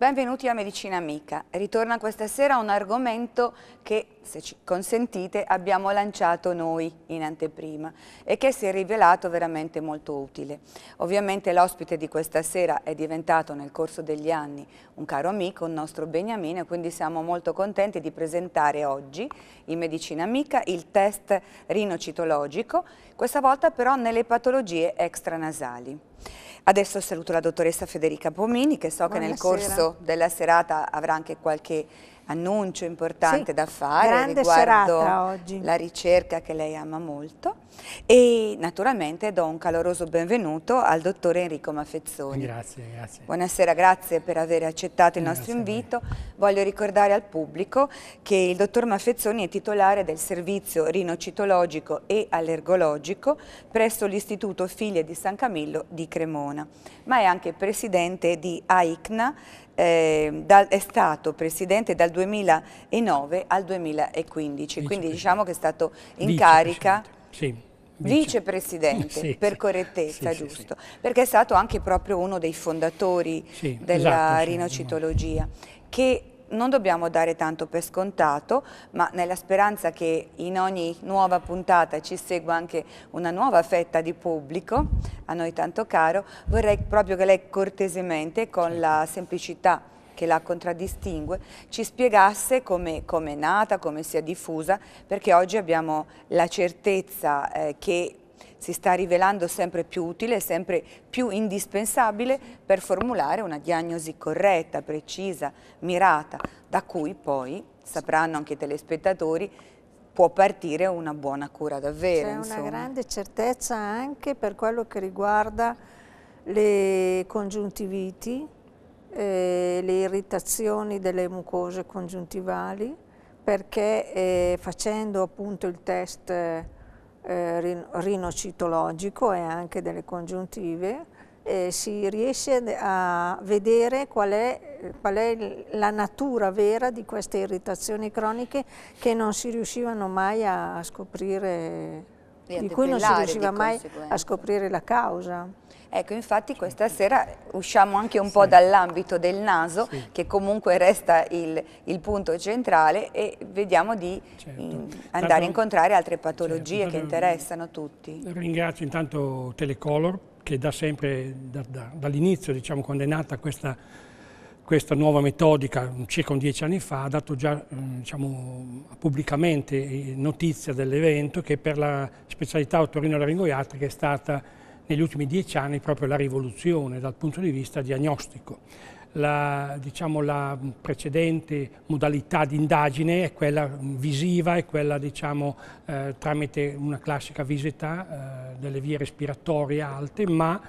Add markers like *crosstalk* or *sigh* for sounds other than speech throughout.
Benvenuti a Medicina Amica. Ritorna questa sera un argomento che, se ci consentite, abbiamo lanciato noi in anteprima e che si è rivelato veramente molto utile. Ovviamente l'ospite di questa sera è diventato nel corso degli anni un caro amico, un nostro beniamino, quindi siamo molto contenti di presentare oggi in Medicina Amica il test rinocitologico, questa volta però nelle patologie extranasali. Adesso saluto la dottoressa Federica Pomini che so Buonasera. che nel corso della serata avrà anche qualche annuncio importante sì, da fare riguardo la ricerca che lei ama molto e naturalmente do un caloroso benvenuto al dottore Enrico Maffezzoni. Grazie, grazie. Buonasera, grazie per aver accettato il grazie nostro invito. Voglio ricordare al pubblico che il dottor Maffezzoni è titolare del servizio rinocitologico e allergologico presso l'Istituto Figlie di San Camillo di Cremona, ma è anche presidente di AICNA, eh, da, è stato presidente dal 2009 al 2015, quindi diciamo che è stato in carica... Sì vicepresidente *laughs* sì, per correttezza, sì, giusto, sì, perché è stato anche proprio uno dei fondatori della esatto, rinocitologia, esatto. che non dobbiamo dare tanto per scontato, ma nella speranza che in ogni nuova puntata ci segua anche una nuova fetta di pubblico, a noi tanto caro, vorrei proprio che lei cortesemente, con la semplicità che la contraddistingue, ci spiegasse come com è nata, come si è diffusa, perché oggi abbiamo la certezza eh, che si sta rivelando sempre più utile, sempre più indispensabile per formulare una diagnosi corretta, precisa, mirata, da cui poi, sapranno anche i telespettatori, può partire una buona cura davvero. C'è una grande certezza anche per quello che riguarda le congiuntiviti, eh, le irritazioni delle mucose congiuntivali, perché eh, facendo appunto il test eh, rinocitologico e anche delle congiuntive, eh, si riesce a vedere qual è, qual è, la natura vera di queste irritazioni croniche che non si riuscivano mai a scoprire, di cui non si riusciva mai a scoprire la causa. Ecco, infatti questa sera usciamo anche un po' dall'ambito del naso, sì. che comunque resta il, il, punto centrale, e vediamo di certo. in, mm, andare Tanto, a incontrare altre patologie certo. che interessano tutti. Ringrazio intanto Telecolor, che da sempre, da, da, dall'inizio, diciamo, quando è nata questa, questa nuova metodica, circa dieci anni fa, ha dato già mm, diciamo, pubblicamente eh, notizia dell'evento che per la specialità otorino-laringoiatrica è stata negli ultimi dieci anni proprio la rivoluzione dal punto di vista diagnostico. La, diciamo, la precedente modalità di indagine è quella visiva, è quella diciamo, eh, tramite una classica visita eh, delle vie respiratorie alte, ma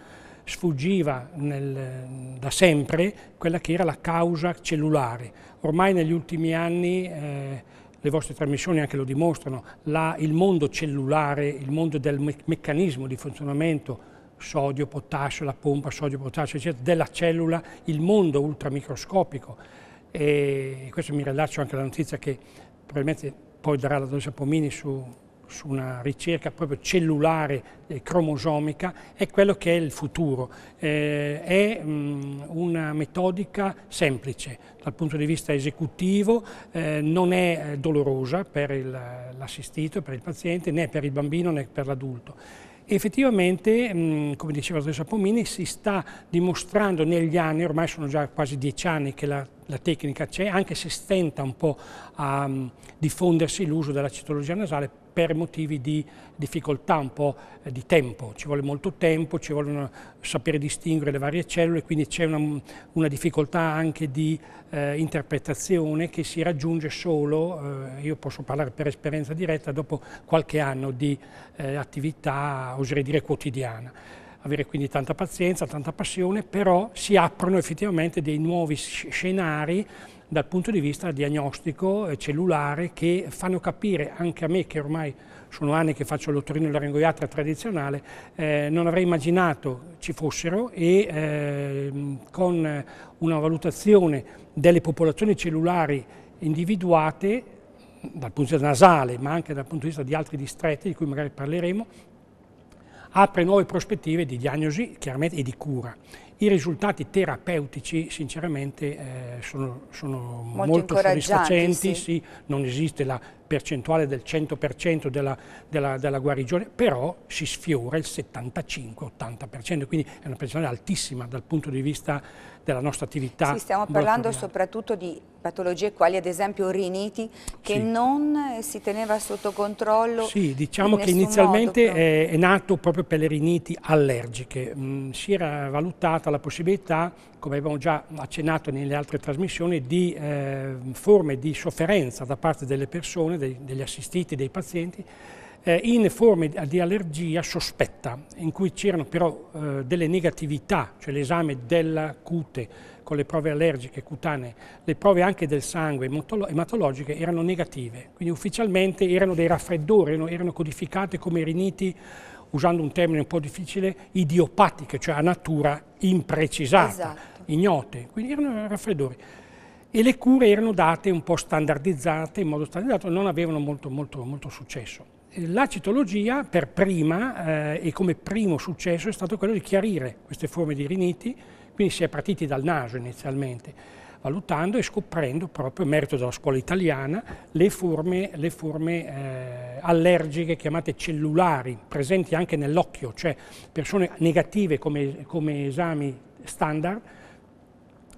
sfuggiva nel, da sempre quella che era la causa cellulare. Ormai negli ultimi anni eh, le vostre trasmissioni anche lo dimostrano, la, il mondo cellulare, il mondo del meccanismo di funzionamento sodio, potassio, la pompa, sodio, potassio, eccetera, della cellula, il mondo ultramicroscopico. E questo mi rilascio anche alla notizia che probabilmente poi darà la dottoressa Pomini su, su una ricerca proprio cellulare e eh, cromosomica, è quello che è il futuro. Eh, è mh, mm, una metodica semplice dal punto di vista esecutivo, eh, non è eh, dolorosa per l'assistito, per il paziente, né per il bambino né per l'adulto. Effettivamente, mm, come diceva la dottoressa Pomini, si sta dimostrando negli anni, ormai sono già quasi dieci anni che la, la tecnica c'è, anche se stenta un po' a mm, diffondersi l'uso della citologia nasale per motivi di difficoltà, un po' eh, di tempo, ci vuole molto tempo, ci vuole sapere distinguere le varie cellule, quindi c'è una, una, difficoltà anche di eh, interpretazione che si raggiunge solo, eh, io posso parlare per esperienza diretta, dopo qualche anno di eh, attività, oserei dire quotidiana. Avere quindi tanta pazienza, tanta passione, però si aprono effettivamente dei nuovi scenari dal punto di vista diagnostico cellulare che fanno capire anche a me che ormai sono anni che faccio l'ottorino e laringoiatra tradizionale, eh, non avrei immaginato ci fossero e eh, con una valutazione delle popolazioni cellulari individuate dal punto di vista nasale ma anche dal punto di vista di altri distretti di cui magari parleremo, apre nuove prospettive di diagnosi chiaramente e di cura i risultati terapeutici sinceramente eh, sono, sono, molto, molto soddisfacenti, sì. Sì, non esiste la percentuale del 100% della, della, della, guarigione, però si sfiora il 75-80%, quindi è una percentuale altissima dal punto di vista della nostra attività. Sì, stiamo parlando soprattutto di patologie quali ad esempio riniti che sì. non eh, si teneva sotto controllo. Sì, diciamo in che inizialmente modo, è, è, nato proprio per le riniti allergiche, mm, si era valutata la possibilità come abbiamo già accennato nelle altre trasmissioni, di eh, forme di sofferenza da parte delle persone, dei, degli assistiti, dei pazienti, eh, in forme di allergia sospetta, in cui c'erano però eh, delle negatività, cioè l'esame della cute con le prove allergiche cutanee, le prove anche del sangue ematologiche erano negative, quindi ufficialmente erano dei raffreddori, erano, erano codificate come riniti usando un termine un po' difficile, idiopatiche, cioè a natura imprecisata. Esatto ignote, quindi erano raffreddori. E le cure erano date un po' standardizzate, in modo standardizzato, non avevano molto, molto, molto successo. Eh, la citologia per prima eh, e come primo successo è stato quello di chiarire queste forme di riniti, quindi si è partiti dal naso inizialmente, valutando e scoprendo proprio, merito della scuola italiana, le forme, le forme eh, allergiche chiamate cellulari, presenti anche nell'occhio, cioè persone negative come, come esami standard,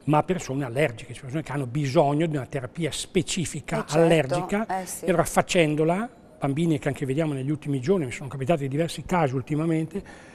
ma persone allergiche, cioè persone che hanno bisogno di una terapia specifica, eh, certo, allergica, eh sì. e allora facendola, bambini che anche vediamo negli ultimi giorni, mi sono capitati diversi casi ultimamente,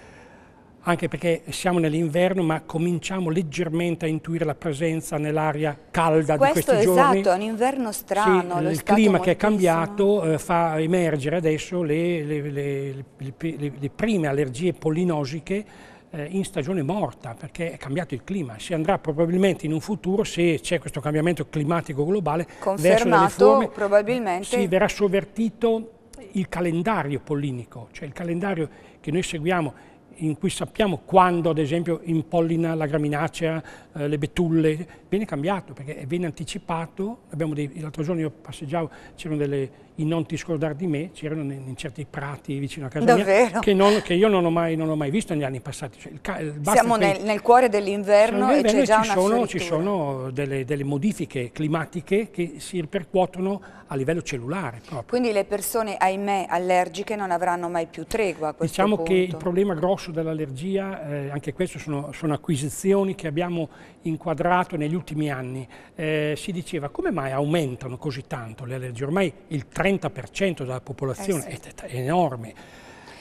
anche perché siamo nell'inverno ma cominciamo leggermente a intuire la presenza nell'aria calda Questo di questi giorni. Questo esatto, è un inverno strano. Sì, il clima che è cambiato eh, fa emergere adesso le, le, le, le prime allergie polinosiche eh, in stagione morta perché è cambiato il clima, si andrà probabilmente in un futuro se c'è questo cambiamento climatico globale confermato forme, probabilmente si verrà sovvertito il calendario pollinico, cioè il calendario che noi seguiamo in cui sappiamo quando ad esempio impollina la graminacea, eh, le betulle, viene cambiato perché viene anticipato, l'altro giorno io passeggiavo, c'erano delle, i non ti scordare di me, c'erano in, in, certi prati vicino a casa Davvero? mia, che, non, che io non ho, mai, non ho, mai, visto negli anni passati. Cioè, il, il Siamo nel, nel, cuore dell'inverno e c'è già ci sono, ci sono delle, delle, modifiche climatiche che si ripercuotono a livello cellulare. Proprio. Quindi le persone, ahimè, allergiche non avranno mai più tregua Diciamo punto. che il problema grosso dell'allergia, eh, anche questo sono, sono acquisizioni che abbiamo inquadrato negli ultimi anni, eh, si diceva come mai aumentano così tanto le allergie? Ormai il 30% della popolazione eh sì. è, è enorme.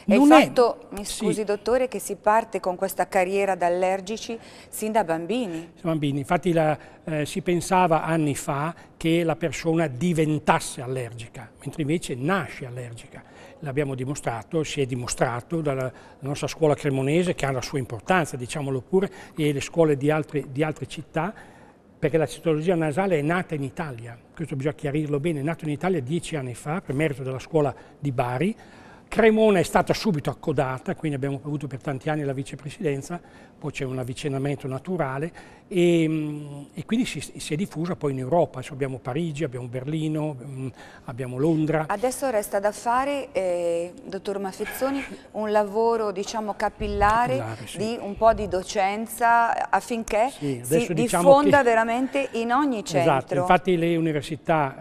È non il fatto, è... mi scusi sì. dottore, che si parte con questa carriera da allergici sin da bambini. Bambini, infatti la, eh, si pensava anni fa che la persona diventasse allergica, mentre invece nasce allergica l'abbiamo dimostrato, si è dimostrato dalla nostra scuola cremonese che ha la sua importanza, diciamolo pure, e le scuole di altre, di altre città, perché la citologia nasale è nata in Italia, questo bisogna chiarirlo bene, è nata in Italia dieci anni fa per merito della scuola di Bari, Cremona è stata subito accodata, quindi abbiamo avuto per tanti anni la vicepresidenza, poi c'è un avvicinamento naturale e, mm, e quindi si, si, è diffusa poi in Europa, cioè abbiamo Parigi, abbiamo Berlino, mm, abbiamo Londra. Adesso resta da fare, eh, dottor Maffezzoni, un lavoro diciamo, capillare, capillare sì. di un po' di docenza affinché sì, si diciamo diffonda che... veramente in ogni esatto, centro. Esatto, infatti le università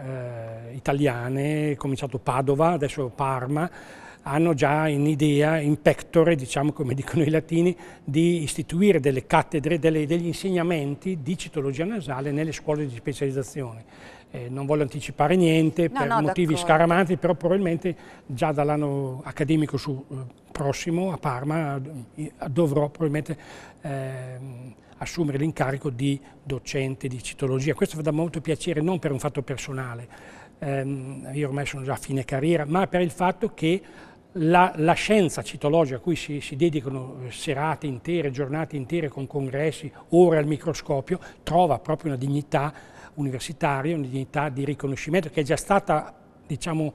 eh, italiane, cominciato Padova, adesso Parma, hanno già in idea, in pectore, diciamo come dicono i latini, di istituire delle cattedre, delle, degli insegnamenti di citologia nasale nelle scuole di specializzazione. Eh, non voglio anticipare niente no, per no, motivi scaramanti, però probabilmente già dall'anno accademico su, eh, prossimo a Parma eh, dovrò probabilmente ehm, assumere l'incarico di docente di citologia. Questo fa da molto piacere, non per un fatto personale, ehm, io ormai sono già a fine carriera, ma per il fatto che la, la, scienza citologica a cui si, si, dedicano eh, serate intere, giornate intere con congressi, ore al microscopio, trova proprio una dignità universitaria, una dignità di riconoscimento che è già stata diciamo,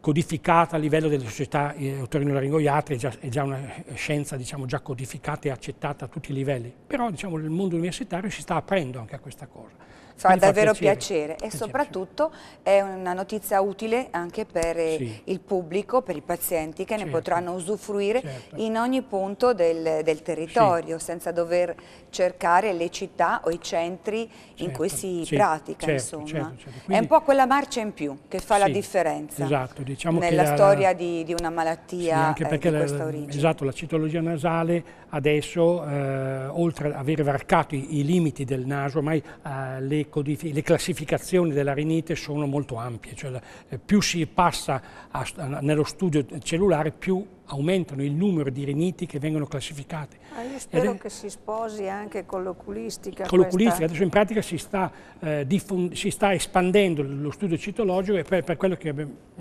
codificata a livello delle società eh, otorino-laringoiatri, è è già una scienza diciamo, già codificata e accettata a tutti i livelli, però diciamo, il mondo universitario si sta aprendo anche a questa cosa sarà davvero piacere. piacere. e soprattutto è una notizia utile anche per eh, sì. il pubblico, per i pazienti che certo. ne potranno usufruire certo. in ogni punto del, del territorio sì. senza dover cercare le città o i centri certo. in cui si sì. pratica. Quindi... Certo, certo, certo. È un po' quella marcia in più che fa la differenza esatto. diciamo nella la... storia di, di, una malattia anche eh, perché eh, di questa la, origine. Esatto, la citologia nasale adesso, eh, oltre ad aver varcato i, i limiti del naso, ormai eh, le le, classificazioni della rinite sono molto ampie, cioè eh, più si passa a, a, nello studio cellulare più aumentano il numero di riniti che vengono classificate. Ah, io spero è, che si sposi anche con l'oculistica. Con l'oculistica, adesso in pratica si sta, eh, si sta, espandendo lo studio citologico e per, per quello che mm,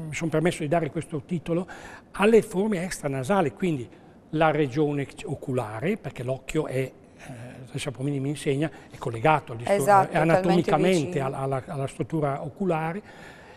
mi sono permesso di dare questo titolo alle forme extranasali, quindi la regione oculare, perché l'occhio è professor Pomini mi insegna, è collegato, esatto, è anatomicamente alla, alla, struttura oculare.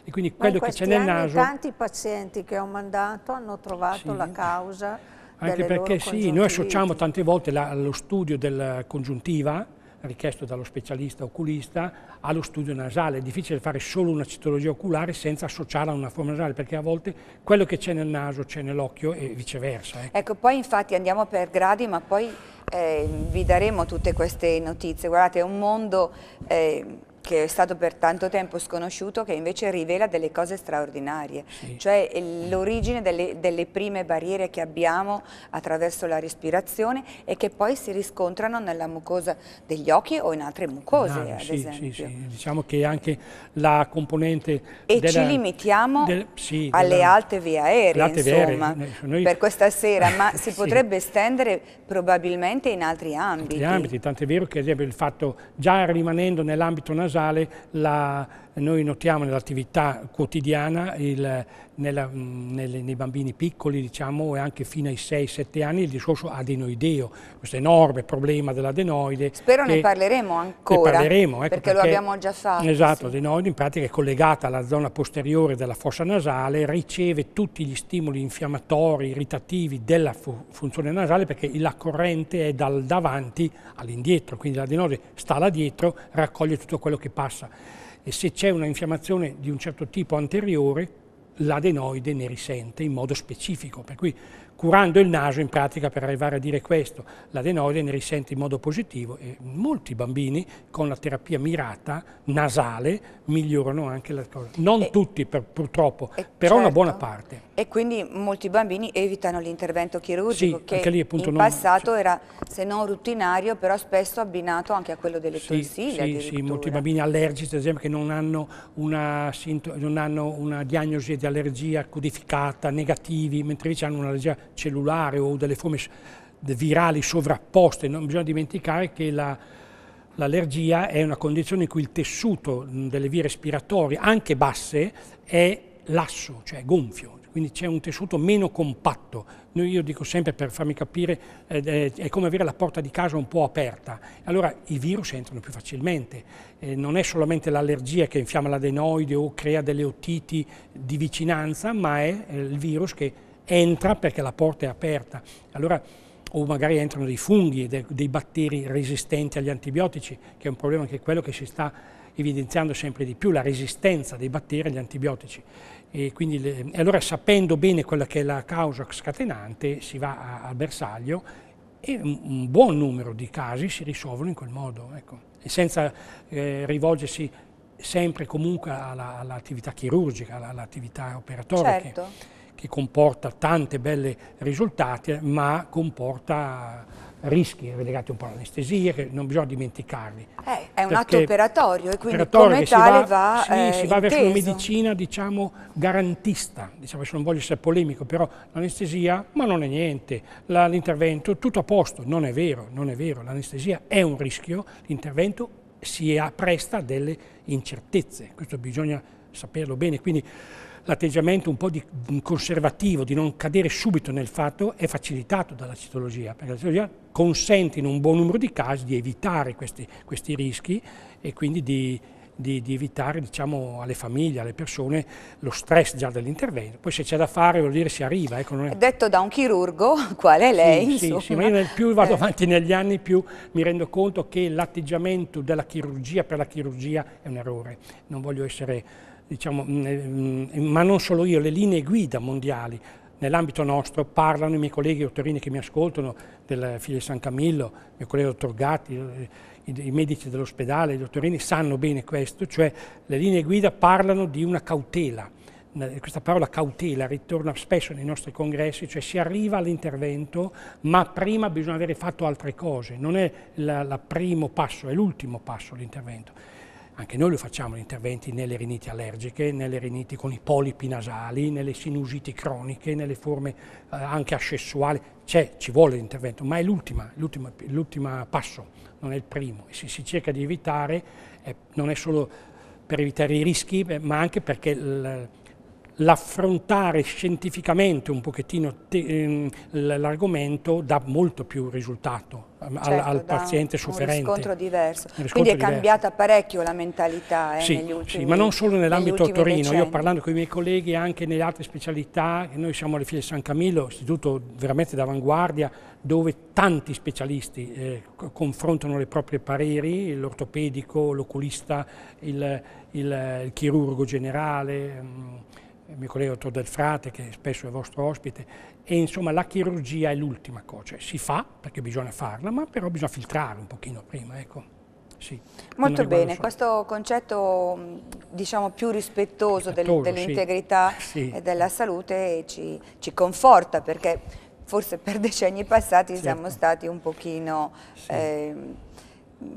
E quindi Ma quello che c'è nel naso... tanti pazienti che ho mandato hanno trovato sì. la causa anche perché sì, noi associamo tante volte la, lo studio della congiuntiva richiesto dallo specialista oculista allo studio nasale. È difficile fare solo una citologia oculare senza associarla a una forma nasale, perché a volte quello che c'è nel naso c'è nell'occhio e viceversa. Ecco. ecco, poi infatti andiamo per gradi, ma poi eh, vi daremo tutte queste notizie. Guardate, è un mondo eh, che è stato per tanto tempo sconosciuto, che invece rivela delle cose straordinarie, sì. cioè mm. l'origine delle, delle, prime barriere che abbiamo attraverso la respirazione e che poi si riscontrano nella mucosa degli occhi o in altre mucose, no, ad sì, esempio. Sì, sì. diciamo che anche la componente... E della, ci limitiamo del, alle della, alte vie aeree, alte insomma, vie aeree. Eh, noi, per questa sera, ma *laughs* si potrebbe estendere probabilmente in altri ambiti. Altri ambiti, tant'è vero che ad esempio il fatto, già rimanendo nell'ambito nasale, causale la noi notiamo nell'attività quotidiana, il, nella, mm, nelle, nei bambini piccoli diciamo, e anche fino ai 6-7 anni, il discorso adenoideo, questo enorme problema dell'adenoide. Spero che, ne parleremo ancora, ne parleremo, ecco, perché, perché, lo abbiamo già fatto. Esatto, sì. l'adenoide in pratica è collegata alla zona posteriore della fossa nasale, riceve tutti gli stimoli infiammatori, irritativi della fu funzione nasale perché la corrente è dal davanti all'indietro, quindi l'adenoide sta là dietro, raccoglie tutto quello che passa e se c'è una infiammazione di un certo tipo anteriore l'adenoide ne risente in modo specifico, per cui curando il naso in pratica per arrivare a dire questo, l'adenoide ne risente in modo positivo e molti bambini con la terapia mirata nasale migliorano anche la cosa. Non e, tutti per, purtroppo, però certo. una buona certo. parte. E quindi molti bambini evitano l'intervento chirurgico sì, che lì, appunto, in non, passato cioè, era se non rutinario però spesso abbinato anche a quello delle sì, consiglie. Sì, sì, molti bambini allergici ad esempio che non hanno una, non hanno una diagnosi di allergia codificata, negativi, mentre invece hanno un'allergia cellulare o delle forme virali sovrapposte, non bisogna dimenticare che l'allergia è una condizione in cui il tessuto delle vie respiratorie, anche basse, è lasso, cioè gonfio, quindi c'è un tessuto meno compatto. Io dico sempre per farmi capire, eh, eh, è come avere la porta di casa un po' aperta. Allora i virus entrano più facilmente, eh, non è solamente l'allergia che infiamma l'adenoide o crea delle otiti di vicinanza, ma è il virus che entra perché la porta è aperta. Allora, o magari entrano dei funghi e dei batteri resistenti agli antibiotici, che è un problema che è quello che si sta evidenziando sempre di più, la resistenza dei batteri agli antibiotici. E, quindi, e allora sapendo bene quella che è la causa scatenante si va al bersaglio e un, buon numero di casi si risolvono in quel modo, ecco. e senza eh, rivolgersi sempre comunque all'attività chirurgica, all'attività operatoria. Certo. Che, che comporta tante belle risultati, ma comporta rischi legati un po' all'anestesia, che non bisogna dimenticarli. Eh, è un atto operatorio e quindi operatorio come tale va, va Sì, eh, si va verso una medicina, diciamo, garantista. Diciamo, non voglio essere polemico, però l'anestesia, ma non è niente. L'intervento, tutto a posto. Non è vero, non è vero. L'anestesia è un rischio, l'intervento si appresta a delle incertezze. Questo bisogna saperlo bene. Quindi l'atteggiamento un po' di, mm, conservativo, di non cadere subito nel fatto, è facilitato dalla citologia, perché la citologia consente in un buon numero di casi di evitare questi, questi rischi e quindi di, di, di evitare diciamo, alle famiglie, alle persone lo stress già dell'intervento. Poi se c'è da fare vuol dire si arriva. Ecco, è... Detto da un chirurgo, *laughs* qual è lei? Sì, sì, sì, ma io più vado eh. avanti negli anni più mi rendo conto che l'atteggiamento della chirurgia per la chirurgia è un errore. Non voglio essere diciamo, mm, eh, mm, ma non solo io, le linee guida mondiali nell'ambito nostro parlano i miei colleghi dottorini che mi ascoltano, del figlio di San Camillo, il mio collega dottor Gatti, eh, i, medici dell'ospedale, i dottorini sanno bene questo, cioè le linee guida parlano di una cautela, eh, questa parola cautela ritorna spesso nei nostri congressi, cioè si arriva all'intervento ma prima bisogna avere fatto altre cose, non è il primo passo, è l'ultimo passo l'intervento. Anche noi lo facciamo gli interventi nelle riniti allergiche, nelle riniti con i polipi nasali, nelle sinusiti croniche, nelle forme eh, anche ascessuali. C'è, ci vuole l'intervento, ma è l'ultimo passo, non è il primo. E se si cerca di evitare, eh, non è solo per evitare i rischi, eh, ma anche perché l'affrontare scientificamente un pochettino ehm, l'argomento dà molto più risultato certo, al, paziente sofferente. un riscontro diverso. Un riscontro Quindi è diverso. cambiata parecchio la mentalità eh, sì, negli ultimi Sì, ma non solo nell'ambito Torino, decenni. io parlando con i miei colleghi anche nelle altre specialità, noi siamo alle File San Camillo, istituto veramente d'avanguardia, dove tanti specialisti eh, confrontano le proprie pareri, l'ortopedico, l'oculista, il, il, il, chirurgo generale, mh, mm, il mio collega dottor Del Frate, che spesso è vostro ospite, e insomma la chirurgia è l'ultima cosa, cioè, si fa perché bisogna farla, ma però bisogna filtrare un pochino prima, ecco. Sì, Molto bene, solo. questo concetto mm, diciamo, più rispettoso, rispettoso del, dell'integrità *laughs* sì. e della salute ci, ci, conforta perché forse per *laughs* decenni passati certo. siamo stati un pochino sì. eh,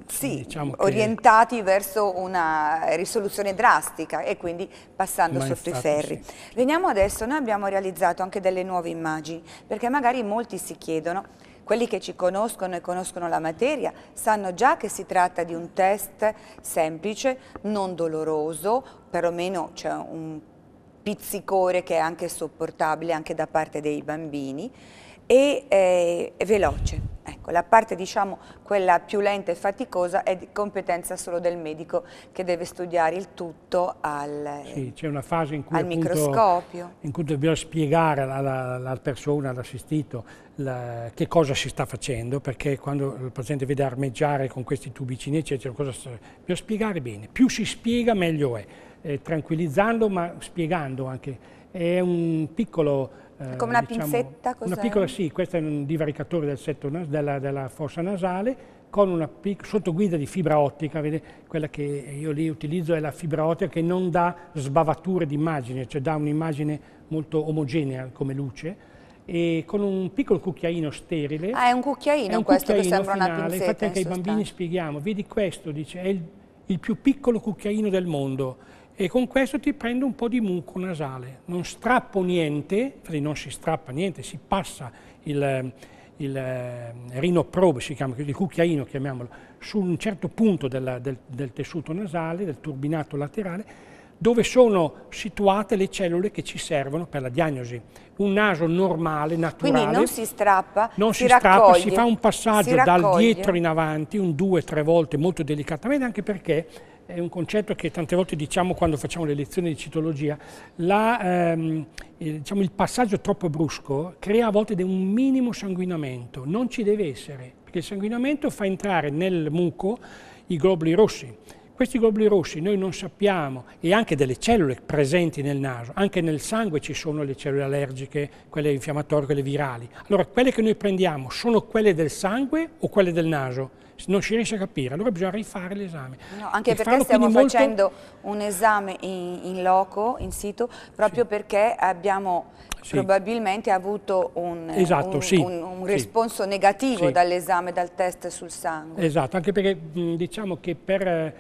sì, diciamo orientati che... verso una risoluzione drastica e quindi passando Ma sotto infatti, i ferri. Sì. Veniamo adesso, noi abbiamo realizzato anche delle nuove immagini, perché magari molti si chiedono, quelli che ci conoscono e conoscono la materia sanno già che si tratta di un test semplice, non doloroso, perlomeno c'è un pizzicore che è anche sopportabile anche da parte dei bambini e eh, è veloce Ecco, la parte diciamo, quella più lenta e faticosa è di competenza solo del medico che deve studiare il tutto al, sì, c'è una fase in cui al appunto, microscopio. In cui dobbiamo spiegare alla, alla persona, all'assistito, la, che cosa si sta facendo, perché quando il paziente vede armeggiare con questi tubicini, eccetera, cosa sta, dobbiamo spiegare bene. Più si spiega meglio è, eh, tranquillizzando ma spiegando anche. È un piccolo eh, come una diciamo, pinzetta? Una piccola, sì, questo è un divaricatore del setto, della, della fossa nasale con una sottoguida di fibra ottica, vede? quella che io lì utilizzo è la fibra ottica che non dà sbavature d'immagine, cioè dà un'immagine molto omogenea come luce, e con un piccolo cucchiaino sterile. Ah, è un cucchiaino è un questo cucchiaino che sembra finale. una pinzetta. Infatti anche ai bambini spieghiamo, vedi questo, dice, è il, il più piccolo cucchiaino del mondo, e con questo ti prendo un po' di muco nasale. Non strappo niente, infatti non si strappa niente, si passa il, il eh, rinoprobe, si chiama, il cucchiaino chiamiamolo, su un certo punto della, del, del tessuto nasale, del turbinato laterale, dove sono situate le cellule che ci servono per la diagnosi. Un naso normale, naturale. Quindi non si strappa, non si, si strappa, raccoglie, si fa un passaggio dal dietro in avanti, un due, tre volte, molto delicatamente, anche perché è un concetto che tante volte diciamo quando facciamo le lezioni di citologia, la, ehm, eh, diciamo, il passaggio troppo brusco crea a volte un minimo sanguinamento, non ci deve essere, perché il sanguinamento fa entrare nel muco i globuli rossi. Questi globuli rossi noi non sappiamo, e anche delle cellule presenti nel naso, anche nel sangue ci sono le cellule allergiche, quelle infiammatorie, quelle virali. Allora, quelle che noi prendiamo sono quelle del sangue o quelle del naso? non si riesce a capire, allora bisogna rifare l'esame. No, anche e perché stiamo facendo un esame in, in, loco, in sito, proprio sì. perché abbiamo sì. probabilmente avuto un, esatto, un, sì. un, un risponso negativo dall'esame, dal test sul sangue. Esatto, anche perché diciamo che per eh,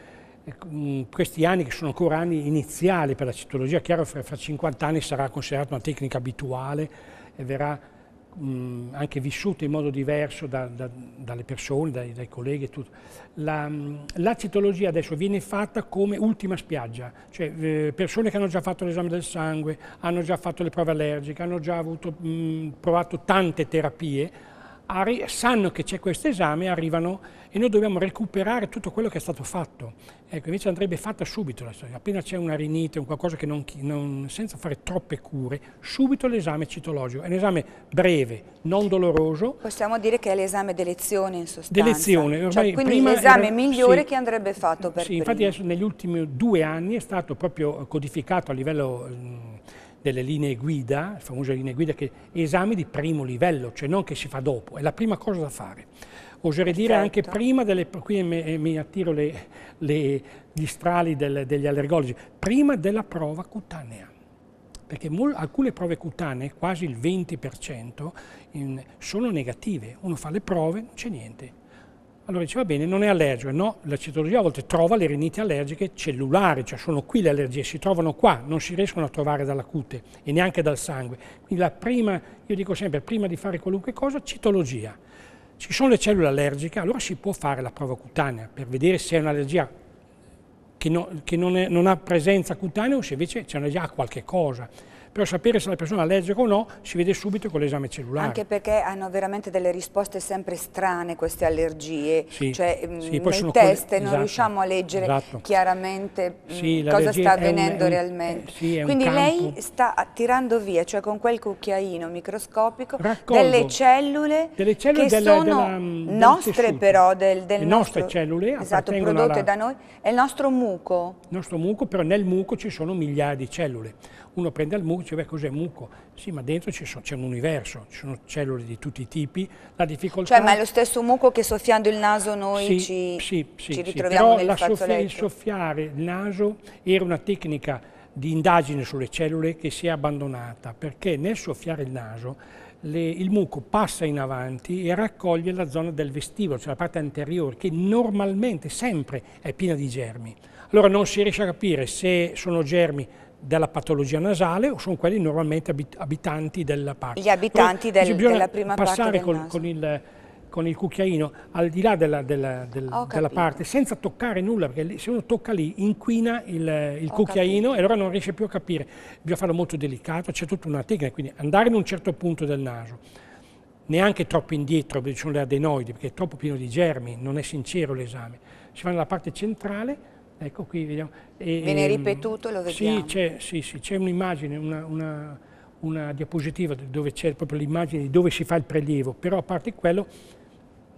ecco, questi anni che sono ancora anni iniziali per la citologia, chiaro fra 50 anni sarà considerata una tecnica abituale e verrà mh, anche vissuto in modo diverso da, da, dalle persone, dai, dai colleghi e tutto. La, la, citologia adesso viene fatta come ultima spiaggia, cioè eh, persone che hanno già fatto l'esame del sangue, hanno già fatto le prove allergiche, hanno già avuto, mh, provato tante terapie, sanno che c'è questo esame, arrivano e noi dobbiamo recuperare tutto quello che è stato fatto. Ecco, invece andrebbe fatta subito, appena c'è una rinite, un qualcosa che non, non, senza fare troppe cure, subito l'esame citologico. È un esame breve, non doloroso. Possiamo dire che è l'esame d'elezione in sostanza. D'elezione. Cioè, quindi l'esame migliore sì, che andrebbe fatto per Sì, prima. infatti adesso negli ultimi due anni è stato proprio codificato a livello mm, delle linee guida, le famose linee guida, che esami di primo livello, cioè non che si fa dopo, è la prima cosa da fare. Oserei dire certo. anche prima delle, qui mi, mi attiro le, le, gli strali del, degli allergologi, prima della prova cutanea perché alcune prove cutanee, quasi il 20%, in, sono negative. Uno fa le prove, non c'è niente. Allora dice, va bene, non è allergico, no, la citologia a volte trova le riniti allergiche cellulari, cioè sono qui le allergie, si trovano qua, non si riescono a trovare dalla cute e neanche dal sangue. Quindi la prima, io dico sempre, prima di fare qualunque cosa, citologia. Ci sono le cellule allergiche, allora si può fare la prova cutanea per vedere se è un'allergia che, no, che non, è, non, ha presenza cutanea o se invece c'è un'allergia a qualche cosa però sapere se la persona legge o no si vede subito con l'esame cellulare. Anche perché hanno veramente delle risposte sempre strane queste allergie, sì, cioè sì, mm, nei test quelle... non esatto, riusciamo a leggere esatto. chiaramente mm, sì, cosa sta avvenendo un, realmente. Un, Quindi lei sta tirando via, cioè con quel cucchiaino microscopico, delle cellule, delle cellule, che della, sono della, mm, nostre però, del, del le nostre cellule esatto, prodotte alla... da noi, è il nostro muco. Il nostro muco, però nel muco ci sono migliaia di cellule. Uno prende il muco e dice, beh cos'è muco? Sì, ma dentro c'è un universo, ci sono cellule di tutti i tipi, la difficoltà... Cioè, ma è lo stesso muco che soffiando il naso noi sì, ci, sì, sì, ci ritroviamo sì, però soffi il soffiare il naso era una tecnica di indagine sulle cellule che si è abbandonata, perché nel soffiare il naso le, il muco passa in avanti e raccoglie la zona del vestibolo, cioè la parte anteriore, che normalmente sempre è piena di germi. Allora non si riesce a capire se sono germi della patologia nasale o sono quelli normalmente abitanti della parte. Gli abitanti del, della prima parte del con, con il, con il cucchiaino al di là della, della, della, della, parte senza toccare nulla perché se uno tocca lì inquina il, il cucchiaino capito. e allora non riesce più a capire bisogna farlo molto delicato c'è tutta una tecnica quindi andare in un certo punto del naso neanche troppo indietro perché ci sono le adenoidi perché è troppo pieno di germi non è sincero l'esame si va nella parte centrale Ecco qui vediamo. E, Viene ehm, ripetuto, lo vediamo. Sì, c'è sì, sì, un'immagine, una, una, una, diapositiva dove c'è proprio l'immagine di dove si fa il prelievo, però a parte quello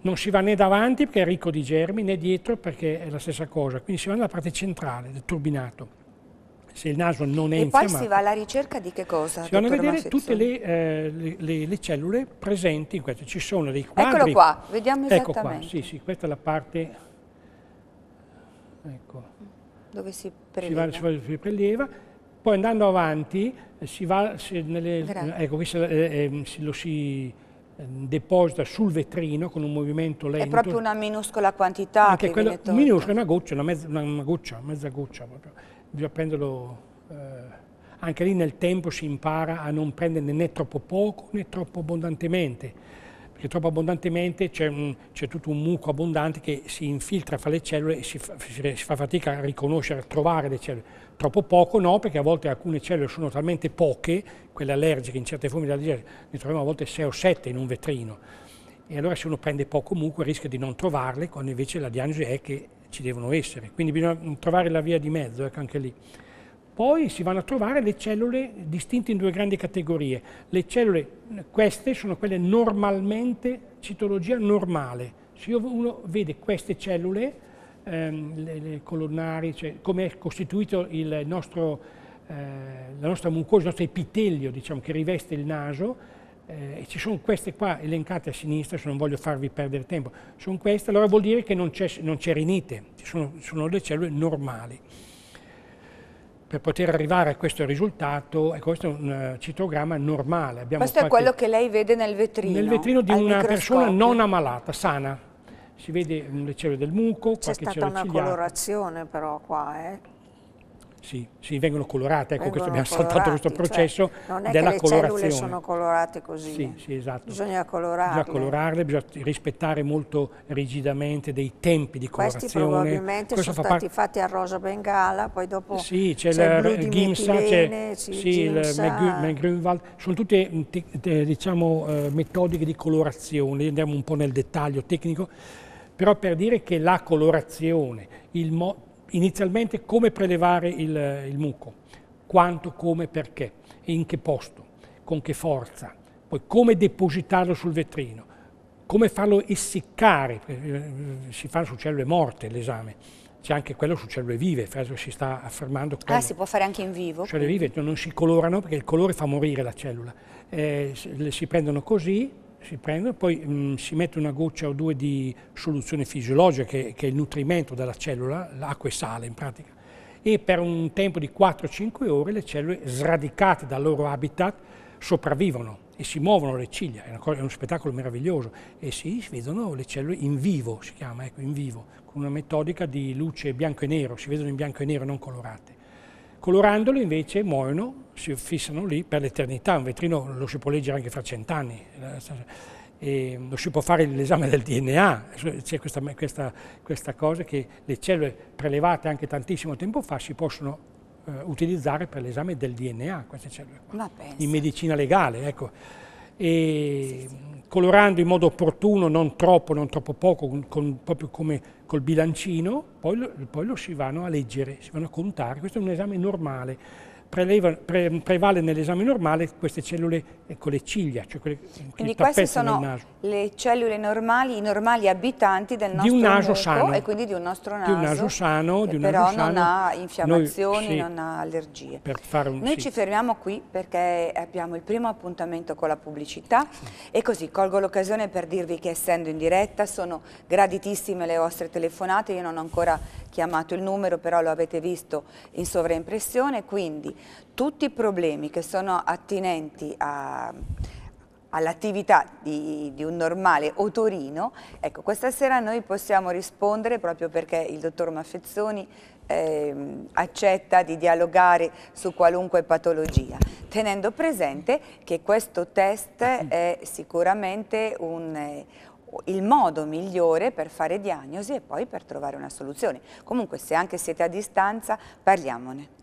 non si va né davanti perché è ricco di germi, né dietro perché è la stessa cosa, quindi si va nella parte centrale del turbinato. Se il naso non è e infiammato. E poi si va alla ricerca di che cosa? Si vanno a vedere Maffezzoni? tutte le, eh, le, le, le, cellule presenti in questo. Ci sono dei quadri. Eccolo qua, vediamo ecco esattamente. Ecco qua, sì, sì, questa è la parte... Ecco dove si prelieva. Si va, si preleva. Poi andando avanti, eh, si va, si, nelle, ecco, questo, eh, eh, eh lo si eh, deposita sul vetrino con un movimento lento. È proprio una minuscola quantità Anche che quello, Minuscola, una goccia, una mezza, una goccia, mezza goccia. Proprio. Bisogna prenderlo... Eh, anche lì nel tempo si impara a non prenderne né troppo poco né troppo abbondantemente perché troppo abbondantemente c'è, tutto un muco abbondante che si infiltra fra le cellule e si fa, si fa, fatica a riconoscere, a trovare le cellule. Troppo poco no, perché a volte alcune cellule sono talmente poche, quelle allergiche in certe forme di allergia, ne troviamo a volte 6 o 7 in un vetrino. E allora se uno prende poco comunque rischia di non trovarle, quando invece la diagnosi è che ci devono essere. Quindi bisogna trovare la via di mezzo, ecco anche lì. Poi si vanno a trovare le cellule distinte in due grandi categorie. Le cellule, queste sono quelle normalmente, citologia normale. Se uno vede queste cellule, ehm, le, le colonnari, cioè come è costituito il nostro, eh, la nostra mucosa, il nostro epitelio diciamo, che riveste il naso, eh, ci sono queste qua elencate a sinistra, se non voglio farvi perdere tempo, sono queste, allora vuol dire che non c'è, rinite, sono, sono le cellule normali per poter arrivare a questo risultato, e questo è un eh, citogramma normale. Abbiamo questo qualche... è quello che lei vede nel vetrino? Nel vetrino di una persona non ammalata, sana. Si vede le cellule del muco, C'è stata una ciliata. colorazione però qua, eh? Sì, sì, vengono colorate, ecco, vengono abbiamo saltato questo cioè, processo cioè, non è della che le cellule sono colorate così. Sì, sì, esatto. Bisogna colorarle. Bisogna colorarle, bisogna rispettare molto rigidamente dei tempi di colorazione. Questi probabilmente questo sono stati fatti a rosa bengala, poi dopo Sì, c'è il Ginsa, c'è sì, il McGrunwald. sono tutte diciamo, eh, metodiche di colorazione, andiamo un po' nel dettaglio tecnico, però per dire che la colorazione, il modo inizialmente come prelevare il, il muco, quanto, come, perché, in che posto, con che forza, poi come depositarlo sul vetrino, come farlo essiccare, eh, eh, si fa su cellule morte l'esame, c'è anche quello su cellule vive, si sta affermando. Ah, quello. Ah, si può fare anche in vivo? Cellule vive non si colorano perché il colore fa morire la cellula, eh, si prendono così, si prendono, poi mh, mm, si mette una goccia o due di soluzione fisiologica che, che è il nutrimento della cellula, l'acqua e sale in pratica, e per un tempo di 4-5 ore le cellule sradicate dal loro habitat sopravvivono e si muovono le ciglia, è, una è uno spettacolo meraviglioso, e si vedono le cellule in vivo, si chiama, ecco, in vivo, con una metodica di luce bianco e nero, si vedono in bianco e nero, non colorate. Colorandole invece muoiono si fissano lì per l'eternità, un vetrino lo si può leggere anche fra cent'anni, eh, lo si può fare l'esame del DNA, cioè c'è questa, questa, questa, cosa che le cellule prelevate anche tantissimo tempo fa si possono eh, utilizzare per l'esame del DNA, queste cellule qua, in medicina legale, ecco. E, sì, sì colorando in modo opportuno, non troppo, non troppo poco, con, proprio come col bilancino, poi lo, poi lo si vanno a leggere, si vanno a contare. Questo è un esame normale preleva, pre, prevale nell'esame normale queste cellule, con ecco, le ciglia, cioè quelle quindi che queste sono le cellule normali, i normali abitanti del nostro di un naso muco, sano. e quindi di un nostro naso, di un naso sano, di un però naso non ha infiammazioni, Noi, sì, non ha allergie. Un, Noi sì. ci fermiamo qui perché abbiamo il primo appuntamento con la pubblicità sì. e così colgo l'occasione per dirvi che essendo in diretta sono graditissime le vostre telefonate, io non ho ancora chiamato il numero però lo avete visto in sovraimpressione, quindi tutti i problemi che sono attinenti a, all'attività di, di, un normale otorino, ecco, questa sera noi possiamo rispondere proprio perché il dottor Maffezzoni eh, accetta di dialogare su qualunque patologia, tenendo presente che questo test è sicuramente un, eh, il modo migliore per fare diagnosi e poi per trovare una soluzione. Comunque se anche siete a distanza parliamone.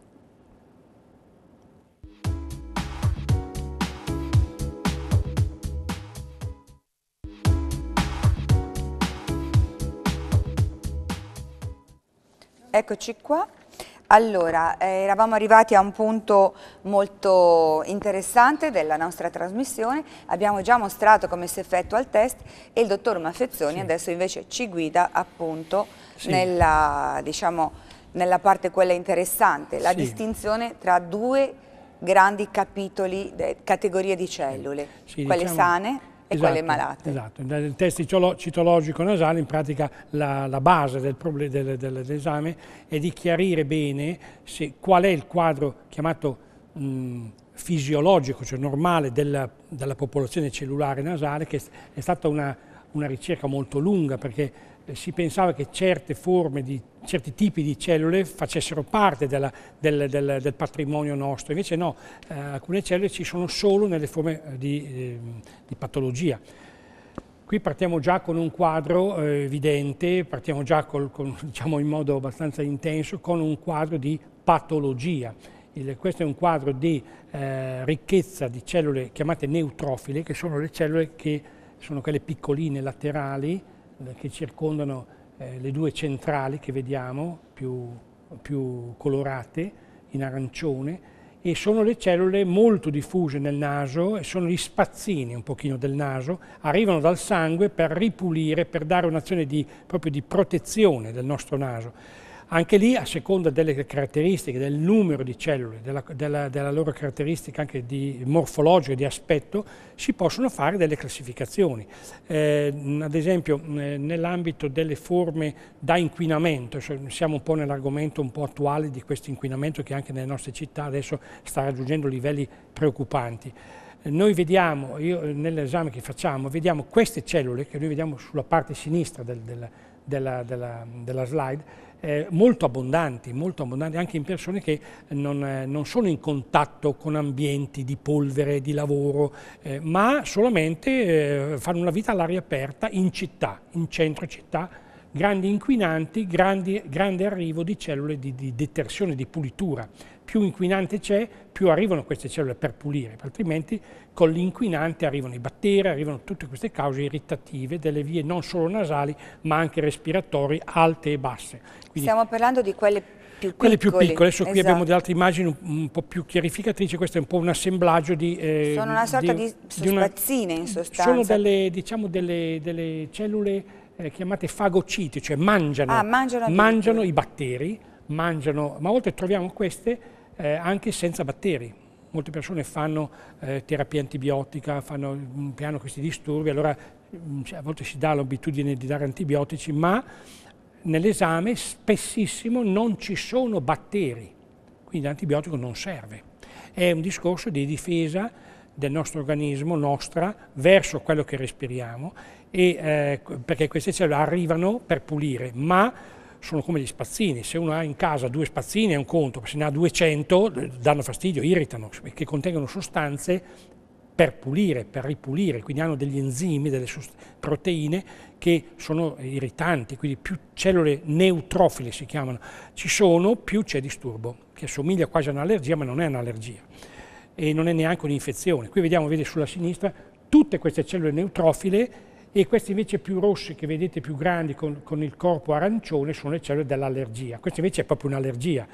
Eccoci qua. Allora, eh, eravamo arrivati a un punto molto interessante della nostra trasmissione, abbiamo già mostrato come si effettua il test e il dottor Maffezzoni sì. adesso invece ci guida appunto sì. nella, diciamo, nella, parte quella interessante, la sì. distinzione tra due grandi capitoli, categorie di cellule, quelle diciamo... sane e esatto, quelle malate. Esatto, nel test citologico nasale in pratica la, la base del del, dell'esame è di chiarire bene se, qual è il quadro chiamato mh, fisiologico, cioè normale della, della, popolazione cellulare nasale che è stata una, una ricerca molto lunga perché eh, si pensava che certe forme, di, certi tipi di cellule facessero parte della, del, del, del, patrimonio nostro, invece no, eh, alcune cellule ci sono solo nelle forme eh, di, eh, di patologia. Qui partiamo già con un quadro eh, evidente, partiamo già col, con, *laughs* diciamo in modo abbastanza intenso con un quadro di patologia. Il, questo è un quadro di eh, ricchezza di cellule chiamate neutrofile, che sono le cellule che sono quelle piccoline laterali, che circondano eh, le due centrali che vediamo, più, più colorate, in arancione, e sono le cellule molto diffuse nel naso e sono gli spazzini un pochino del naso, arrivano dal sangue per ripulire, per dare un'azione proprio di protezione del nostro naso. Anche lì, a seconda delle caratteristiche, del numero di cellule, della, della, della loro caratteristica anche di morfologia e di aspetto, si possono fare delle classificazioni. Eh, ad esempio, eh, nell'ambito delle forme da inquinamento, cioè siamo un po' nell'argomento un po' attuale di questo inquinamento che anche nelle nostre città adesso sta raggiungendo livelli preoccupanti eh, noi vediamo, eh, nell'esame che facciamo, vediamo queste cellule che noi vediamo sulla parte sinistra del, della, della, della slide, eh, molto abbondanti, molto abbondanti anche in persone che non, eh, non, sono in contatto con ambienti di polvere, di lavoro, eh, ma solamente eh, fanno una vita all'aria aperta in città, in centro città, grandi inquinanti, grandi, grande arrivo di cellule di, di detersione, di pulitura. Più inquinante c'è, più arrivano queste cellule per pulire, altrimenti con l'inquinante arrivano i batteri, arrivano tutte queste cause irritative delle vie non solo nasali ma anche respiratorie alte e basse. Quindi, Stiamo parlando di quelle più piccole. quelle più piccole, adesso esatto. qui abbiamo delle altre immagini un, un, po' più chiarificatrici, questo è un po' un assemblaggio di... Eh, sono una sorta di, di, di una, in sostanza. Sono delle, diciamo, delle, delle cellule eh, chiamate fagociti, cioè mangiano, ah, mangiano, mangiano i batteri, mangiano, ma volte troviamo queste eh, anche senza batteri. Molte persone fanno eh, terapia antibiotica, fanno un piano questi disturbi, allora mm, cioè, a volte si dà l'abitudine di dare antibiotici, ma nell'esame spessissimo non ci sono batteri, quindi l'antibiotico non serve. È un discorso di difesa del nostro organismo, nostra, verso quello che respiriamo e, eh, perché queste cellule arrivano per pulire, ma sono come gli spazzini, se uno ha in casa due spazzini è un conto, se ne ha 200 danno fastidio, irritano, perché contengono sostanze per pulire, per ripulire, quindi hanno degli enzimi, delle proteine che sono irritanti, quindi più cellule neutrofile si chiamano ci sono, più c'è disturbo, che somiglia quasi a un'allergia ma non è un'allergia e non è neanche un'infezione. Qui vediamo, vedete sulla sinistra, tutte queste cellule neutrofile e queste invece più rosse che vedete più grandi con, con il corpo arancione sono le cellule dell'allergia, questa invece è proprio un'allergia.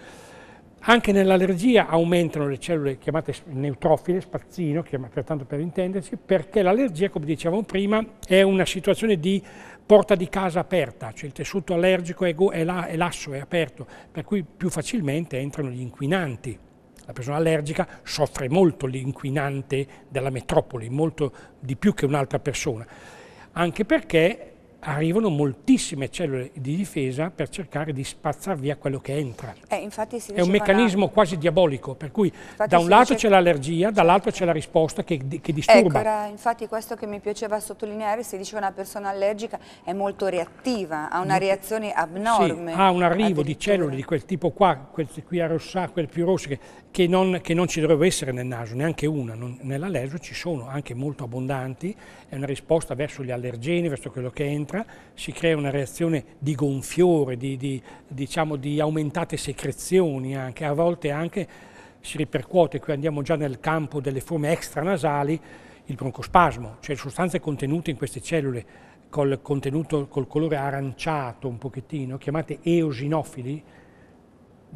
Anche nell'allergia aumentano le cellule chiamate neutrofile, spazzino, pertanto per intenderci, perché l'allergia, come dicevamo prima, è una situazione di porta di casa aperta, cioè il tessuto allergico è, è, là, è lasso, è aperto, per cui più facilmente entrano gli inquinanti la persona allergica soffre molto l'inquinante della metropoli, molto di più che un'altra persona anche perché arrivano moltissime cellule di difesa per cercare di spazzare via quello che entra. Eh, è un meccanismo la... quasi diabolico, per cui infatti da un lato dice... c'è l'allergia, dall'altro c'è la risposta che, che disturba. Ecco, era, infatti questo che mi piaceva sottolineare, si dice una persona allergica è molto reattiva, ha una reazione abnorme. Sì, ha un arrivo di cellule di quel tipo qua, queste qui a rossà, quelle più rosse, che, che, non, che, non, ci dovrebbe essere nel naso, neanche una. Non, nell'allergio ci sono anche molto abbondanti, è una risposta verso gli allergeni, verso quello che entra, terra, si crea una reazione di gonfiore, di, di, diciamo, di aumentate secrezioni anche, a volte anche si ripercuote, qui andiamo già nel campo delle forme extranasali, il broncospasmo, cioè sostanze contenute in queste cellule col, col colore aranciato un pochettino, chiamate eosinofili,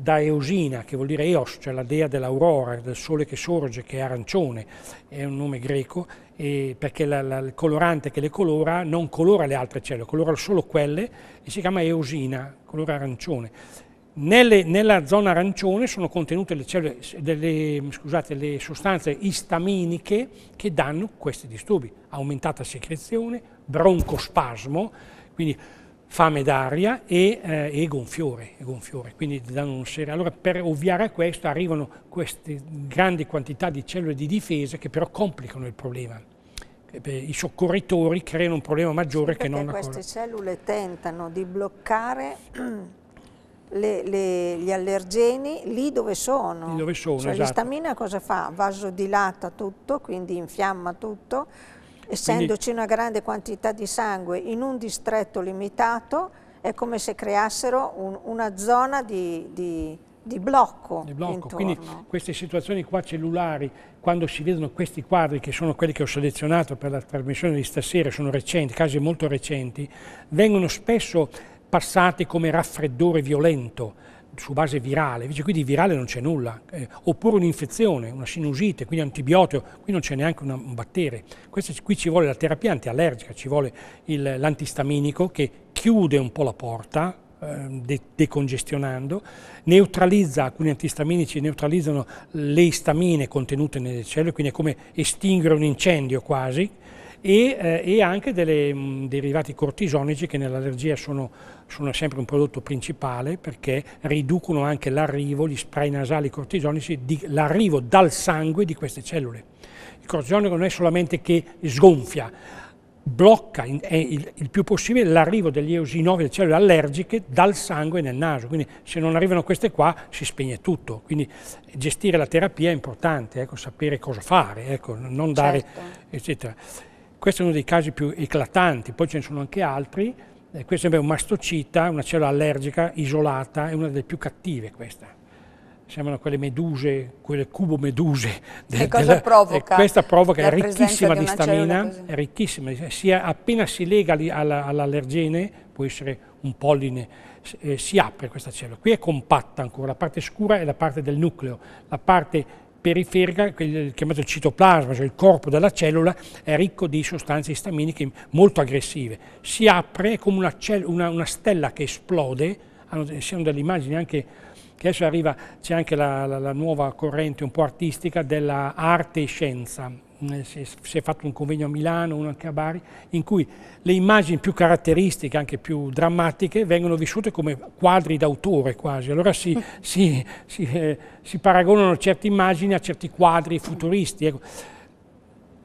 da Eusina, che vuol dire Eos, cioè la dea dell'aurora, del sole che sorge, che è arancione, è un nome greco, perché la, la, il colorante che le colora non colora le altre cellule, colora solo quelle e si chiama Eusina, colore arancione. Nelle, nella zona arancione sono contenute le, cellule, delle, scusate, le sostanze istaminiche che danno questi disturbi, aumentata secrezione, broncospasmo, quindi fame d'aria e, eh, e, gonfiore, e gonfiore, quindi danno un serio. Allora per ovviare a questo arrivano queste grandi quantità di cellule di difesa che però complicano il problema. Eh, I soccorritori creano un problema maggiore sì, che non... Perché queste cellule tentano di bloccare *clears throat* le, le, gli allergeni lì dove sono. Lì dove sono, cioè, esatto. L'istamina cosa fa? Vasodilata tutto, quindi infiamma tutto, essendoci Quindi... una grande quantità di sangue in un distretto limitato, è come se creassero un, una zona di, di di blocco. Di blocco. Quindi queste situazioni qua cellulari, quando si vedono questi quadri, che sono quelli che ho selezionato per la trasmissione di stasera, sono recenti, casi molto recenti, vengono spesso passati come raffreddore violento, su base virale, invece qui di virale non c'è nulla, eh, oppure un'infezione, una sinusite, quindi antibiotico, qui non c'è neanche una, un batterio. Questo, qui ci vuole la terapia antiallergica, ci vuole il, l'antistaminico che chiude un po' la porta, eh, decongestionando, neutralizza, alcuni antistaminici neutralizzano le istamine contenute nelle cellule, quindi è come estinguere un incendio quasi, e, eh, e anche dei derivati cortisonici che nell'allergia sono sono sempre un prodotto principale perché riducono anche l'arrivo, gli spray nasali cortisonici, l'arrivo dal sangue di queste cellule. Il cortisonico non è solamente che sgonfia, blocca in, il, il, più possibile l'arrivo degli eosinofi, delle cellule allergiche, dal sangue nel naso. Quindi se non arrivano queste qua si spegne tutto. Quindi gestire la terapia è importante, ecco, sapere cosa fare, ecco, non dare, certo. eccetera. Questo è uno dei casi più eclatanti, poi ce ne sono anche altri. Eh, questo è un mastocita, una cellula allergica isolata, è una delle più cattive questa. Sembrano quelle meduse, quelle cubo meduse. che cosa della, provoca? Eh, questa provoca, è ricchissima di, stamina, è ricchissima, sia appena si lega all'allergene, può essere un polline, eh, si apre questa cellula. Qui è compatta ancora, la parte scura è la parte del nucleo, la parte periferica, chiamato il citoplasma, cioè il corpo della cellula, è ricco di sostanze istaminiche molto aggressive. Si apre come una, una, una stella che esplode, sono delle immagini anche che adesso arriva, c'è anche la, la, la nuova corrente un po' artistica della arte e scienza, eh, si è fatto un convegno a Milano, uno anche a Bari, in cui le immagini più caratteristiche, anche più drammatiche, vengono vissute come quadri d'autore quasi. Allora si, si, si, eh, si paragonano certe immagini a certi quadri futuristi. Ecco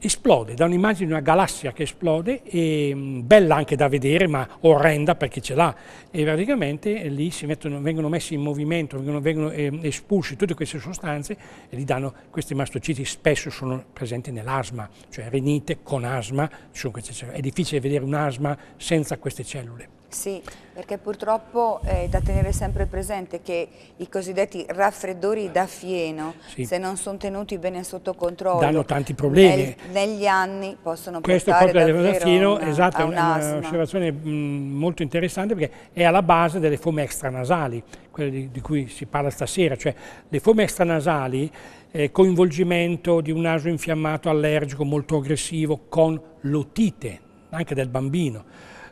esplode, da un'immagine di una galassia che esplode, e, mm, bella anche da vedere ma orrenda perché ce l'ha, e praticamente lì mettono, vengono messi in movimento, vengono, vengono eh, espulsi tutte queste sostanze e gli danno questi mastociti, spesso sono presenti nell'asma, cioè renite con asma, è difficile vedere un'asma senza queste cellule. Sì, perché purtroppo eh, è da tenere sempre presente che i cosiddetti raffreddori da fieno, sì. se non sono tenuti bene sotto controllo, danno tanti problemi. Nel, negli anni possono Questo portare davvero da fieno, una, esatto, è un'osservazione molto interessante perché è alla base delle forme extranasali, quelle di, di cui si parla stasera, cioè le forme extranasali eh, coinvolgimento di un naso infiammato allergico molto aggressivo con l'otite, anche del bambino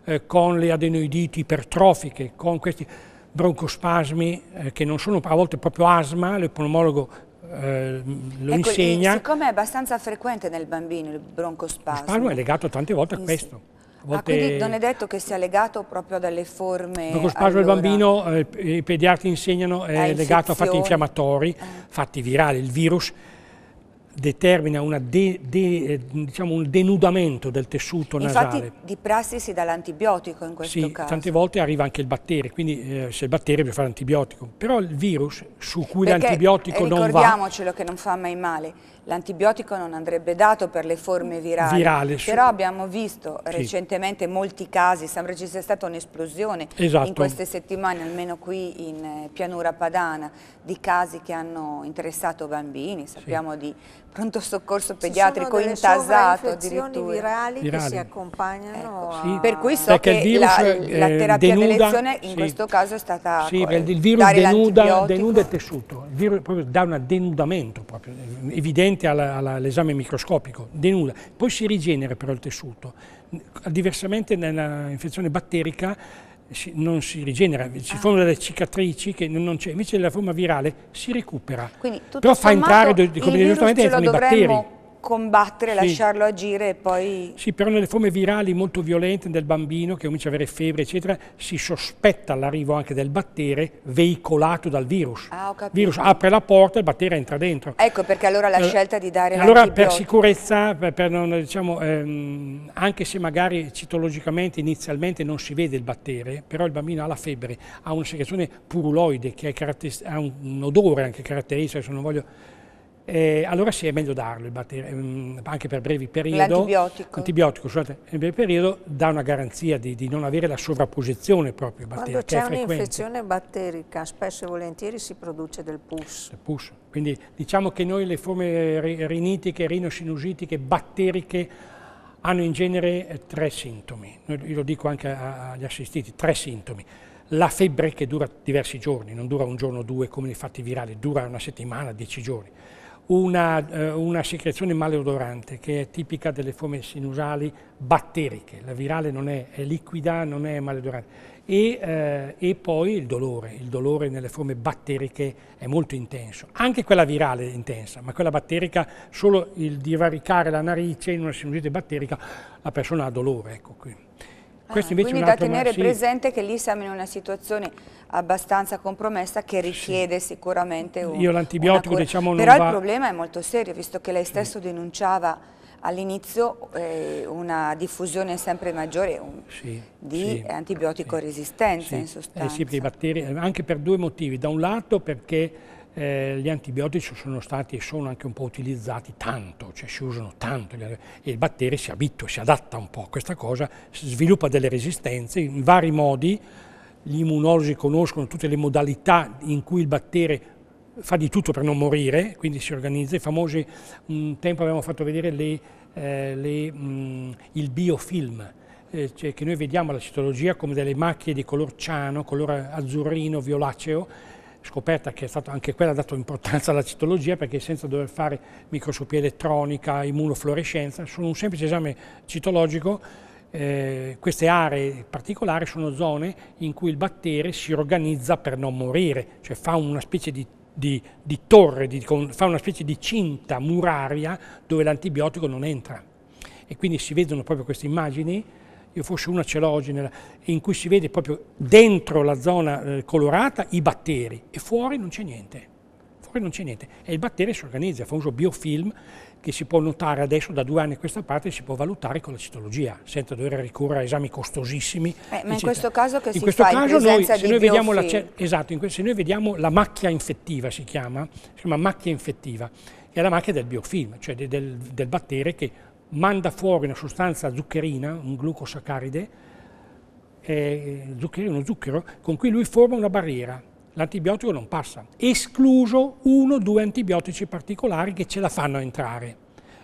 eh, con le adenoiditi ipertrofiche, con questi broncospasmi eh, che non sono a volte proprio asma, il eh, lo ecco, insegna. Siccome è abbastanza frequente nel bambino il broncospasmo. Il spasmo è legato tante volte a questo. A ah, volte... Ah, quindi non è detto che sia legato proprio dalle forme... Il broncospasmo allora... del bambino, eh, i pediatri insegnano, è legato a fatti infiammatori, ah. fatti virali, il virus determina de, de, eh, diciamo un denudamento del tessuto nasale. Infatti di prassi si dà l'antibiotico in questo sì, caso. tante volte arriva anche il batterio, quindi eh, se il batterio bisogna fare l'antibiotico. Però il virus su cui l'antibiotico non va... ricordiamocelo che non fa mai male, l'antibiotico non andrebbe dato per le forme virali. Virale, però su... abbiamo visto sì. recentemente molti casi, sembra ci sia stata un'esplosione esatto. in queste settimane, almeno qui in eh, pianura padana, di casi che hanno interessato bambini, sappiamo sì. di pronto soccorso pediatrico intasato addirittura. virali, virali che si accompagnano ecco, sì. a... Per cui so Perché che la, eh, la, terapia denuda, d'elezione in sì. questo caso è stata Sì, quel, il virus denuda, denuda, il tessuto, il virus proprio dà un denudamento proprio, evidente all'esame microscopico, denuda. Poi si rigenera però il tessuto. Diversamente nell'infezione batterica si, non si rigenera, ci ah. sono delle cicatrici che non c'è, invece la forma virale si recupera. Quindi, tutto Però fa entrare, come giustamente, i batteri combattere, sì. lasciarlo agire e poi... Sì, però nelle forme virali molto violente del bambino che comincia ad avere febbre, eccetera, si sospetta l'arrivo anche del battere veicolato dal virus. Ah, ho capito. Il virus apre la porta e il battere entra dentro. Ecco perché allora la eh, scelta di dare Allora per sicurezza, per, per non, diciamo, ehm, anche se magari citologicamente inizialmente non si vede il battere, però il bambino ha la febbre, ha una secrezione puruloide che ha un, odore anche caratteristico, se non voglio eh, allora sì, è meglio darlo ehm, anche per brevi periodi. L'antibiotico? Antibiotico, scusate, nel breve periodo dà una garanzia di, di non avere la sovrapposizione proprio batterica. Quando c'è un'infezione batterica, spesso e volentieri si produce del pus. Del pus. Quindi diciamo che noi le forme rinitiche, rinosinusitiche, batteriche hanno in genere eh, tre sintomi. Io lo dico anche agli assistiti, tre sintomi la febbre che dura diversi giorni, non dura un giorno o due come nei fatti virali, dura una settimana, dieci giorni una, eh, una secrezione maleodorante che è tipica delle forme sinusali batteriche, la virale non è, è liquida, non è maleodorante. E, eh, e, poi il dolore, il dolore nelle forme batteriche è molto intenso, anche quella virale è intensa, ma quella batterica, solo il divaricare la narice in una sinusite batterica, la persona ha dolore, ecco qui. Ah, quindi da tenere sì. presente che lì siamo in una situazione abbastanza compromessa che richiede sì. sicuramente un... Io l'antibiotico diciamo non Però va... il problema è molto serio, visto che lei stesso mm. denunciava all'inizio eh, una diffusione sempre maggiore un, sì, di sì, antibiotico resistenza sì, in sostanza. Eh sì, batteri, eh, anche per due motivi. Da un lato perché eh, gli antibiotici sono stati e sono anche un po' utilizzati tanto, cioè si usano tanto e il batterio si abitua, si adatta un po' a questa cosa, sviluppa delle resistenze in vari modi gli immunologi conoscono tutte le modalità in cui il batterio fa di tutto per non morire, quindi si organizza. I famosi, un tempo abbiamo fatto vedere le, eh, le, mh, mm, il biofilm, eh, cioè che noi vediamo la citologia come delle macchie di color ciano, color azzurrino, violaceo, scoperta che è stata anche quella dato importanza alla citologia perché senza dover fare microscopia elettronica, immunofluorescenza, sono un semplice esame citologico eh, queste aree particolari sono zone in cui il batterio si organizza per non morire, cioè fa una specie di, di, di torre, di, fa una specie di cinta muraria dove l'antibiotico non entra. E quindi si vedono proprio queste immagini, io forse una ce l'ho oggi, in cui si vede proprio dentro la zona eh, colorata i batteri e fuori non c'è niente. Fuori non c'è niente. E il batterio si organizza, fa un uso biofilm che si può notare adesso da due anni a questa parte si può valutare con la citologia senza dover ricorrere a esami costosissimi. Eh, ma in questo caso che in si questo fa caso in noi, se noi vediamo la, Esatto, questo, se noi vediamo la macchia infettiva si chiama, si chiama macchia infettiva, è la macchia del biofilm, cioè de, del, del batterio che manda fuori una sostanza zuccherina, un glucosaccaride, eh, uno zucchero, con cui lui forma una barriera l'antibiotico non passa, escluso uno o due antibiotici particolari che ce la fanno entrare.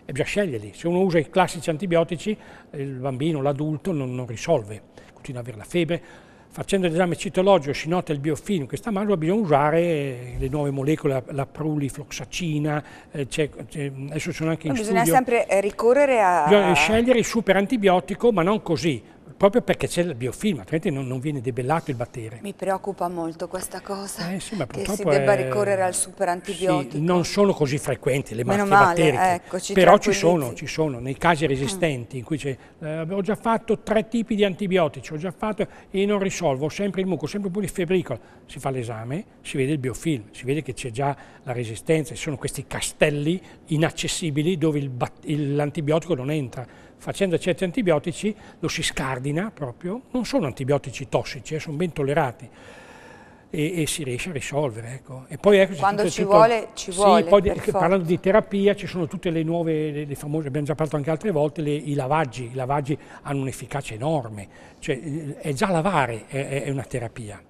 E bisogna sceglierli, se uno usa i classici antibiotici il bambino, l'adulto non, non, risolve, continua ad avere la febbre. Facendo l'esame citologico, si nota il biofilm, questa mano bisogna usare le nuove molecole, la prulifloxacina, eh, c adesso sono anche in bisogna studio. Bisogna sempre eh, ricorrere a... Bisogna scegliere il super antibiotico, ma non così, proprio perché c'è il biofilm, altrimenti non, non, viene debellato il batterio. Mi preoccupa molto questa cosa, eh sì, che si debba è... ricorrere al super antibiotico. Sì, non sono così frequenti le malattie male, batteriche, ecco, ci però ci sono, ci sono, nei casi mm. resistenti mm. in cui c'è, eh, ho già fatto tre tipi di antibiotici, ho già fatto e non risolvo, sempre il muco, sempre pure il febricolo, si fa l'esame, si vede il biofilm, si vede che c'è già la resistenza, ci sono questi castelli inaccessibili dove l'antibiotico non entra facendo certi antibiotici lo si scardina proprio, non sono antibiotici tossici, eh, sono ben tollerati. E, e, si riesce a risolvere. Ecco. E poi, ecco, Quando tutto, ci tutto, vuole, ci sì, vuole. Poi, parlando di terapia, ci sono tutte le nuove, le, le famose, abbiamo già parlato anche altre volte, le, i lavaggi. I lavaggi hanno un'efficacia enorme, cioè è già lavare, è, è una terapia.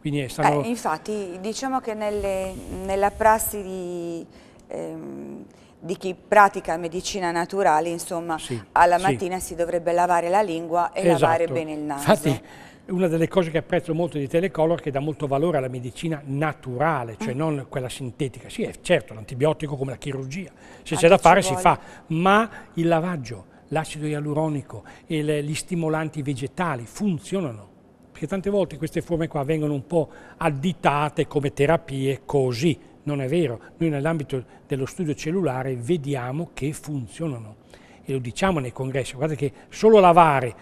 è stato... eh, infatti, diciamo che nelle, nella prassi di... Ehm, di chi pratica medicina naturale, insomma, sì, alla mattina sì. si dovrebbe lavare la lingua e esatto. lavare bene il naso. Infatti, una delle cose che apprezzo molto di Telecolor è che dà molto valore alla medicina naturale, cioè mm. non quella sintetica. Sì, è certo, l'antibiotico come la chirurgia, se ah, c'è da fare si fa, ma il lavaggio, l'acido ialuronico e le, gli stimolanti vegetali funzionano. Perché tante volte queste forme qua vengono un po' additate come terapie così, non è vero, noi nell'ambito dello studio cellulare vediamo che funzionano e lo diciamo nei congressi, guardate che solo lavare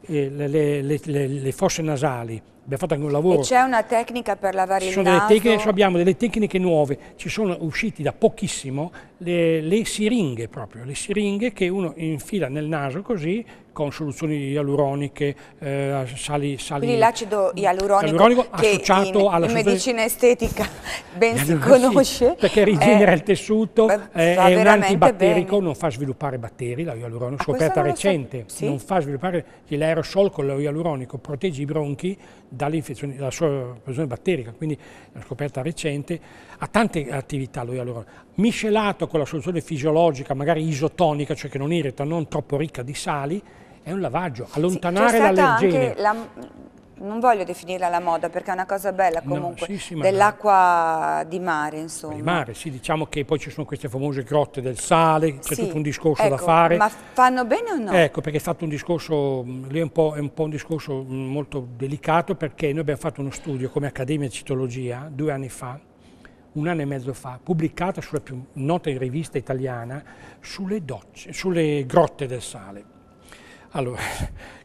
eh, le, le, le, le, fosse nasali, abbiamo fatto anche un lavoro. E c'è una tecnica per lavare ci sono il naso? Delle tecniche, abbiamo delle tecniche nuove, ci sono usciti da pochissimo le, le, siringhe proprio, le siringhe che uno infila nel naso così con soluzioni ialuroniche, eh, sali, sali... Quindi l'acido ialuronico, ialuronico associato in, alla in medicina estetica *laughs* ben eh, si conosce. Sì, perché eh, rigenera eh, il tessuto, eh, è un antibatterico, bene. non fa sviluppare batteri, la ialuronico, scoperta recente, so, sì? non fa sviluppare l'aerosol con lo ialuronico, protegge i bronchi dall'infezione, dalla sua batterica, quindi la scoperta recente, ha tante attività lo ialuronico. Miscelato lavato con la soluzione fisiologica, magari isotonica, cioè che non irrita, non troppo ricca di sali, è un lavaggio, allontanare sì, dall'ergene. La, non voglio definirla la moda perché è una cosa bella comunque, no, sì, sì, dell'acqua di mare insomma. Di mare, sì, diciamo che poi ci sono queste famose grotte del sale, c'è sì, tutto un discorso ecco, da fare. Ma fanno bene o no? Ecco, perché è stato un discorso, lì è un, è un po' un discorso molto delicato perché noi abbiamo fatto uno studio come Accademia di Citologia due anni fa un anno e mezzo fa, pubblicata sulla più nota rivista italiana, sulle, docce, sulle grotte del sale. Allora,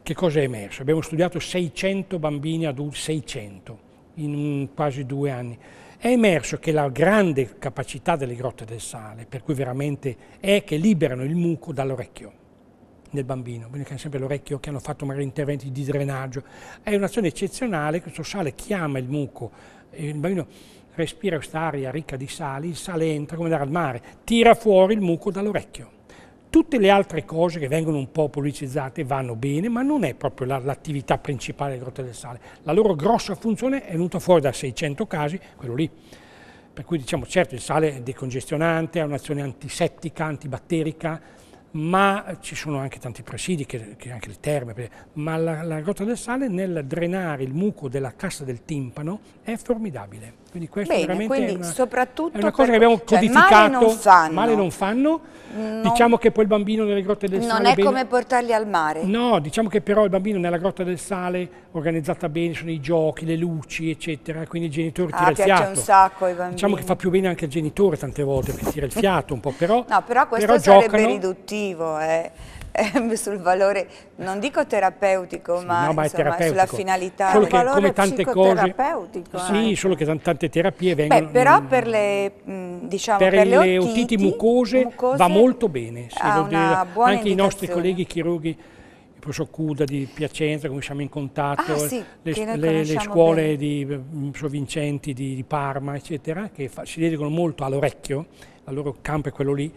*laughs* che cosa è emerso? Abbiamo studiato 600 bambini adulti, 600, in quasi due anni. È emerso che la grande capacità delle grotte del sale, per cui veramente è che liberano il muco dall'orecchio del bambino, quindi che è sempre l'orecchio che hanno fatto magari interventi di drenaggio, è un'azione eccezionale, questo sale chiama il muco, il bambino respira questa aria ricca di sali, il sale entra come andare al mare, tira fuori il muco dall'orecchio. Tutte le altre cose che vengono un po' pubblicizzate vanno bene, ma non è proprio la, l'attività principale delle grotte del sale. La loro grossa funzione è venuta fuori da 600 casi, quello lì. Per cui diciamo, certo, il sale è decongestionante, ha un'azione antisettica, antibatterica, ma ci sono anche tanti presidi, che, che anche le terme, ma la, la, grotta del sale nel drenare il muco della cassa del timpano è formidabile. Quindi questo Bene, quindi è, una, soprattutto è una cosa per... che abbiamo codificato, cioè, male non fanno, male non fanno. Non... diciamo che poi il bambino nelle grotte del sale... Non è ben... come portarli al mare. No, diciamo che però il bambino nella grotta del sale, organizzata bene, sono i giochi, le luci, eccetera, quindi il genitore ah, tira il fiato. un sacco ai bambini. Diciamo che fa più bene anche al genitore tante volte, perché tira il fiato un po', però... No, però questo però sarebbe giocano. riduttivo, eh. Ehm, sul valore, non dico terapeutico, sì, ma, no, ma insomma, sulla finalità. Solo che, come tante cose, sì, solo che tante terapie vengono... Beh, però per le, diciamo, per per le otiti, otiti mucose, mucose, va molto bene, sì, anche i nostri colleghi chirurghi il professor Cuda di Piacenza, come siamo in contatto, ah, sì, le, le, le, scuole bene. di Provincenti di, di, Parma, eccetera, che fa, si dedicano molto all'orecchio, il loro campo è quello lì,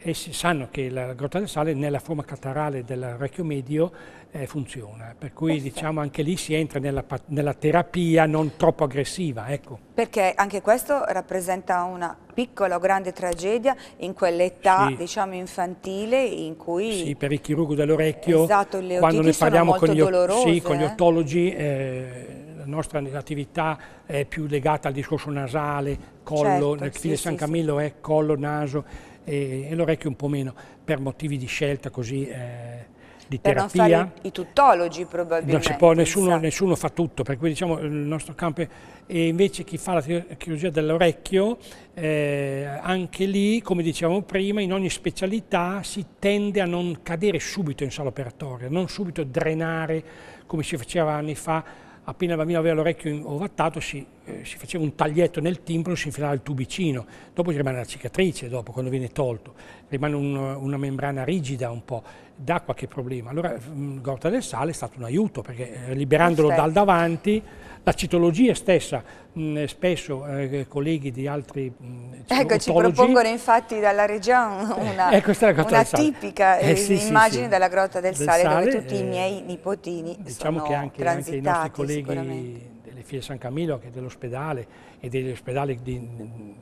e si sanno che la grotta del sale nella forma catarale dell'orecchio medio eh, funziona, per cui Perfetto. diciamo anche lì si entra nella, nella terapia non troppo aggressiva. Ecco. Perché anche questo rappresenta una piccola o grande tragedia in quell'età sì. diciamo infantile in cui... Sì, per il chirurgo dell'orecchio, esatto, quando ne parliamo con gli, sì, con gli ottologi... Eh, eh nostra attività è più legata al discorso nasale, collo, certo, nel fine sì, San Camillo sì. è collo, naso, e, e l'orecchio un po' meno, per motivi di scelta così... Eh, di per terapia. Per non fare i tuttologi probabilmente. Non si può, nessuno, nessuno, fa tutto, per cui diciamo il nostro campo è, e invece chi fa la chirurgia dell'orecchio, eh, anche lì, come dicevamo prima, in ogni specialità si tende a non cadere subito in sala operatoria, non subito drenare come si faceva anni fa appena il bambino aveva l'orecchio ovattato si, eh, si, faceva un taglietto nel timbro, si infilava il tubicino, dopo gli rimane la cicatrice, dopo quando viene tolto, rimane un, una membrana rigida un po' dà qualche problema. Allora mm, Gorta del Sale è stato un aiuto perché eh, liberandolo dal davanti, la citologia stessa, mh, mm, spesso eh, colleghi di altri mh, mm, Ecco, ci propongono infatti dalla regione una, *laughs* eh, una tipica eh, eh sì, immagine sì, sì. della Grotta del, del Sale, Sale, dove tutti i eh, miei nipotini diciamo che anche, anche i nostri colleghi delle Fie San Camillo, che dell'ospedale e degli ospedali di,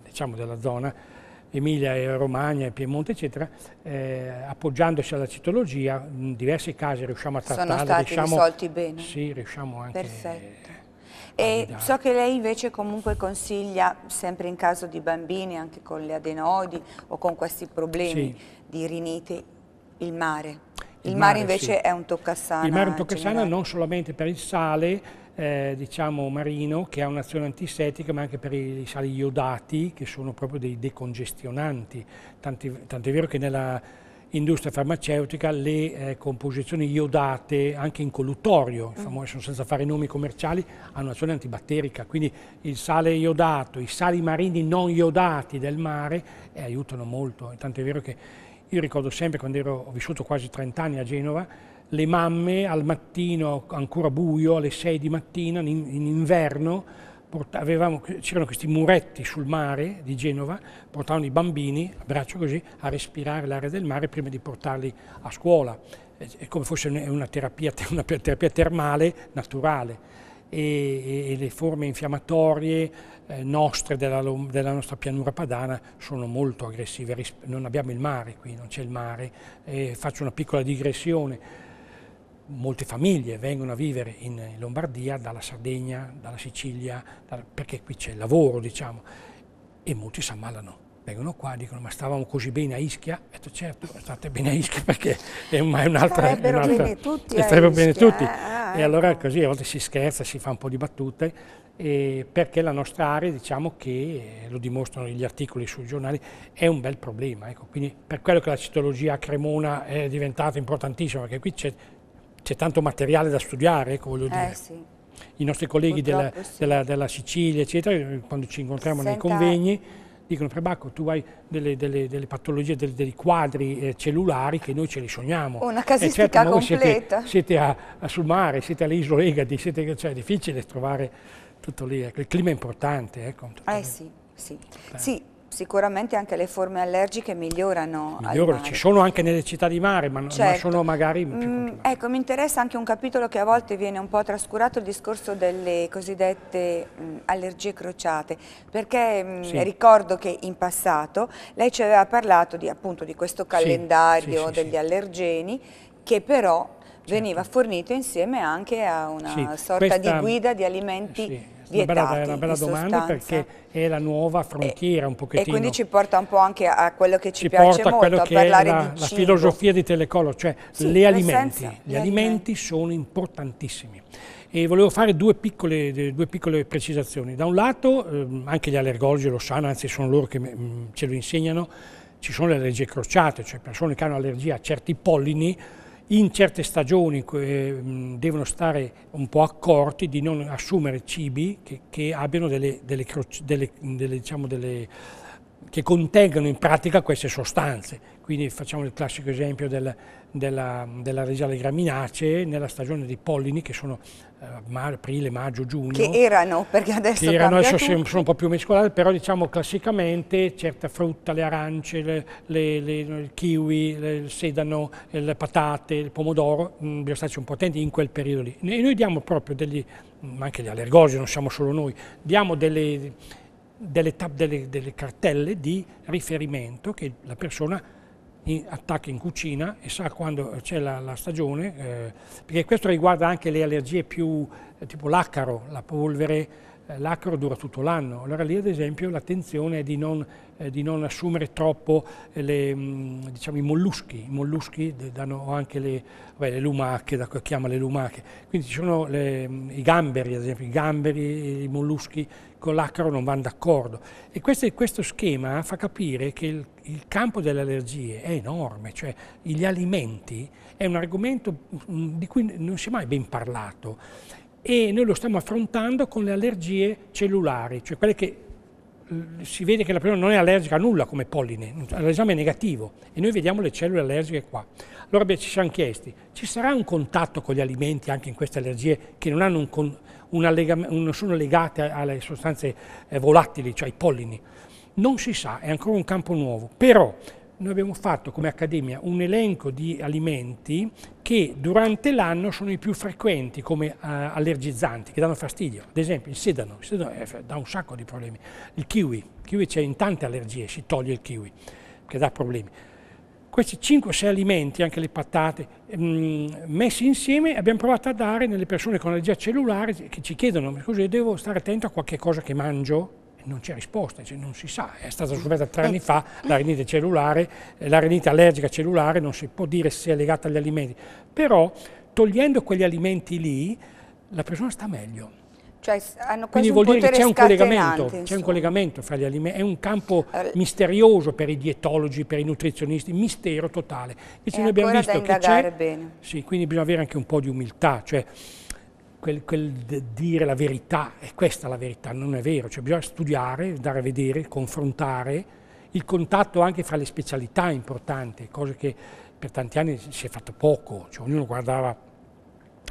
diciamo, della zona, Emilia e Romagna Piemonte, eccetera, eh, appoggiandosi alla citologia, in diversi casi riusciamo a trattarla. Sono stati riusciamo, risolti bene? Sì, riusciamo anche... Perfetto. E so che lei invece comunque consiglia, sempre in caso di bambini, anche con le adenoidi o con questi problemi sì. di rinite, il mare. Il, il mare, mare, invece sì. è un toccasana. Il mare è un toccasana non solamente per il sale, eh, diciamo marino che ha un'azione antissettica ma anche per i sali iodati che sono proprio dei decongestionanti, tant'è vero che nella industria farmaceutica le eh, composizioni iodate anche in collutorio mm. famoso, senza fare nomi commerciali, hanno un'azione antibatterica, quindi il sale iodato, i sali marini non iodati del mare eh, aiutano molto, tant'è vero che io ricordo sempre quando ero, ho vissuto quasi 30 anni a Genova, le mamme al mattino, ancora buio, alle 6 di mattina, in, in inverno, c'erano questi muretti sul mare di Genova, portavano i bambini a braccio così a respirare l'aria del mare prima di portarli a scuola. È come fosse una terapia, una terapia termale naturale. E, e, le forme infiammatorie eh, nostre della, della, nostra pianura padana sono molto aggressive, non abbiamo il mare qui, non c'è il mare. Eh, faccio una piccola digressione molte famiglie vengono a vivere in Lombardia dalla Sardegna, dalla Sicilia, perché qui c'è il lavoro, diciamo, e molti si ammalano. Vengono qua e dicono ma stavamo così bene a Ischia? E detto certo, state bene a Ischia *laughs* perché è, ma è un'altra... Starebbero un'altra, bene tutti Starebbero bene tutti. Ah, e allora così a volte si scherza, si fa un po' di battute, eh, perché la nostra area, diciamo che, eh, lo dimostrano gli articoli sui giornali, è un bel problema. Ecco. Quindi per quello che la citologia a Cremona è diventata importantissima, perché qui c'è c'è tanto materiale da studiare, ecco, voglio eh, dire. Eh, sì. I nostri colleghi della, sì. della, della, Sicilia, eccetera, quando ci incontriamo Senta... nei convegni, dicono Prebacco tu hai delle, delle, delle patologie, dei, dei quadri eh, cellulari che noi ce li sogniamo. Una casistica eh certo, completa. Siete, siete a, a, sul mare, siete alle isole Egadi, siete, cioè è difficile trovare tutto lì, ecco, il clima è importante. Ecco, eh sì, sì. Eh. sì sicuramente anche le forme allergiche migliorano. migliorano ci sono anche nelle città di mare, ma, certo. ma sono magari più mm, Ecco, mi interessa anche un capitolo che a volte viene un po' trascurato, il discorso delle cosiddette mh, mm, allergie crociate, perché mh, mm, sì. ricordo che in passato lei ci aveva parlato di, appunto di questo calendario sì, sì, degli allergeni, che però certo. veniva fornito insieme anche a una sorta questa, di guida di alimenti vietati. È una bella, domanda sostanza. perché è la nuova frontiera e, un pochettino. E quindi ci porta un po' anche a quello che ci, ci piace porta molto, a, che è la, la filosofia di Telecolo, cioè sì, gli alimenti. Senza, gli alimenti sono importantissimi. E volevo fare due piccole, due piccole precisazioni. Da un lato, eh, anche gli allergologi lo sanno, anzi sono loro che mh, mm, ce lo insegnano, ci sono le allergie crociate, cioè persone che hanno allergia a certi pollini, in certe stagioni eh, devono stare un po' accorti di non assumere cibi che, che abbiano delle, delle, delle, mm, delle diciamo che contengano in pratica queste sostanze. Quindi facciamo il classico esempio del, della, della Resiale Graminacee nella stagione dei pollini che sono eh, aprile, maggio, giugno. Che erano, perché adesso, che erano, adesso sono, sono un po' più mescolate, però diciamo classicamente certa frutta, le arance, le, le, le, il kiwi, il sedano, le patate, il pomodoro, mh, mm, bisogna starci un po' attenti in quel periodo lì. E noi diamo proprio degli, ma mm, anche gli allergosi, non siamo solo noi, diamo delle, delle, tab, delle, delle cartelle di riferimento che la persona in, attacca in cucina e sa quando c'è la, la, stagione, eh, perché questo riguarda anche le allergie più eh, tipo l'accaro, la polvere, eh, l'accaro dura tutto l'anno, allora lì ad esempio l'attenzione è di non, di non, assumere troppo eh, le, mh, mm, diciamo, i molluschi, i molluschi danno anche le, vabbè, le lumache, da, chiama le lumache, quindi ci sono le, mm, i gamberi ad esempio, i gamberi, i molluschi con l'acaro non vanno d'accordo. E questo, questo, schema fa capire che il, il, campo delle allergie è enorme, cioè gli alimenti è un argomento mm, di cui non si è mai ben parlato e noi lo stiamo affrontando con le allergie cellulari, cioè quelle che mm, si vede che la persona non è allergica a nulla come polline, l'esame è negativo e noi vediamo le cellule allergiche qua. Allora beh, ci siamo chiesti, ci sarà un contatto con gli alimenti anche in queste allergie che non hanno un, con, non sono legate alle sostanze eh, volatili, cioè ai pollini. Non si sa, è ancora un campo nuovo, però noi abbiamo fatto come Accademia un elenco di alimenti che durante l'anno sono i più frequenti come uh, allergizzanti, che danno fastidio. Ad esempio il sedano, il sedano è, eh, dà un sacco di problemi. Il kiwi, il kiwi c'è in tante allergie, si toglie il kiwi, che dà problemi questi 5-6 alimenti, anche le patate, mm, messi insieme abbiamo provato a dare nelle persone con allergia cellulare che ci chiedono, scusa, io devo stare attento a qualche cosa che mangio? non c'è risposta, cioè non si sa, è stata scoperta tre anni fa eh. la renite cellulare, eh, la renite allergica cellulare non si può dire se è legata agli alimenti, però togliendo quegli alimenti lì la persona sta meglio. Cioè, Quindi vuol dire che c'è un, un, collegamento, fra gli alimenti, è un campo eh, misterioso per i dietologi, per i nutrizionisti, mistero totale. Invece eh, noi abbiamo visto che c'è, sì, quindi bisogna avere anche un po' di umiltà, cioè quel, quel dire la verità, è questa la verità, non è vero, cioè, bisogna studiare, andare a vedere, confrontare, il contatto anche fra le specialità è importante, cose che per tanti anni si è fatto poco, cioè ognuno guardava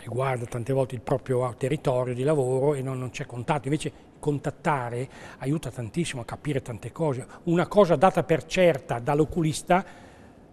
riguarda tante volte il proprio territorio di lavoro e non, non c'è contatto, invece contattare aiuta tantissimo a capire tante cose. Una cosa data per certa dall'oculista,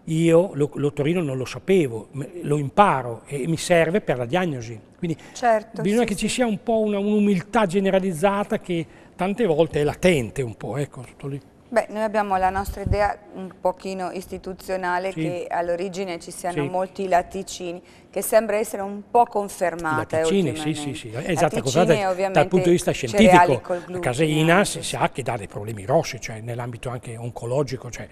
io lo, non lo sapevo, lo imparo e mi serve per la diagnosi. Quindi certo, bisogna sì, che ci sia un po' un'umiltà generalizzata che tante volte è latente un po', ecco, tutto lì. Beh, noi abbiamo la nostra idea un pochino istituzionale sì. che all'origine ci siano sì. molti latticini che sembra essere un po' confermata Latticini, sì, sì, sì, esatto, confermata dal punto di vista scientifico. la caseina si sa che dà dei problemi grossi, cioè nell'ambito anche oncologico, cioè,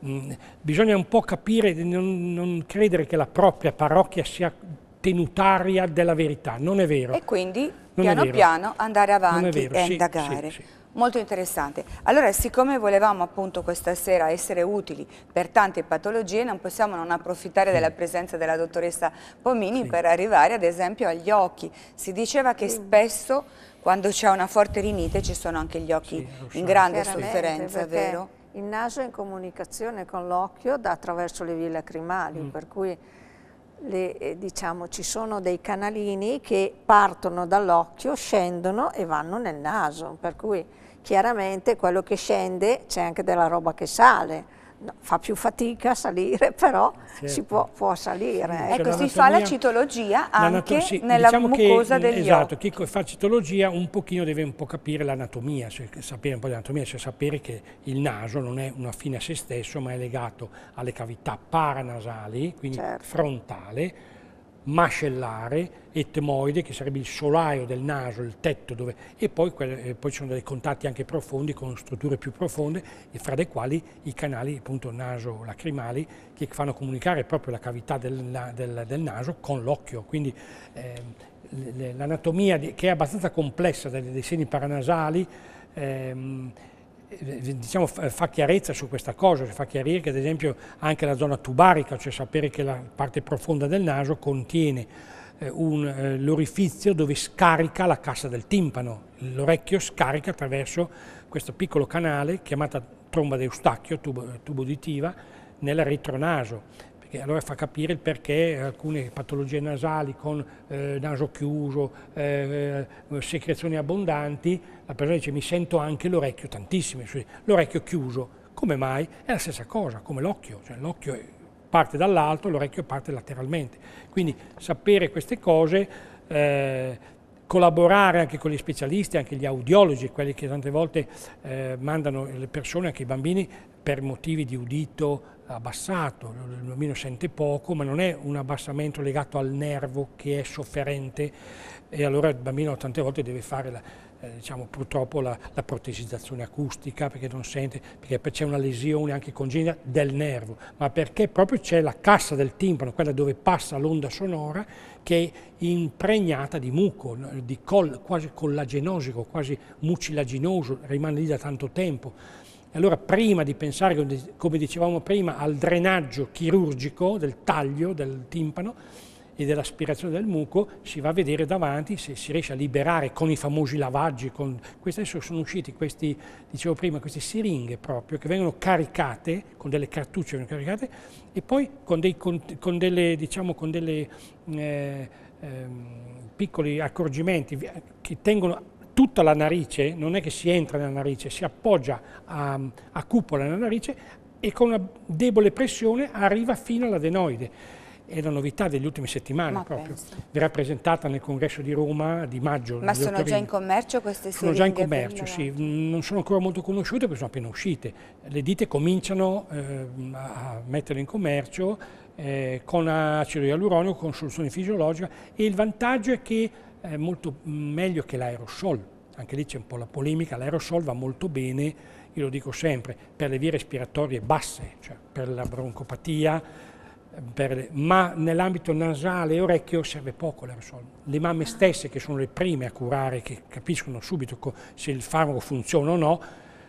mh, mm, bisogna un po' capire, non, non credere che la propria parrocchia sia tenutaria della verità, non è vero. E quindi non piano piano andare avanti e sì, indagare. Sì, sì molto interessante. Allora, siccome volevamo appunto questa sera essere utili per tante patologie, non possiamo non approfittare della mm. presenza della dottoressa Pomini sì. per arrivare ad esempio agli occhi. Si diceva che spesso quando c'è una forte rinite ci sono anche gli occhi sì, in grande sofferenza, vero? Il naso è in comunicazione con l'occhio attraverso le vie lacrimali, mm. per cui le, eh, diciamo, ci sono dei canalini che partono dall'occhio, scendono e vanno nel naso, per cui chiaramente quello che scende c'è anche della roba che sale. fa più fatica a salire, *laughs* però certo. si può, può salire. Sì, ecco, si fa la citologia anche sì, diciamo nella diciamo mucosa che, degli esatto, chi fa citologia un pochino deve un po' capire l'anatomia, cioè sapere un po' di anatomia, cioè sapere che il naso non è una fine a se stesso, ma è legato alle cavità paranasali, quindi certo. frontale, mascellare, etmoide, che sarebbe il solaio del naso, il tetto, dove, e poi, quelle, eh, poi ci sono dei contatti anche profondi con strutture più profonde, e fra le quali i canali appunto naso-lacrimali che fanno comunicare proprio la cavità del, del, del naso con l'occhio. Quindi eh, l'anatomia, che è abbastanza complessa, dei, dei seni paranasali, ehm, eh, diciamo, fa chiarezza su questa cosa, cioè fa chiarire che ad esempio anche la zona tubarica, cioè sapere che la parte profonda del naso contiene eh, un, eh, l'orifizio dove scarica la cassa del timpano, l'orecchio scarica attraverso questo piccolo canale chiamata tromba d'eustacchio, tubo, tubo uditiva, nel retronaso e allora fa capire il perché alcune patologie nasali con eh, naso chiuso, eh, eh secrezioni abbondanti, la persona dice mi sento anche l'orecchio, tantissime, cioè, l'orecchio chiuso, come mai? È la stessa cosa, come l'occhio, cioè l'occhio parte dall'alto, l'orecchio parte lateralmente, quindi sapere queste cose eh, collaborare anche con gli specialisti, anche gli audiologi, quelli che tante volte eh, mandano le persone, anche i bambini, per motivi di udito, abbassato, l'omino sente poco, ma non è un abbassamento legato al nervo che è sofferente e allora il bambino tante volte deve fare la, eh, diciamo, purtroppo la, la, protesizzazione acustica perché non sente, perché c'è una lesione anche congenita del nervo, ma perché proprio c'è la cassa del timpano, quella dove passa l'onda sonora, che è impregnata di muco, di col, quasi collagenosico, quasi mucilaginoso, rimane lì da tanto tempo allora prima di pensare, come dicevamo prima, al drenaggio chirurgico del taglio del timpano e dell'aspirazione del muco, si va a vedere davanti se si riesce a liberare con i famosi lavaggi. Con... adesso sono usciti questi, dicevo prima, queste siringhe proprio, che vengono caricate, con delle cartucce vengono caricate, e poi con, dei, con delle, diciamo, con delle eh, eh, piccoli accorgimenti che tengono tutta la narice, non è che si entra nella narice, si appoggia a, a cupola nella narice e con una debole pressione arriva fino all'adenoide. È la novità degli ultimi settimane Ma proprio. Penso. Verrà presentata nel congresso di Roma di maggio. Ma sono già in commercio queste siringhe? Sono già in commercio, sì. Non sono ancora molto conosciute perché sono appena uscite. Le dite cominciano eh, a metterle in commercio eh, con acido ialuronico, con soluzione fisiologica e il vantaggio è che eh, molto meglio che l'aerosol. Anche lì c'è un po' la polemica, l'aerosol va molto bene, io lo dico sempre, per le vie respiratorie basse, cioè per la broncopatia, ehm, per le... ma nell'ambito nasale e orecchio serve poco l'aerosol. Le mamme stesse, che sono le prime a curare, che capiscono subito se il farmaco funziona o no,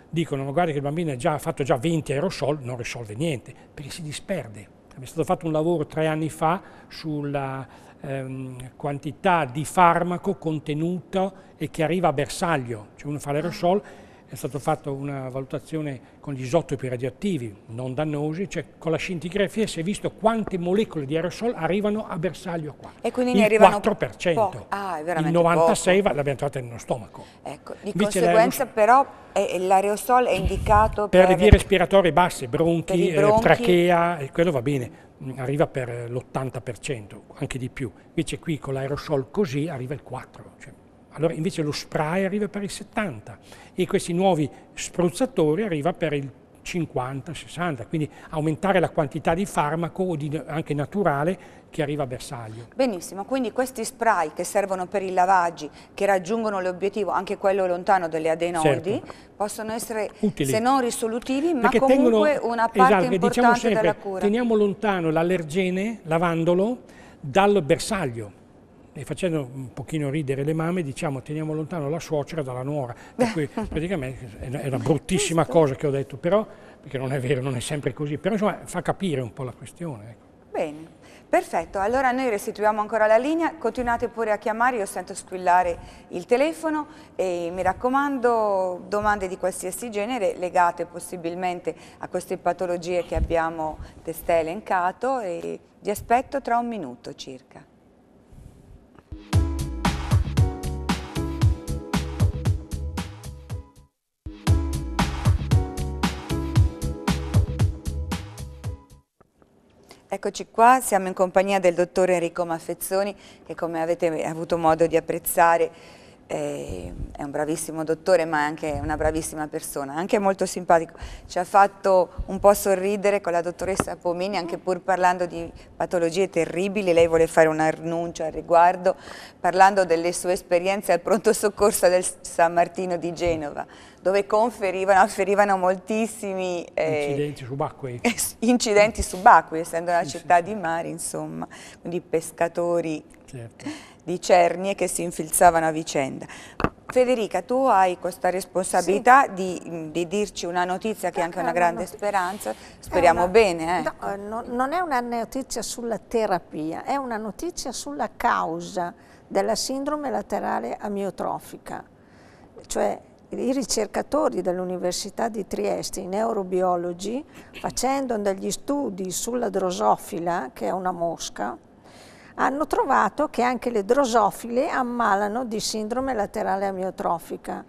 dicono guarda che il bambino ha, già, fatto già 20 aerosol, non risolve niente, perché si disperde. È stato fatto un lavoro tre anni fa sulla ehm, quantità di farmaco contenuto e che arriva a bersaglio. Cioè uno fa l'aerosol, ah. è stata fatta una valutazione con gli isotopi radioattivi non dannosi, cioè con la scintigrafia si è visto quante molecole di aerosol arrivano a bersaglio qua. E quindi ne il arrivano 4%. Po- ah, il 96 l'abbiamo trovata nello stomaco. Ecco, di Invece conseguenza però l'aerosol è indicato per... Per le vie respiratorie basse, bronchi, eh, bronchi. trachea, eh, quello va bene Mm, arriva per l'80%, anche di più. Invece qui con l'aerosol così arriva il 4%. Cioè. Allora invece lo spray arriva per il 70% e questi nuovi spruzzatori arriva per il 50-60, quindi aumentare la quantità di farmaco anche naturale che arriva a bersaglio. Benissimo, quindi questi spray che servono per i lavaggi, che raggiungono l'obiettivo, anche quello lontano delle adenoidi, certo. possono essere, Utili. se non risolutivi, ma Perché comunque tengono, una parte esatto, diciamo importante diciamo sempre, della cura. Teniamo lontano l'allergene, lavandolo, dal bersaglio e facendo un pochino ridere le mamme, diciamo teniamo lontano la suocera dalla nuora, per cui praticamente è una bruttissima cosa che ho detto, però, perché non è vero, non è sempre così, però insomma fa capire un po' la questione. Ecco. Bene, perfetto. Allora noi restituiamo ancora la linea, continuate pure a chiamare, io sento squillare il telefono e mi raccomando domande di qualsiasi genere legate possibilmente a queste patologie che abbiamo testé elencato e vi aspetto tra un minuto circa. Eccoci qua, siamo in compagnia del dottor Enrico Maffezzoni che come avete avuto modo di apprezzare è, un bravissimo dottore ma è anche una bravissima persona, anche molto simpatico. Ci ha fatto un po' sorridere con la dottoressa Pomini, anche pur parlando di patologie terribili, lei vuole fare un annuncio al riguardo, parlando delle sue esperienze al pronto soccorso del San Martino di Genova, dove conferivano, afferivano moltissimi eh, incidenti subacquei, *laughs* incidenti subacquei essendo una città di mare, insomma, quindi pescatori. Certo di cernie che si infilzavano a vicenda. Federica, tu hai questa responsabilità sì. di, di, dirci una notizia che è anche una grande una speranza, speriamo una, bene. Eh. Ecco. No, non è una notizia sulla terapia, è una notizia sulla causa della sindrome laterale amiotrofica, cioè i ricercatori dell'Università di Trieste, i neurobiologi, facendo degli studi sulla drosofila, che è una mosca, hanno trovato che anche le drosofile ammalano di sindrome laterale amiotrofica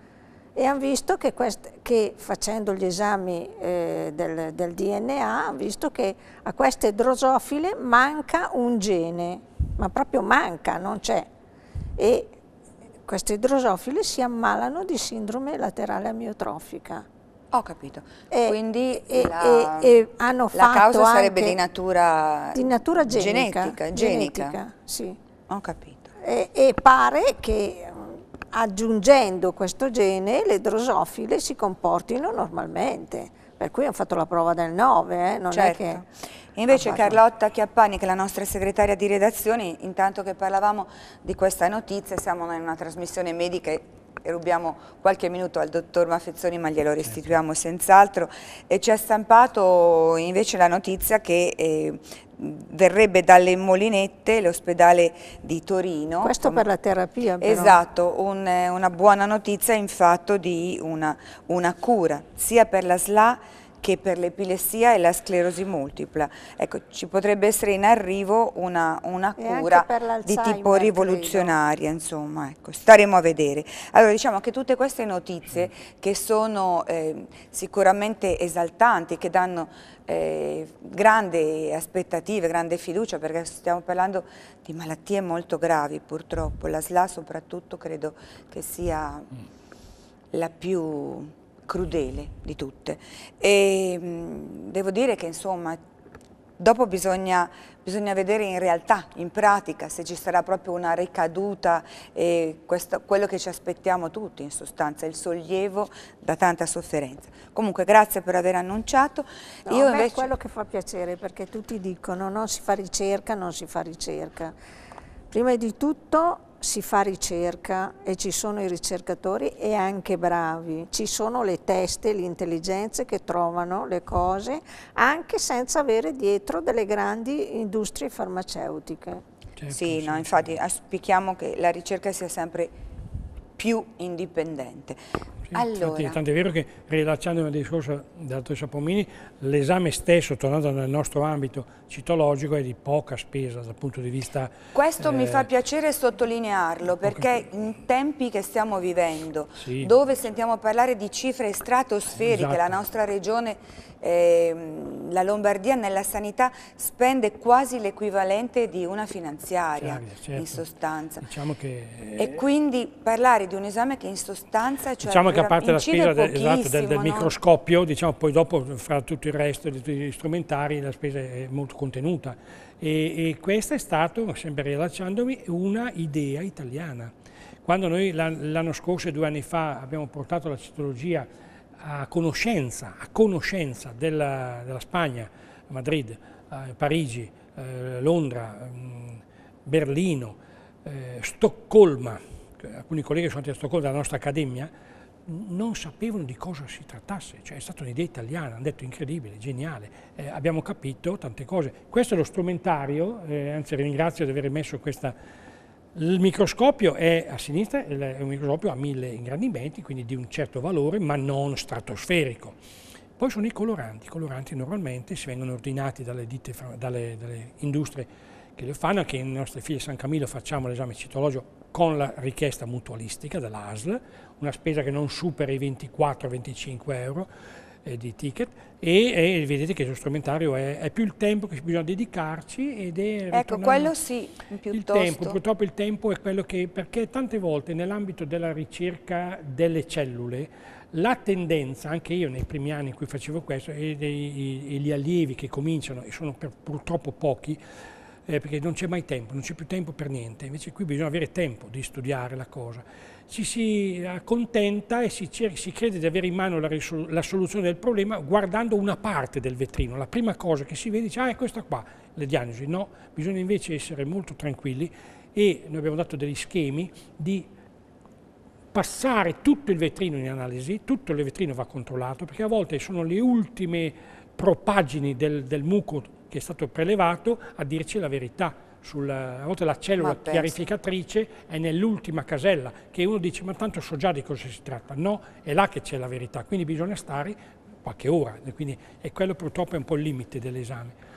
e hanno visto che, quest, che facendo gli esami eh, del, del, DNA hanno visto che a queste drosofile manca un gene, ma proprio manca, non c'è. E queste drosofile si ammalano di sindrome laterale amiotrofica. Ho capito. E, Quindi e, la, e, la causa sarebbe di natura, di natura genica, genetica, genica. genetica sì. Ho capito. E, pare che aggiungendo questo gene le drosofile si comportino normalmente. Per cui hanno fatto la prova del 9, eh? non certo. è che... Invece ah, Carlotta Chiappani, che è la nostra segretaria di redazione, intanto che parlavamo di questa notizia, siamo in una trasmissione medica rubiamo qualche minuto al dottor Maffezzoni ma glielo restituiamo senz'altro e ci ha stampato invece la notizia che eh, verrebbe dalle Molinette, l'ospedale di Torino. Questo per la terapia però. Esatto, un, una buona notizia in fatto di una, una cura sia per la SLA che per l'epilessia e la sclerosi multipla. Ecco, ci potrebbe essere in arrivo una, una cura di tipo rivoluzionaria, credo. insomma, ecco, staremo a vedere. Allora diciamo che tutte queste notizie che sono eh, sicuramente esaltanti, che danno eh, grandi aspettative, grande fiducia, perché stiamo parlando di malattie molto gravi purtroppo, la SLA soprattutto credo che sia la più crudele di tutte. E mm, devo dire che insomma Dopo bisogna, bisogna, vedere in realtà, in pratica, se ci sarà proprio una ricaduta, e questo, quello che ci aspettiamo tutti in sostanza, il sollievo da tanta sofferenza. Comunque grazie per aver annunciato. No, Io invece... È quello che fa piacere perché tutti dicono no, si fa ricerca, non si fa ricerca. Prima di tutto si fa ricerca e ci sono i ricercatori e anche bravi, ci sono le teste, le intelligenze che trovano le cose anche senza avere dietro delle grandi industrie farmaceutiche. Certo, sì, no, infatti auspichiamo che la ricerca sia sempre più indipendente. Sì, allora. Infatti, tanto è vero che rilacciando il discorso della dottoressa Pomini, l'esame stesso, tornando nel nostro ambito citologico, è di poca spesa dal punto di vista... Questo eh, mi fa piacere sottolinearlo, perché poca... in tempi che stiamo vivendo, sì. dove sentiamo parlare di cifre stratosferiche, esatto. la nostra regione Ehm, la Lombardia nella sanità spende quasi l'equivalente di una finanziaria, certo. in sostanza. Diciamo che... E quindi parlare di un esame che in sostanza... Cioè diciamo che a parte la spesa de, esatto, del, del no? microscopio, diciamo, poi dopo fra tutto il resto degli strumentari la spesa è molto contenuta. E, e questa è stata, sempre rilacciandomi, una idea italiana. Quando noi l'anno scorso e due anni fa abbiamo portato la citologia a conoscenza, a conoscenza della, della, Spagna, Madrid, eh, Parigi, eh, Londra, mh, mm, Berlino, eh, Stoccolma, alcuni colleghi sono andati a Stoccolma dalla nostra accademia, non sapevano di cosa si trattasse, cioè è stata un'idea italiana, hanno detto incredibile, geniale, eh, abbiamo capito tante cose. Questo è lo strumentario, eh, anzi ringrazio di aver messo questa il microscopio è a sinistra, è un microscopio a mille ingrandimenti, quindi di un certo valore, ma non stratosferico. Poi sono i coloranti, i coloranti normalmente si vengono ordinati dalle, ditte, dalle, dalle industrie che lo fanno, anche nelle nostre file San Camillo facciamo l'esame citologico con la richiesta mutualistica dell'ASL, una spesa che non supera i 24-25 euro, eh, di ticket e, e, vedete che lo strumentario è, è, più il tempo che bisogna dedicarci ed è... Ecco, quello sì, piuttosto. Il tempo, purtroppo il tempo è quello che... perché tante volte nell'ambito della ricerca delle cellule la tendenza, anche io nei primi anni in cui facevo questo, e, dei, e gli allievi che cominciano, e sono per, purtroppo pochi, eh, perché non c'è mai tempo, non c'è più tempo per niente, invece qui bisogna avere tempo di studiare la cosa ci si accontenta e si, si crede di avere in mano la, la, soluzione del problema guardando una parte del vetrino. La prima cosa che si vede è ah, è questa qua, le diagnosi. No, bisogna invece essere molto tranquilli e noi abbiamo dato degli schemi di passare tutto il vetrino in analisi, tutto il vetrino va controllato, perché a volte sono le ultime propaggini del, del muco che è stato prelevato a dirci la verità sulla, volte la cellula chiarificatrice è nell'ultima casella che uno dice ma tanto so già di cosa si tratta, no, è là che c'è la verità, quindi bisogna stare qualche ora, quindi, e quello purtroppo è un po' il limite dell'esame.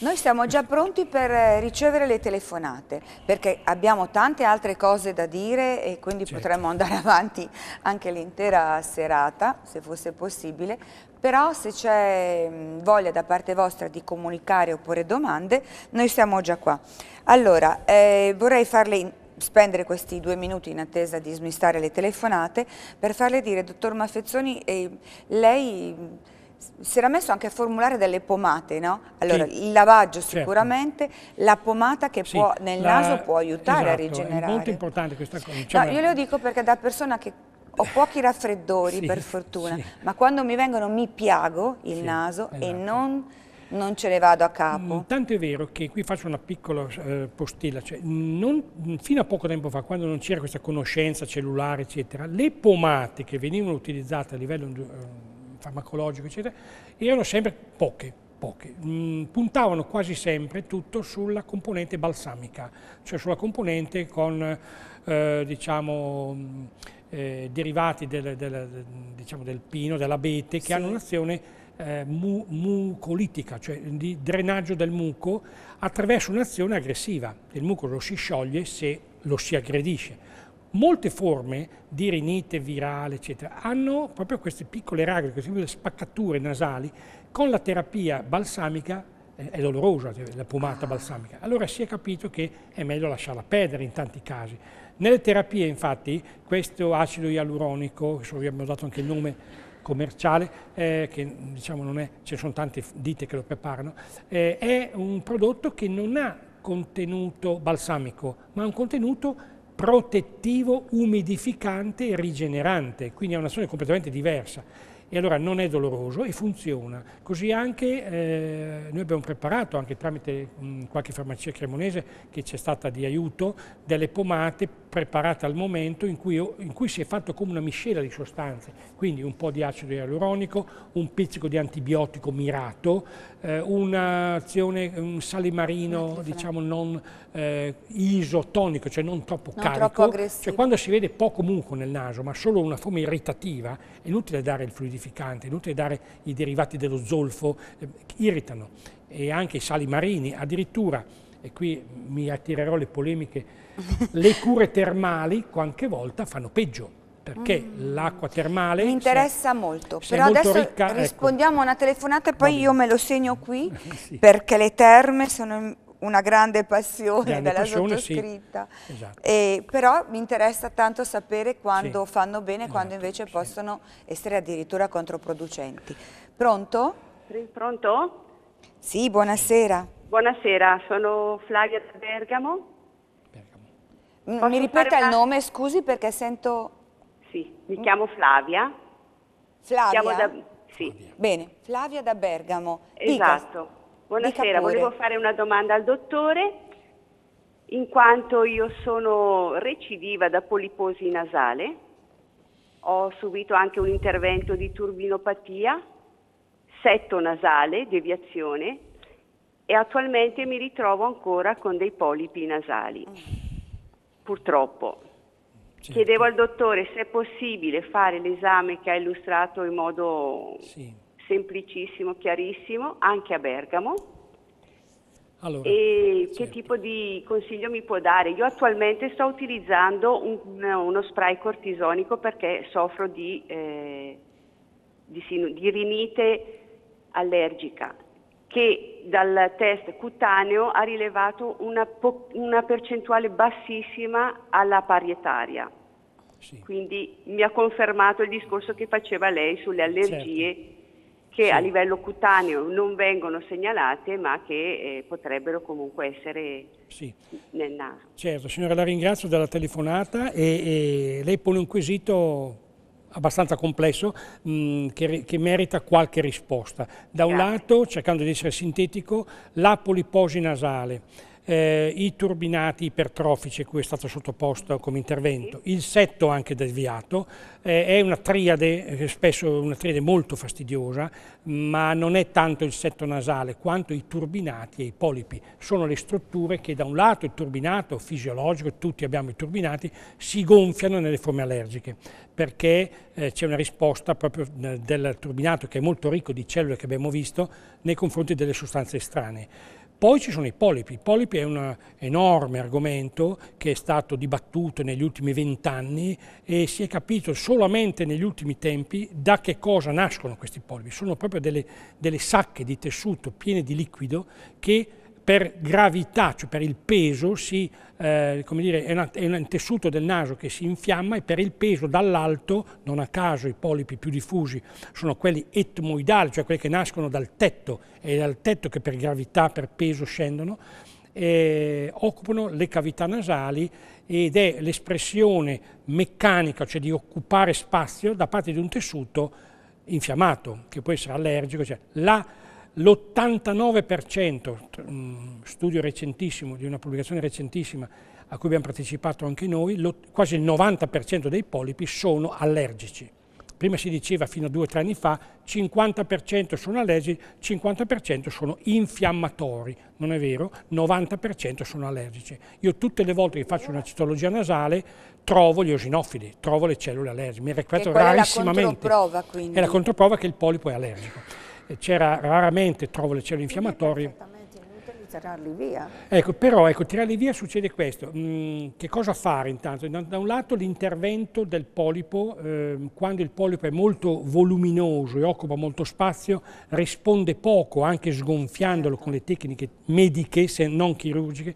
Noi siamo già pronti per eh, ricevere le telefonate perché abbiamo tante altre cose da dire e quindi certo. potremmo andare *laughs* avanti anche l'intera serata se fosse possibile, però se c'è mm, voglia da parte vostra di comunicare oppure domande, noi siamo già qua. Allora, eh, vorrei farle spendere questi due minuti in attesa di smistare le telefonate per farle dire, dottor Maffezzoni, eh, lei mm, si era messo anche a formulare delle pomate, no? Allora, sì. il lavaggio certo. sicuramente, certo. la pomata che sì, può, nel la, naso può aiutare esatto, a rigenerare. È molto importante questa cosa. Cioè, no, io lo dico perché da persona che ho pochi raffreddori sì, per fortuna, ma quando mi vengono mi piago il naso esatto. e non, non, ce ne vado a capo. Mm, tanto è vero che qui faccio una piccola eh, postilla, cioè, non, fino a poco tempo fa, quando non c'era questa conoscenza cellulare, eccetera, le pomate che venivano utilizzate a livello... Eh, farmacologico, eccetera, erano sempre poche, poche. Mm, puntavano quasi sempre tutto sulla componente balsamica, cioè sulla componente con, eh, diciamo, mm, eh, derivati del, del, diciamo, del pino, dell'abete, che sì. hanno un'azione eh, mu mucolitica, cioè di drenaggio del muco, attraverso un'azione aggressiva. Il muco lo si scioglie se lo si aggredisce molte forme di rinite virale, eccetera, hanno proprio queste piccole raghe, queste spaccature nasali, con la terapia balsamica eh, è dolorosa cioè, la pomata ah. balsamica. Allora si è capito che è meglio lasciarla perdere in tanti casi. Nelle terapie, infatti, questo acido ialuronico, che vi abbiamo dato anche il nome commerciale, eh, che diciamo non è, ci sono tante ditte che lo preparano, eh, è un prodotto che non ha contenuto balsamico, ma ha un contenuto protettivo, umidificante e rigenerante, quindi è una azione completamente diversa e allora non è doloroso e funziona. Così anche eh, noi abbiamo preparato, anche tramite mh, qualche farmacia cremonese che ci è stata di aiuto, delle pomate preparata al momento in cui, in cui, si è fatto come una miscela di sostanze, quindi un po' di acido ialuronico, un pizzico di antibiotico mirato, eh, un sale marino diciamo, non eh, isotonico, cioè non troppo non carico, troppo cioè quando si vede poco muco nel naso ma solo una forma irritativa è inutile dare il fluidificante, è inutile dare i derivati dello zolfo, eh, irritano e anche i sali marini addirittura, e qui mi attirerò le polemiche le cure termali qualche volta fanno peggio perché mm. l'acqua termale... Mi interessa se, molto, se però adesso ricca, ecco. rispondiamo ecco. a una telefonata e poi io me lo segno qui *laughs* sì. perché le terme sono una grande passione grande della passione, sottoscritta, sì. esatto. e, però mi interessa tanto sapere quando sì. fanno bene e esatto, quando invece possono essere addirittura controproducenti. Pronto? Pronto? Sì, buonasera. Buonasera, sono Flavia da Bergamo. Posso Mi ripeta una... il nome, scusi, perché sento... Sì, mi chiamo Flavia. Flavia? Da... Sì. Bene, Flavia da Bergamo. Esatto. Buonasera, volevo fare una domanda al dottore in quanto io sono recidiva da poliposi nasale, ho subito anche un intervento di turbinopatia, setto nasale, deviazione e attualmente mi ritrovo ancora con dei polipi nasali. Mm purtroppo. Certo. Chiedevo al dottore se è possibile fare l'esame che ha illustrato in modo sì. semplicissimo, chiarissimo, anche a Bergamo. Allora, e certo. che tipo di consiglio mi può dare? Io attualmente sto utilizzando un, uno spray cortisonico perché soffro di, eh, di, di rinite allergica che dal test cutaneo ha rilevato una, po- una percentuale bassissima alla parietaria. Sì. Quindi mi ha confermato il discorso che faceva lei sulle allergie certo. che sì. a livello cutaneo non vengono segnalate ma che eh, potrebbero comunque essere sì. nel naso. Certo, signora la ringrazio della telefonata e, e lei pone un quesito abbastanza complesso mh, mm, che, che, merita qualche risposta. Da un lato, cercando di essere sintetico, la poliposi nasale eh, i turbinati ipertrofici a cui è stato sottoposto come intervento, il setto anche desviato, eh, è una triade, eh, spesso una triade molto fastidiosa, ma non è tanto il setto nasale quanto i turbinati e i polipi, sono le strutture che da un lato il turbinato fisiologico, tutti abbiamo i turbinati, si gonfiano nelle forme allergiche, perché eh, c'è una risposta proprio eh, del turbinato che è molto ricco di cellule che abbiamo visto nei confronti delle sostanze estranee. Poi ci sono i polipi, i polipi è un enorme argomento che è stato dibattuto negli ultimi vent'anni e si è capito solamente negli ultimi tempi da che cosa nascono questi polipi, sono proprio delle, delle sacche di tessuto piene di liquido che per gravità, cioè per il peso, si, eh, dire, è, una, è, un tessuto del naso che si infiamma e per il peso dall'alto, non a caso i polipi più diffusi sono quelli etmoidali, cioè quelli che nascono dal tetto, è dal tetto che per gravità, per peso scendono, eh, occupano le cavità nasali ed è l'espressione meccanica, cioè di occupare spazio da parte di un tessuto infiammato, che può essere allergico, cioè la l'89%, mm, studio recentissimo, di una pubblicazione recentissima a cui abbiamo partecipato anche noi, lo, quasi il 90% dei polipi sono allergici. Prima si diceva fino a due o tre anni fa 50% sono allergici, 50% sono infiammatori, non è vero? 90% sono allergici. Io tutte le volte che faccio una citologia nasale trovo gli osinofili, trovo le cellule allergiche, mi ripeto rarissimamente. È la controprova quindi. È la controprova che il polipo è allergico c'era raramente trovo le cellule infiammatorie. Tirarli via. Ecco, però ecco, tirarli via succede questo. Mm, che cosa fare intanto? Da, da un lato l'intervento del polipo, eh, quando il polipo è molto voluminoso e occupa molto spazio, risponde poco, anche sgonfiandolo certo. con le tecniche mediche, se non chirurgiche,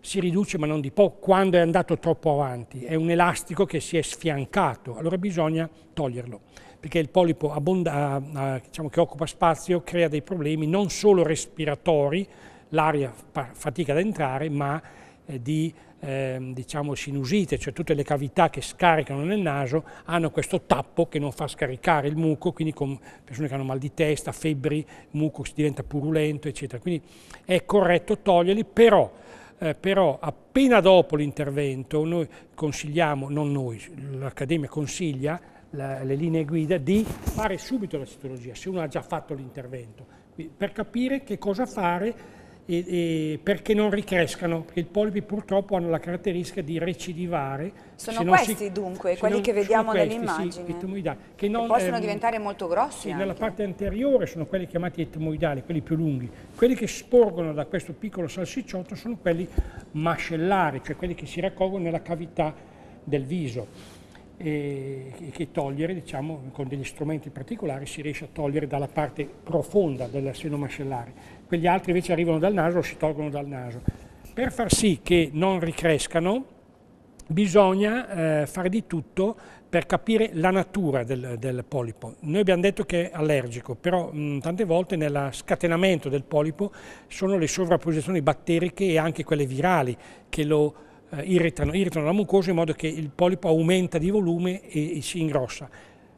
si riduce ma non di poco, quando è andato troppo avanti, è un elastico che si è sfiancato, allora bisogna toglierlo perché il polipo abbonda, diciamo, che occupa spazio crea dei problemi non solo respiratori, l'aria fatica ad entrare, ma eh, di ehm, diciamo sinusite, cioè tutte le cavità che scaricano nel naso hanno questo tappo che non fa scaricare il muco, quindi con persone che hanno mal di testa, febbri, il muco diventa purulento, eccetera. Quindi è corretto toglierli, però, eh, però appena dopo l'intervento noi consigliamo, non noi, l'Accademia consiglia la, le linee guida di fare subito la citologia, se uno ha già fatto l'intervento, per capire che cosa fare e, e perché non ricrescano, perché i polipi purtroppo hanno la caratteristica di recidivare. Sono questi si, dunque, quelli non, che vediamo nell'immagine, sì, che, non, possono ehm, diventare molto grossi. Sì, nella parte anteriore sono quelli chiamati etmoidali, quelli più lunghi, quelli che sporgono da questo piccolo salsicciotto sono quelli mascellari, cioè quelli che si raccolgono nella cavità del viso e che togliere, diciamo, con degli strumenti particolari si riesce a togliere dalla parte profonda del seno mascellare. Quegli altri invece arrivano dal naso o si tolgono dal naso. Per far sì che non ricrescano bisogna eh, fare di tutto per capire la natura del, del, polipo. Noi abbiamo detto che è allergico, però mh, tante volte nel scatenamento del polipo sono le sovrapposizioni batteriche e anche quelle virali che lo eh, irritano, irritano la mucosa in modo che il polipo aumenta di volume e, e si ingrossa.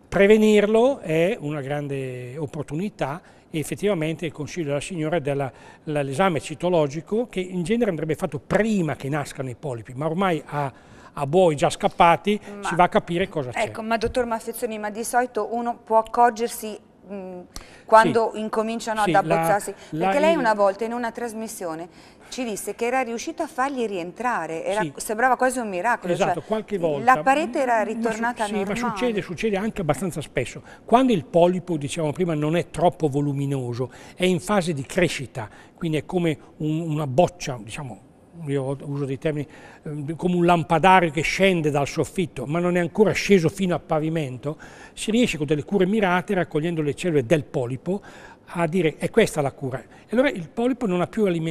Prevenirlo è una grande opportunità e effettivamente il consiglio della signora è l'esame citologico che in genere andrebbe fatto prima che nascano i polipi, ma ormai a, a buoi già scappati ma, si va a capire cosa c'è. Ecco, ma dottor Maffezzoni, ma di solito uno può accorgersi mh, quando sì, incominciano sì, ad abbozzarsi? La, Perché la, lei una volta in una trasmissione ci disse che era riuscito a fargli rientrare, era, sì. sembrava quasi un miracolo. Esatto, cioè, qualche volta. La parete era ritornata ma, sì, normale. ma succede, succede anche abbastanza spesso. Quando il polipo, diciamo prima, non è troppo voluminoso, è in fase di crescita, quindi è come un, una boccia, diciamo, io uso dei termini, eh, come un lampadario che scende dal soffitto, ma non è ancora sceso fino al pavimento, si riesce con delle cure mirate, raccogliendo le cellule del polipo, a dire è questa la cura. E allora il polipo non,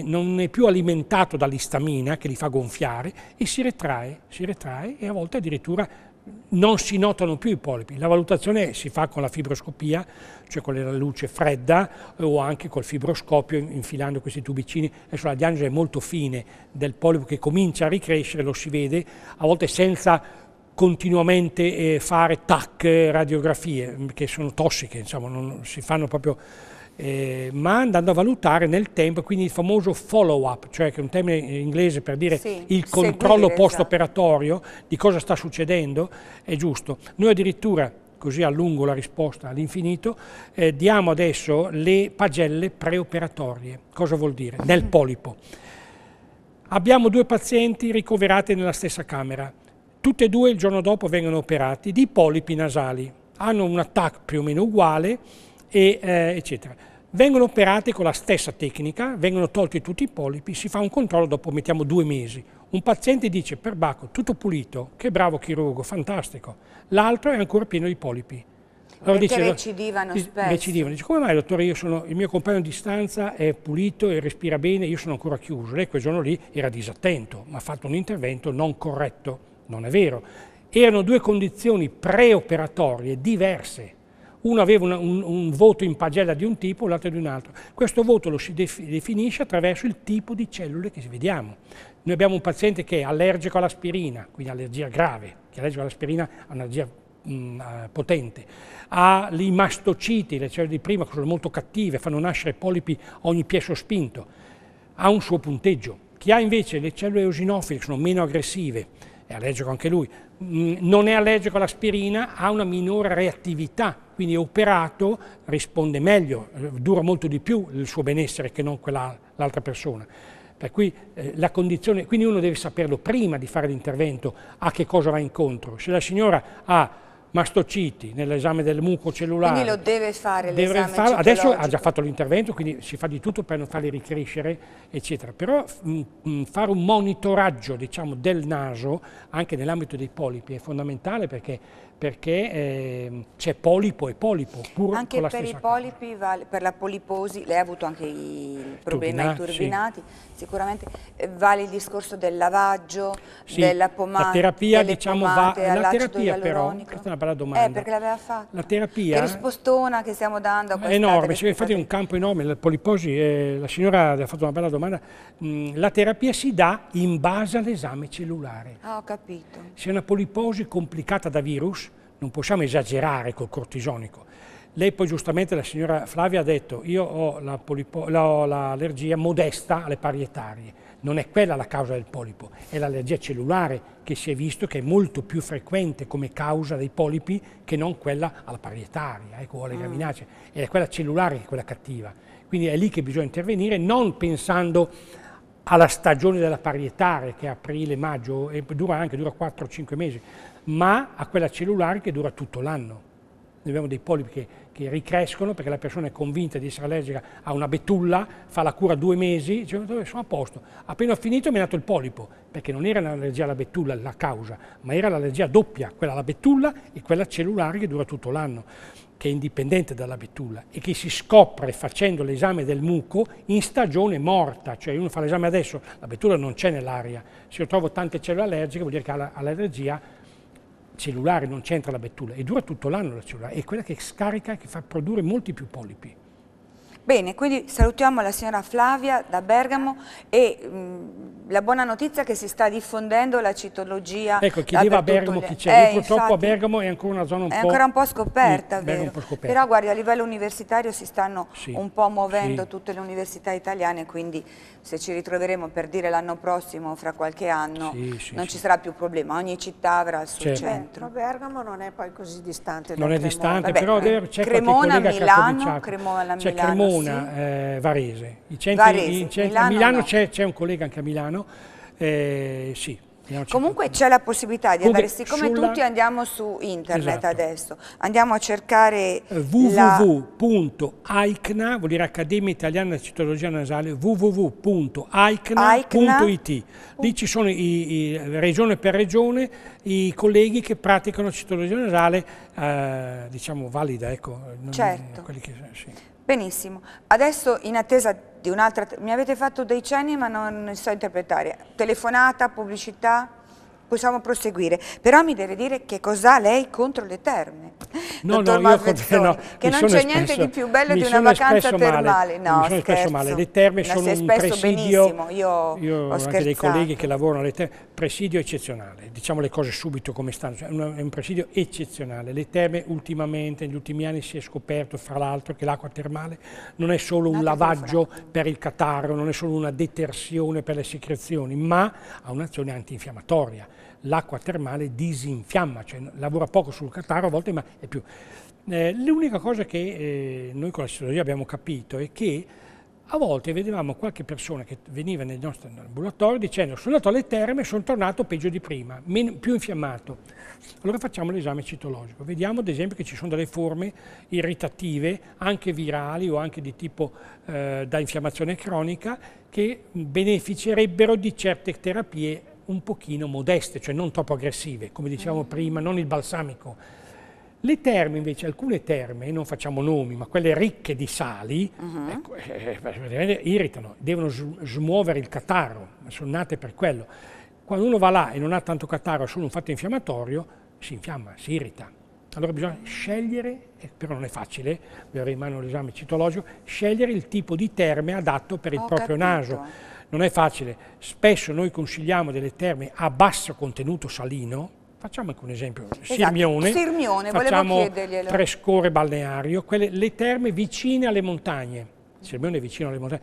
non è più alimentato dall'istamina che li fa gonfiare e si retrae, si retrae e a volte addirittura non si notano più i polipi. La valutazione si fa con la fibroscopia, cioè con la luce fredda o anche col fibroscopio infilando questi tubicini. Adesso la diagnosi è molto fine del polipo che comincia a ricrescere, lo si vede, a volte senza continuamente eh, fare TAC eh, radiografie che sono tossiche, insomma, non, si fanno proprio eh, ma andando a valutare nel tempo, quindi il famoso follow-up, cioè che è un termine inglese per dire sì, il controllo esatto. post-operatorio di cosa sta succedendo, è giusto. Noi addirittura, così allungo la risposta all'infinito, eh, diamo adesso le pagelle preoperatorie. Cosa vuol dire? Nel mm. polipo. Abbiamo due pazienti ricoverati nella stessa camera. tutte e due il giorno dopo vengono operati di polipi nasali. Hanno un attacco più o meno uguale, e, eh, eccetera. Vengono operate con la stessa tecnica, vengono tolti tutti i polipi, si fa un controllo dopo mettiamo due mesi. Un paziente dice per Bacco tutto pulito, che bravo chirurgo, fantastico. L'altro è ancora pieno di polipi. Allora dice, recidivano dice, spesso. Recidivano. Dice, come mai dottore, sono, il mio compagno di stanza è pulito e respira bene, io sono ancora chiuso. Lei quel giorno lì era disattento, ma ha fatto un intervento non corretto. Non è vero. Erano due condizioni preoperatorie diverse uno aveva un, un, un voto in pagella di un tipo, l'altro di un altro. Questo voto lo si definisce attraverso il tipo di cellule che vediamo. Noi abbiamo un paziente che è allergico all'aspirina, quindi allergia grave, che è allergico all'aspirina ha un'allergia mm, eh, potente, ha i mastociti, le cellule di prima che sono molto cattive, fanno nascere polipi ogni piè sospinto, ha un suo punteggio. Chi ha invece le cellule eosinofile che sono meno aggressive, è allergico anche lui, mm, non è allergico all'aspirina, ha una minore reattività, quindi operato risponde meglio, eh, dura molto di più il suo benessere che non l'altra persona. Per cui eh, la condizione, quindi uno deve saperlo prima di fare l'intervento a che cosa va incontro. Se la signora ha mastociti nell'esame del muco cellulare. Quindi lo deve fare l'esame farlo. Adesso ha già fatto l'intervento, quindi si fa di tutto per non farli ricrescere, eccetera. Però mm, mm, fare un monitoraggio diciamo, del naso anche nell'ambito dei polipi è fondamentale perché perché eh, c'è polipo e polipo. Pur anche per i polipi, vale, per la poliposi, lei ha avuto anche i problemi ai turbinati, sì. sicuramente eh, vale il discorso del lavaggio, sì, della pomata, la terapia, diciamo, pomate, va, la terapia però, questa è una bella eh, domanda. Eh, perché l'aveva fatta. La terapia... Che rispostona che stiamo dando a questa Enorme, cioè, infatti è un campo enorme, la poliposi, eh, la signora ha fatto una bella domanda, mm, la terapia si dà in base all'esame cellulare. Ah, ho capito. Se è una poliposi complicata da virus, non possiamo esagerare col cortisonico. Lei poi giustamente, la signora Flavia ha detto, io ho l'allergia la la, modesta alle parietarie, non è quella la causa del polipo, è l'allergia cellulare che si è visto che è molto più frequente come causa dei polipi che non quella alla parietaria, ecco, alle mm. graminacee, mm. è quella cellulare che è quella cattiva. Quindi è lì che bisogna intervenire, non pensando alla stagione della parietaria che è aprile, maggio e dura anche, dura 4-5 mesi, ma a quella cellulare che dura tutto l'anno. Noi abbiamo dei polipi che, che, ricrescono perché la persona è convinta di essere allergica a una betulla, fa la cura due mesi, dice sono a posto, appena ho finito mi è nato il polipo, perché non era l'allergia alla betulla la causa, ma era l'allergia doppia, quella alla betulla e quella cellulare che dura tutto l'anno che è indipendente dalla betulla e che si scopre facendo l'esame del muco in stagione morta, cioè uno fa l'esame adesso, la betulla non c'è nell'aria, se io trovo tante cellule allergiche vuol dire che ha l'allergia cellulare non c'entra la bettula e dura tutto l'anno la cellulare, è quella che scarica e che fa produrre molti più polipi. Bene, quindi salutiamo la signora Flavia da Bergamo e mh, mm, la buona notizia è che si sta diffondendo la citologia. Ecco, chiedeva a Bergamo chi c'è, eh, purtroppo infatti, a Bergamo è ancora una zona un, po', È ancora un po'... scoperta, mm, vero? un po scoperta. Però guardi, a livello universitario si stanno sì, un po' muovendo sì. tutte le università italiane, quindi se ci ritroveremo per dire l'anno prossimo, fra qualche anno, sì, non ci sarà più problema, ogni città avrà il suo certo. centro. Ma Bergamo non è poi così distante. Non è Cremona. distante, Vabbè, però c'è Cremona, Milano, Cremona, Milano. Cremona, Milano. Verona, sì. eh, Varese. Centri, Varese. Centri, Milano, a Milano no. c'è un collega anche a Milano, eh, sì. Comunque c'è la possibilità di andare, siccome sulla... tutti andiamo su internet esatto. adesso, andiamo a cercare eh, www.aicna, vuol dire Accademia Italiana della Citologia Nasale, www.aicna.it. Lì ci sono i, i, regione per regione i colleghi che praticano citologia nasale, eh, diciamo valida, ecco. Non, certo. Che, sì. Benissimo, adesso in attesa di un'altra... Mi avete fatto dei cenni ma non so interpretare. Telefonata, pubblicità? possiamo proseguire, però mi deve dire che cos'ha lei contro le terme, no, dottor no, Masvezzoni, no, che non c'è niente di più bello di una vacanza termale. No, mi sono scherzo. male, le terme no, sono un presidio, benissimo. io, io ho anche dei colleghi che lavorano alle terme, presidio eccezionale, diciamo le cose subito come stanno, cioè è un presidio eccezionale, le terme ultimamente, negli ultimi anni si è scoperto fra l'altro che l'acqua termale non è solo un lavaggio per il catarro, non è solo una detersione per le secrezioni, ma ha un'azione antinfiammatoria l'acqua termale disinfiamma, cioè lavora poco sul catarro a volte ma è più. Eh, l'unica cosa che eh, noi con la sessuologia abbiamo capito è che a volte vedevamo qualche persona che veniva nel nostro ambulatorio dicendo sono andato alle terme e sono tornato peggio di prima, più infiammato. Allora facciamo l'esame citologico, vediamo ad esempio che ci sono delle forme irritative, anche virali o anche di tipo eh, da infiammazione cronica, che beneficerebbero di certe terapie un pochino modeste, cioè non troppo aggressive, come dicevamo mm. prima, non il balsamico. Le terme invece, alcune terme, non facciamo nomi, ma quelle ricche di sali, uh-huh. ecco, eh, eh irritano, devono smuovere il catarro, sono nate per quello. Quando uno va là e non ha tanto catarro, solo un fatto infiammatorio, si infiamma, si irrita. Allora bisogna scegliere, eh, però non è facile, vi avrei in mano l'esame citologico, scegliere il tipo di terme adatto per il Ho proprio capito. naso non è facile. Spesso noi consigliamo delle terme a basso contenuto salino, facciamo anche un esempio, esatto. Sirmione, Sirmione facciamo Frescore Balneario, quelle, le terme vicine alle montagne, Sirmione vicino alle montagne,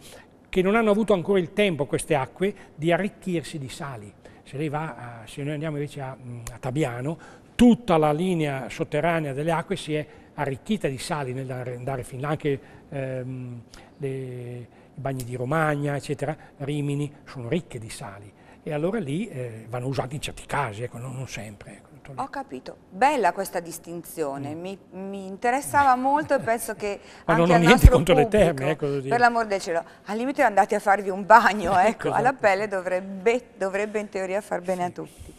che non hanno avuto ancora il tempo queste acque di arricchirsi di sali. Se, a, se noi andiamo invece a, mm, a Tabiano, tutta la linea sotterranea delle acque si è arricchita di sali nell'andare fin là, anche ehm, le, i bagni di Romagna, eccetera, Rimini, sono ricche di sali e allora lì eh, vanno usati in certi casi, ecco, non, non, sempre. Ecco. Ho capito, bella questa distinzione, mm. mi, mi, interessava molto e penso che *laughs* Ma anche non ho niente contro pubblico, le terme, ecco, per l'amor del cielo, al limite andate a farvi un bagno, *laughs* ecco, ecco esatto. alla pelle dovrebbe, dovrebbe, in teoria far bene sì. a tutti.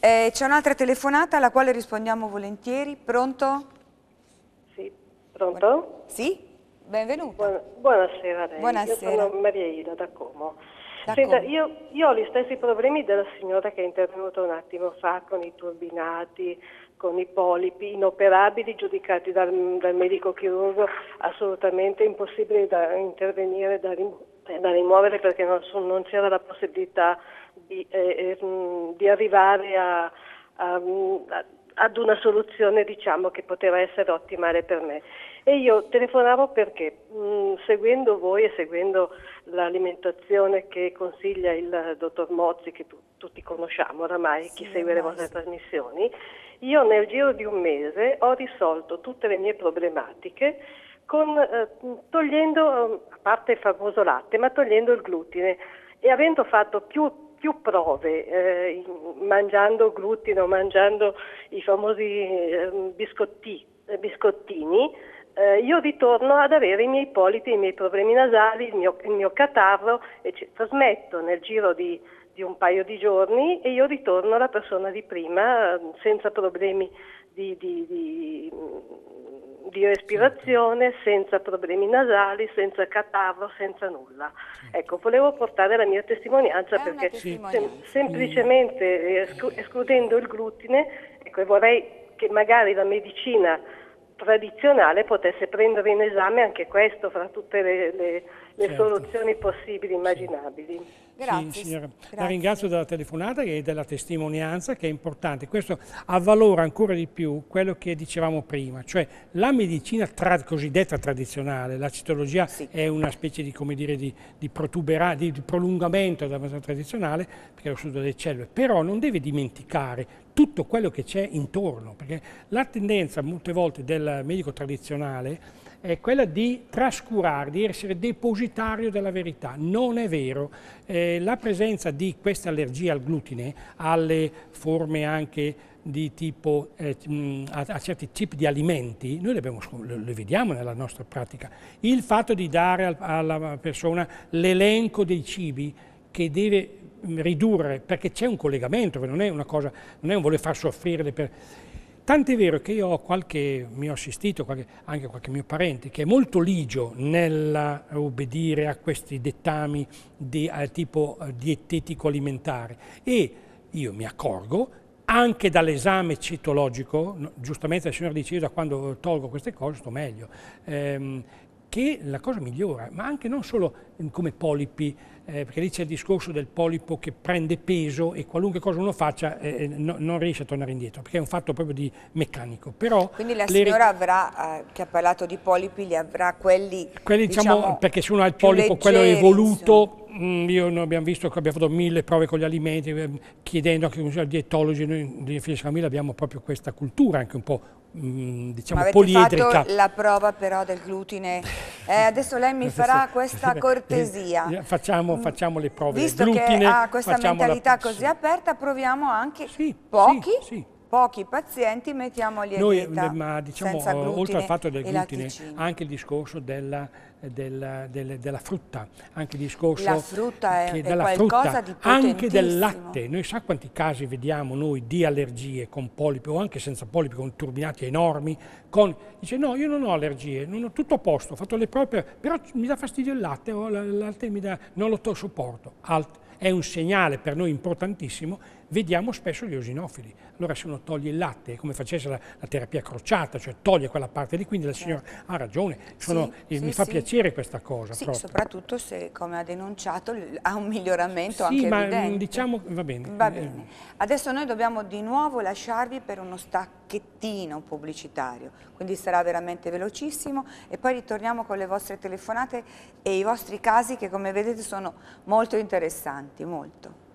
Eh, C'è un'altra telefonata alla quale rispondiamo volentieri, pronto? Sì, pronto? Sì? benvenuta. Buonasera lei, Buonasera. io sono Maria Ida da Como. Senta, Io, io, ho gli stessi problemi della signora che è intervenuta un attimo fa con i turbinati, con i polipi inoperabili, giudicati dal, dal medico chirurgo assolutamente impossibili da intervenire, da, rim da rimuovere perché non, non c'era la possibilità di, eh, eh, di arrivare a, a, a ad una soluzione diciamo, che poteva essere ottimale per me. E io telefonavo perché mh, mm, seguendo voi e seguendo l'alimentazione che consiglia il dottor Mozzi, che tu, tutti conosciamo oramai, sì, chi segue le vostre trasmissioni, io nel giro di un mese ho risolto tutte le mie problematiche con, eh, mm, togliendo, eh, a parte il famoso latte, ma togliendo il glutine e avendo fatto più più prove, eh, mangiando glutine o mangiando i famosi eh, biscotti, eh, biscottini, eh, io ritorno ad avere i miei politi, i miei problemi nasali, il mio, il mio catarro, eccetera. Smetto nel giro di, di, un paio di giorni e io ritorno alla persona di prima senza problemi di, di, di respirazione, senza problemi nasali, senza catarro, senza nulla. Ecco, volevo portare la mia testimonianza È perché testimonianza. Sem- semplicemente esclu- escludendo il glutine, ecco, vorrei che magari la medicina tradizionale potesse prendere in esame anche questo fra tutte le, le, le certo. soluzioni possibili, e immaginabili. Sì. Grazie. Sì, signora. Grazie. La ringrazio della telefonata e della testimonianza che è importante. Questo avvalora ancora di più quello che dicevamo prima, cioè la medicina tra cosiddetta tradizionale, la citologia sì. è una specie di, dire, di, di, di, di prolungamento della medicina tradizionale, perché è lo studio delle cellule, però non deve dimenticare tutto quello che c'è intorno, perché la tendenza molte volte del medico tradizionale è quella di trascurare, di essere depositario della verità. Non è vero. Eh, la presenza di questa allergia al glutine, alle forme anche di tipo, eh, mm, a, a, certi tipi di alimenti, noi abbiamo, lo, vediamo nella nostra pratica, il fatto di dare al, alla persona l'elenco dei cibi che deve mm, ridurre, perché c'è un collegamento, non è una cosa, non è un voler far soffrire le persone, Tant'è vero che io ho qualche mio assistito, qualche, anche qualche mio parente, che è molto ligio nell'obbedire a questi dettami di eh, tipo eh, dietetico alimentare e io mi accorgo anche dall'esame citologico, giustamente la signora da quando tolgo queste cose sto meglio, ehm, che la cosa migliora, ma anche non solo come polipi, eh, perché lì c'è il discorso del polipo che prende peso e qualunque cosa uno faccia eh, eh no, non riesce a tornare indietro, perché è un fatto proprio di meccanico. Però Quindi la signora avrà, eh, che ha parlato di polipi, li avrà quelli... Quelli diciamo, diciamo perché se uno ha il polipo, leggeri, quello evoluto, mh, mm, io noi abbiamo visto che abbiamo fatto mille prove con gli alimenti, ehm, chiedendo anche ai dietologi, noi di Fiescamilla abbiamo proprio questa cultura anche un po' mh, mm, diciamo Ma poliedrica. fatto la prova però del glutine. Eh, adesso lei mi *laughs* farà questa *laughs* cortesia. Eh, facciamo, mm, facciamo, le prove Visto del glutine. Visto che ha questa mentalità la... così aperta, proviamo anche sì, pochi. Sì, sì pochi pazienti mettiamo a lievita Noi, diciamo, senza glutine Oltre al fatto del glutine, latticini. anche il discorso della, della, della, della frutta, anche il discorso la frutta è, che è frutta, di anche del latte. Noi sa quanti casi vediamo noi di allergie con polipi o anche senza polipi, con turbinati enormi, con, dice no, io non ho allergie, non ho tutto a posto, ho fatto le proprie, però mi dà fastidio il latte, o il latte mi dà, non lo sopporto. Alt, è un segnale per noi importantissimo vediamo spesso gli eosinofili. Allora se uno toglie il latte, è come facesse la, la, terapia crociata, cioè toglie quella parte lì, quindi la certo. signora certo. ha ragione, Sono, sì, eh, sì, mi fa sì. piacere questa cosa. Sì, proprio. soprattutto se, come ha denunciato, ha un miglioramento anche ma, mm, evidente. diciamo, va bene. Va bene. Adesso noi dobbiamo di nuovo lasciarvi per uno stacchettino pubblicitario, quindi sarà veramente velocissimo e poi ritorniamo con le vostre telefonate e i vostri casi che come vedete sono molto interessanti, molto.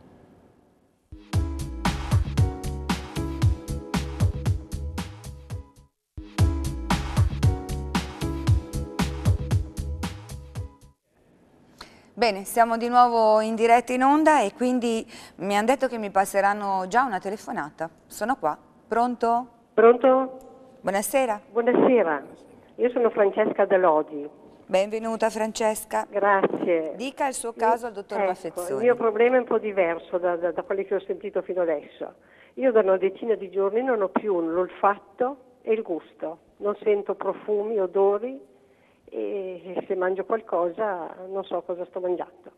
Bene, siamo di nuovo in diretta in onda e quindi mi hanno detto che mi passeranno già una telefonata. Sono qua. Pronto? Pronto? Buonasera. Buonasera. Io sono Francesca Delodi. Benvenuta Francesca. Grazie. Dica il suo caso al dottor ecco, Il mio problema è un po' diverso da, da, da quelli che ho sentito fino adesso. Io da una decina di giorni non ho più l'olfatto e il gusto. Non sento profumi, odori, e se mangio qualcosa non so cosa sto mangiando.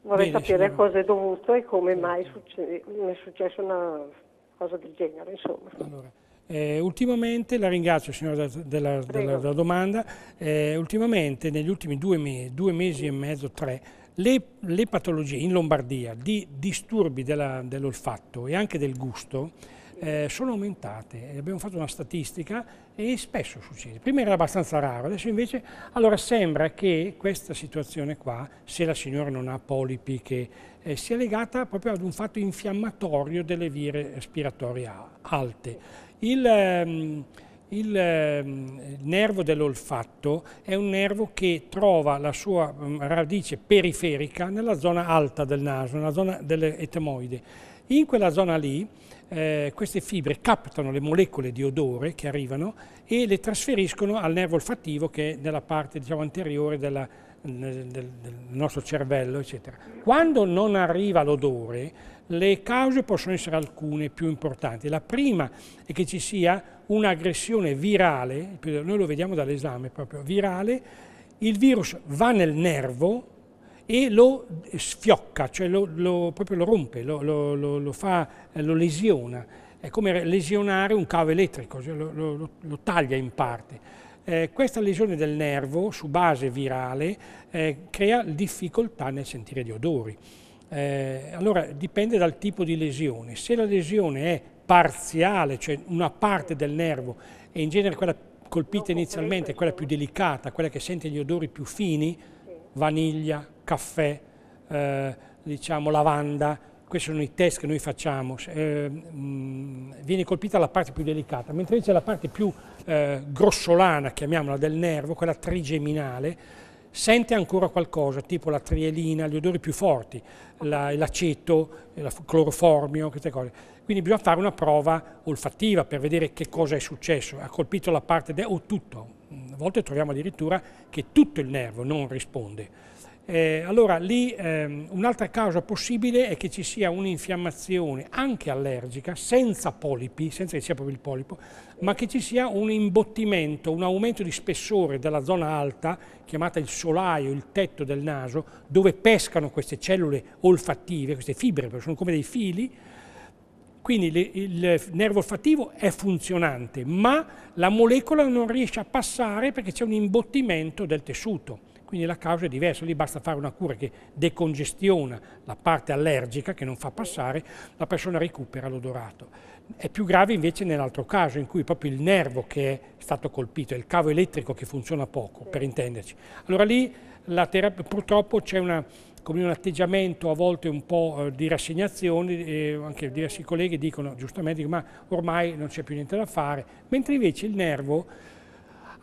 Vorrei Bene, sapere signora. a cosa è dovuto e come certo. mai succe- è successa una cosa del genere, insomma. Allora. Eh, ultimamente, la ringrazio signora della, della, della domanda, eh, ultimamente negli ultimi due mesi, due mesi e mezzo, tre, le, le, patologie in Lombardia di disturbi dell'olfatto e anche del gusto eh, sono aumentate. Abbiamo fatto una statistica e spesso succede. Prima era abbastanza raro, adesso invece, allora sembra che questa situazione qua, se la signora non ha polipi, che eh, sia legata proprio ad un fatto infiammatorio delle vie respiratorie alte. Il, ehm, il ehm, nervo dell'olfatto è un nervo che trova la sua mm, radice periferica nella zona alta del naso, nella zona dell'etemoide. In quella zona lì eh, queste fibre captano le molecole di odore che arrivano e le trasferiscono al nervo olfattivo che è nella parte diciamo, anteriore della, del, del, nostro cervello, eccetera. Quando non arriva l'odore, le cause possono essere alcune più importanti. La prima è che ci sia un'aggressione virale, noi lo vediamo dall'esame proprio, virale, il virus va nel nervo, e lo sfiocca, cioè lo, lo, proprio lo rompe, lo, lo, fa, lo lesiona. È come lesionare un cavo elettrico, cioè lo taglia in parte. Eh, questa lesione del nervo su base virale eh, crea difficoltà nel sentire gli odori. Eh, allora dipende dal tipo di lesione. Se la lesione è parziale, cioè una parte del nervo, e in genere quella colpita inizialmente è quella più delicata, quella che sente gli odori più fini, vaniglia, caffè, eh, diciamo, lavanda, questi sono i test che noi facciamo, eh, mh, mm, viene colpita la parte più delicata, mentre invece la parte più eh, grossolana, chiamiamola, del nervo, quella trigeminale, sente ancora qualcosa, tipo la trielina, gli odori più forti, l'aceto, la, il cloroformio, queste cose. Quindi bisogna fare una prova olfattiva per vedere che cosa è successo, ha colpito la parte o tutto. A volte troviamo addirittura che tutto il nervo non risponde eh, allora lì ehm, un'altra causa possibile è che ci sia un'infiammazione anche allergica, senza polipi, senza che sia proprio il polipo, ma che ci sia un imbottimento, un aumento di spessore della zona alta, chiamata il solaio, il tetto del naso, dove pescano queste cellule olfattive, queste fibre, perché sono come dei fili, quindi le, il nervo olfattivo è funzionante, ma la molecola non riesce a passare perché c'è un imbottimento del tessuto quindi la causa è diversa, lì basta fare una cura che decongestiona la parte allergica che non fa passare, la persona recupera l'odorato. È più grave invece nell'altro caso in cui proprio il nervo che è stato colpito, è il cavo elettrico che funziona poco, per intenderci. Allora lì terapia, purtroppo c'è una, un atteggiamento a volte un po' eh, di rassegnazione, eh, anche diversi colleghi dicono giustamente ma ormai non c'è più niente da fare, mentre invece il nervo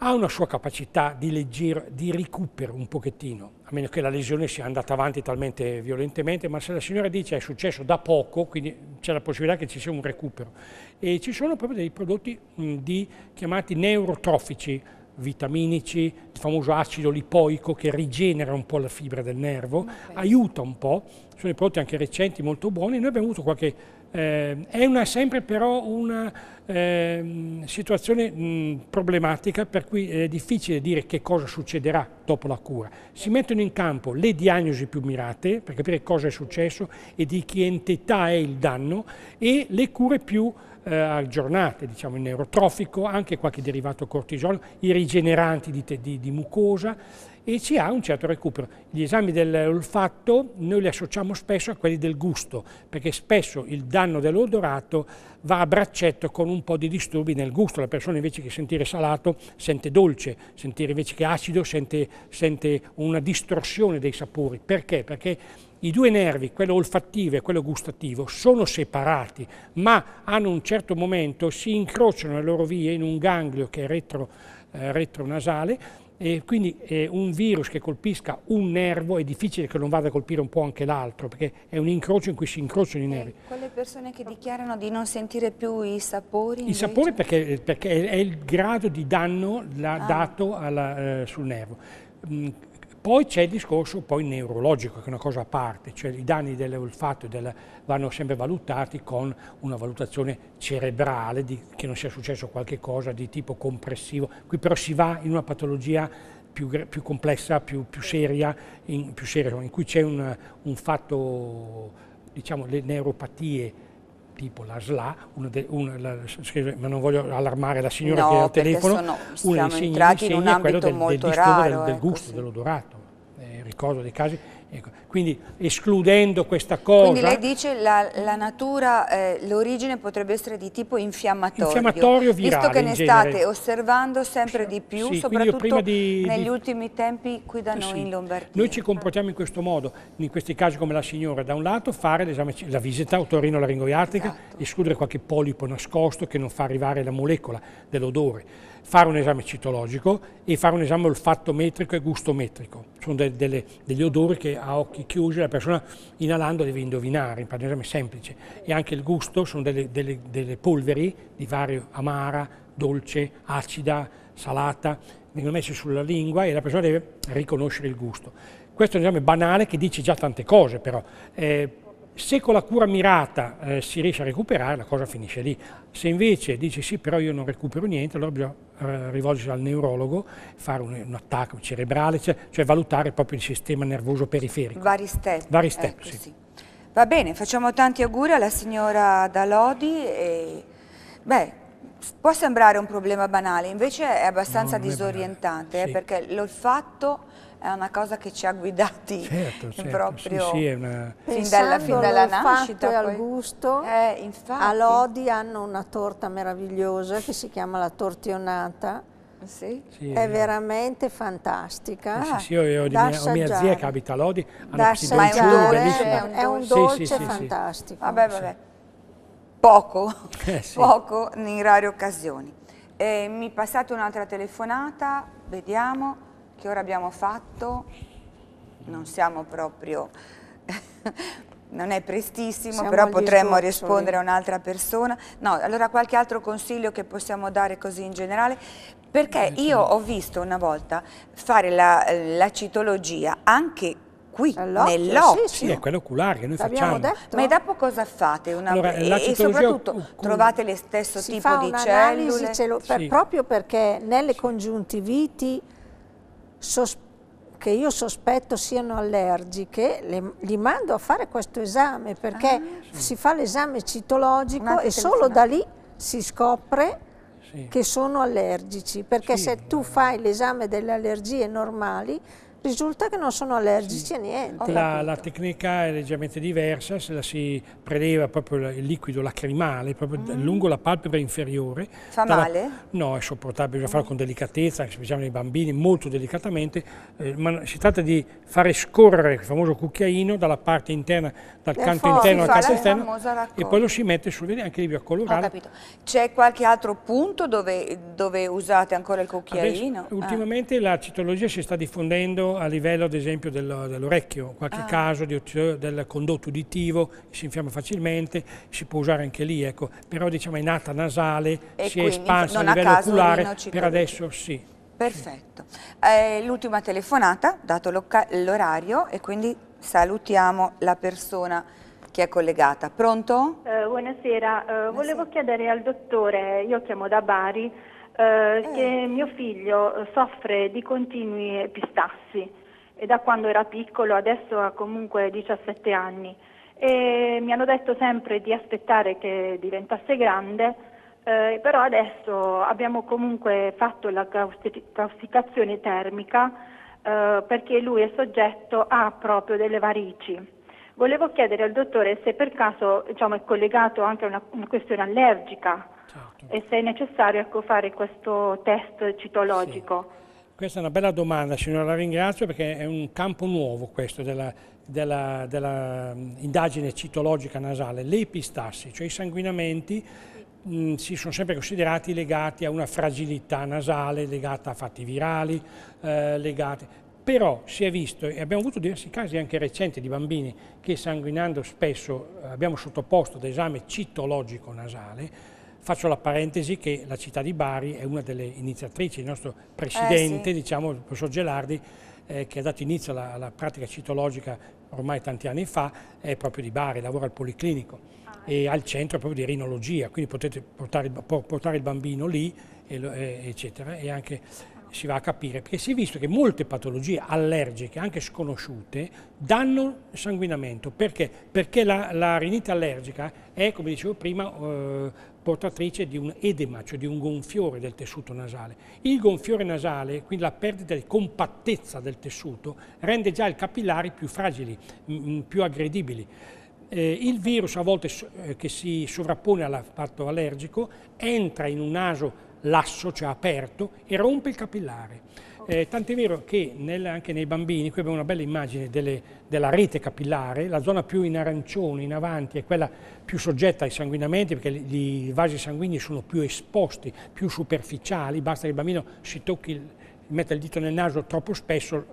ha una sua capacità di, leggero, di recupero un pochettino, a meno che la lesione sia andata avanti talmente violentemente, ma se la signora dice è successo da poco, quindi c'è la possibilità che ci sia un recupero. E ci sono proprio dei prodotti mh, di, chiamati neurotrofici, vitaminici, il famoso acido lipoico che rigenera un po' la fibra del nervo, okay. aiuta un po', sono dei prodotti anche recenti molto buoni, noi abbiamo avuto qualche eh, è una, sempre però una eh, situazione mh, problematica per cui è difficile dire che cosa succederà dopo la cura. Si mettono in campo le diagnosi più mirate per capire cosa è successo e di che entità è il danno e le cure più eh, aggiornate, diciamo il neurotrofico, anche qualche derivato cortisolo, i rigeneranti di, di, di mucosa e si ha un certo recupero. Gli esami dell'olfatto noi li associamo spesso a quelli del gusto, perché spesso il danno dell'odorato va a braccetto con un po' di disturbi nel gusto, la persona invece che sentire salato sente dolce, sentire invece che acido sente, sente una distorsione dei sapori. Perché? Perché i due nervi, quello olfattivo e quello gustativo, sono separati, ma hanno un certo momento, si incrociano le loro vie in un ganglio che è retro, eh, retronasale, e quindi eh, un virus che colpisca un nervo è difficile che non vada a colpire un po' anche l'altro, perché è un incrocio in cui si incrociano i eh, nervi. E quelle persone che dichiarano di non sentire più i sapori? Invece? I sapori perché, perché, è il grado di danno ah. dato alla, eh, sul nervo. Mm, poi c'è il discorso poi neurologico, che è una cosa a parte, cioè i danni dell'olfatto del, vanno sempre valutati con una valutazione cerebrale, di, che non sia successo qualcosa di tipo compressivo. Qui però si va in una patologia più, più complessa, più, più, seria, in, più seria, in cui c'è un, un fatto, diciamo, le neuropatie tipo la SLA, una de, una, la, scusa, ma non voglio allarmare la signora no, che ha il telefono, sono, uno dei segni, in un è quello del, del disturbo raro, del, del ecco, gusto, ecco, dell'odorato. Eh, ricordo dei casi Ecco, quindi escludendo questa cosa... Quindi lei dice la, la natura, eh, l'origine potrebbe essere di tipo infiammatorio. Infiammatorio virale Visto che ne genere. state osservando sempre di più, sì, soprattutto di, negli di... ultimi tempi qui da eh noi in Lombardia. Noi ci comportiamo in questo modo, in questi casi come la signora, da un lato fare la visita otorino-laringoiatrica, esatto. escludere qualche polipo nascosto che non fa arrivare la molecola dell'odore fare un esame citologico e fare un esame olfattometrico e gustometrico. Sono de delle, degli odori che a occhi chiusi la persona inalando deve indovinare, infatti è un esame semplice. E anche il gusto sono delle, delle, delle polveri di vario amara, dolce, acida, salata, vengono messe sulla lingua e la persona deve riconoscere il gusto. Questo è un esame banale che dice già tante cose però, eh, se con la cura mirata eh, si riesce a recuperare, la cosa finisce lì. Se invece dici sì, però io non recupero niente, allora bisogna eh, rivolgersi al neurologo, fare un, un attacco cerebrale, cioè, cioè, valutare proprio il sistema nervoso periferico. Vari step. Vari step, ecco, sì. sì. Va bene, facciamo tanti auguri alla signora Dalodi e... Beh, può sembrare un problema banale, invece è abbastanza no, disorientante, è eh, sì. perché l'olfatto è una cosa che ci ha guidati *laughs* certo, certo. proprio sì, sì, è una... fin dalla, fin dalla nascita. Poi... al gusto, eh, a Lodi hanno una torta meravigliosa che si chiama la tortionata, sì. Sì, è eh. veramente fantastica. Eh sì, io ho, mia, ho mia, zia che abita a Lodi, hanno ma è un, dolce, è un dolce fantastico. Vabbè, vabbè. Poco, *laughs* eh poco in rare occasioni. Eh, mi passate un'altra telefonata, vediamo che ora abbiamo fatto non siamo proprio, *laughs* non è prestissimo, siamo però potremmo sgoccioli. rispondere a un'altra persona. No, allora qualche altro consiglio che possiamo dare così in generale? Perché eh, io ho visto una volta fare la, la citologia anche qui, nell'occhio. Sì, sì, è quello oculare che noi facciamo. Detto? Ma e dopo cosa fate? Una... Allora, e, soprattutto trovate lo stesso tipo di cellule? Celo... Sì. proprio perché nelle congiuntiviti che io sospetto siano allergiche, le, li mando a fare questo esame perché ah, sì. si fa l'esame citologico e solo da lì si scopre sì. che sono allergici, perché sì, se tu eh. fai l'esame delle allergie normali risulta che non sono allergici a niente. La, la, tecnica è leggermente diversa, se la si preleva proprio il liquido lacrimale, proprio mm. lungo la palpebra inferiore. Fa dalla, male? No, è sopportabile, bisogna mm. farlo con delicatezza, specialmente nei bambini, molto delicatamente, eh, ma si tratta di fare scorrere il famoso cucchiaino dalla parte interna, dal Del canto interno al canto esterno e poi lo si mette sul vedere anche lì a colorare. C'è qualche altro punto dove, dove, usate ancora il cucchiaino? Adesso, ah. ultimamente la citologia si sta diffondendo a livello ad esempio dell'orecchio, qualche ah. caso di, del condotto uditivo si infiamma facilmente, si può usare anche lì, ecco. però diciamo è nata nasale, e si è espansa a livello oculare, per adesso sì. Perfetto. Eh, L'ultima telefonata, dato l'orario, e quindi salutiamo la persona che è collegata. Pronto? Eh, buonasera. Eh, buonasera, volevo chiedere al dottore, io chiamo da Bari, eh, che eh. mio figlio eh, soffre di continui epistassi e da quando era piccolo, adesso ha comunque 17 anni e mi hanno detto sempre di aspettare che diventasse grande, eh, però adesso abbiamo comunque fatto la causticazione termica eh, perché lui è soggetto a proprio delle varici. Volevo chiedere al dottore se per caso diciamo, è collegato anche a una, una questione allergica Certo. E se è necessario ecco, fare questo test citologico? Sì. Questa è una bella domanda, signora, la ringrazio perché è un campo nuovo questo dell'indagine della, della mm, citologica nasale, le epistassi, cioè i sanguinamenti mh, mm, si sono sempre considerati legati a una fragilità nasale, legata a fatti virali, eh, legati, però si è visto, e abbiamo avuto diversi casi anche recenti di bambini che sanguinando spesso abbiamo sottoposto ad esame citologico nasale, Faccio la parentesi che la città di Bari è una delle iniziatrici, il nostro eh, presidente, eh sì. diciamo, il professor Gelardi, eh, che ha dato inizio alla, alla, pratica citologica ormai tanti anni fa, è proprio di Bari, lavora al Policlinico ah, eh. e al centro proprio di rinologia, quindi potete portare, portare il bambino lì, eccetera, e anche si va a capire, perché si è visto che molte patologie allergiche, anche sconosciute, danno sanguinamento. Perché? Perché la, la rinite allergica è, come dicevo prima, eh, portatrice di un edema, cioè di un gonfiore del tessuto nasale. Il gonfiore nasale, quindi la perdita di compattezza del tessuto, rende già i capillari più fragili, mh, più aggredibili. Eh, il virus a volte eh, che si sovrappone all'appatto allergico entra in un naso l'asso, cioè aperto, e rompe il capillare. Eh, tant'è vero che nel, anche nei bambini, qui abbiamo una bella immagine delle, della rete capillare, la zona più in arancione, in avanti, è quella più soggetta ai sanguinamenti perché i vasi sanguigni sono più esposti, più superficiali, basta che il bambino si tocchi, metta il dito nel naso troppo spesso,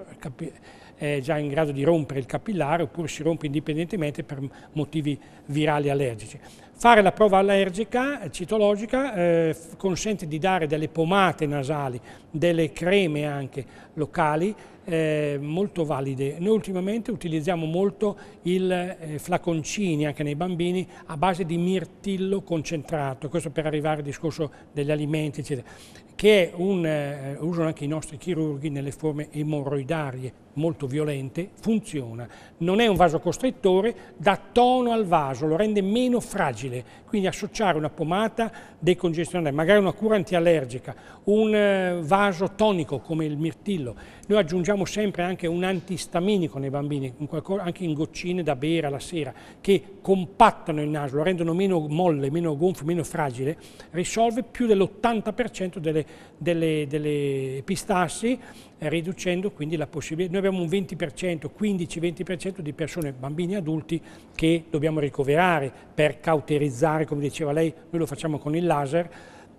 è già in grado di rompere il capillare oppure si rompe indipendentemente per motivi virali allergici. Fare la prova allergica, eh, citologica, eh, consente di dare delle pomate nasali, delle creme anche locali, eh, molto valide. Noi ultimamente utilizziamo molto i eh, flaconcini anche nei bambini a base di mirtillo concentrato, questo per arrivare al discorso degli alimenti, eccetera, che un, eh, usano anche i nostri chirurghi nelle forme emorroidarie, molto violente, funziona. Non è un vaso costrittore, dà tono al vaso, lo rende meno fragile. Quindi associare una pomata decongestionante, magari una cura antiallergica, un eh, vaso tonico come il mirtillo. Noi aggiungiamo sempre anche un antistaminico nei bambini, anche in goccine da bere alla sera, che compattano il naso, lo rendono meno molle, meno gonfio, meno fragile, risolve più dell'80% delle, delle, delle epistassi, eh, riducendo quindi la possibilità noi abbiamo un 20%, 15-20% di persone, bambini e adulti, che dobbiamo ricoverare per cauterizzare, come diceva lei, noi lo facciamo con il laser,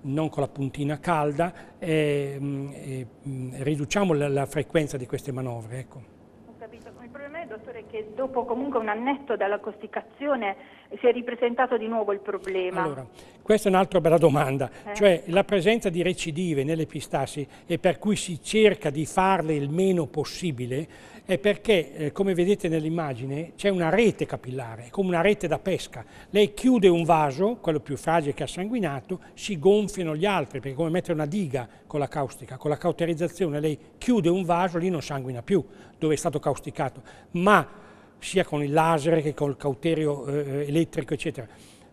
non con la puntina calda, e, mm, e, mm, riduciamo la, la, frequenza di queste manovre. Ecco. Ho capito, il problema è, dottore, che dopo comunque un annetto dalla costicazione si è ripresentato di nuovo il problema. Allora, questa è un'altra bella domanda, eh? cioè la presenza di recidive nelle pistassi e per cui si cerca di farle il meno possibile è perché, eh, come vedete nell'immagine, c'è una rete capillare, come una rete da pesca. Lei chiude un vaso, quello più fragile che ha sanguinato, si gonfiano gli altri, perché è come mettere una diga con la caustica, con la cauterizzazione, lei chiude un vaso, lì non sanguina più, dove è stato causticato, ma sia con il laser che col cauterio eh, eh, elettrico, eccetera.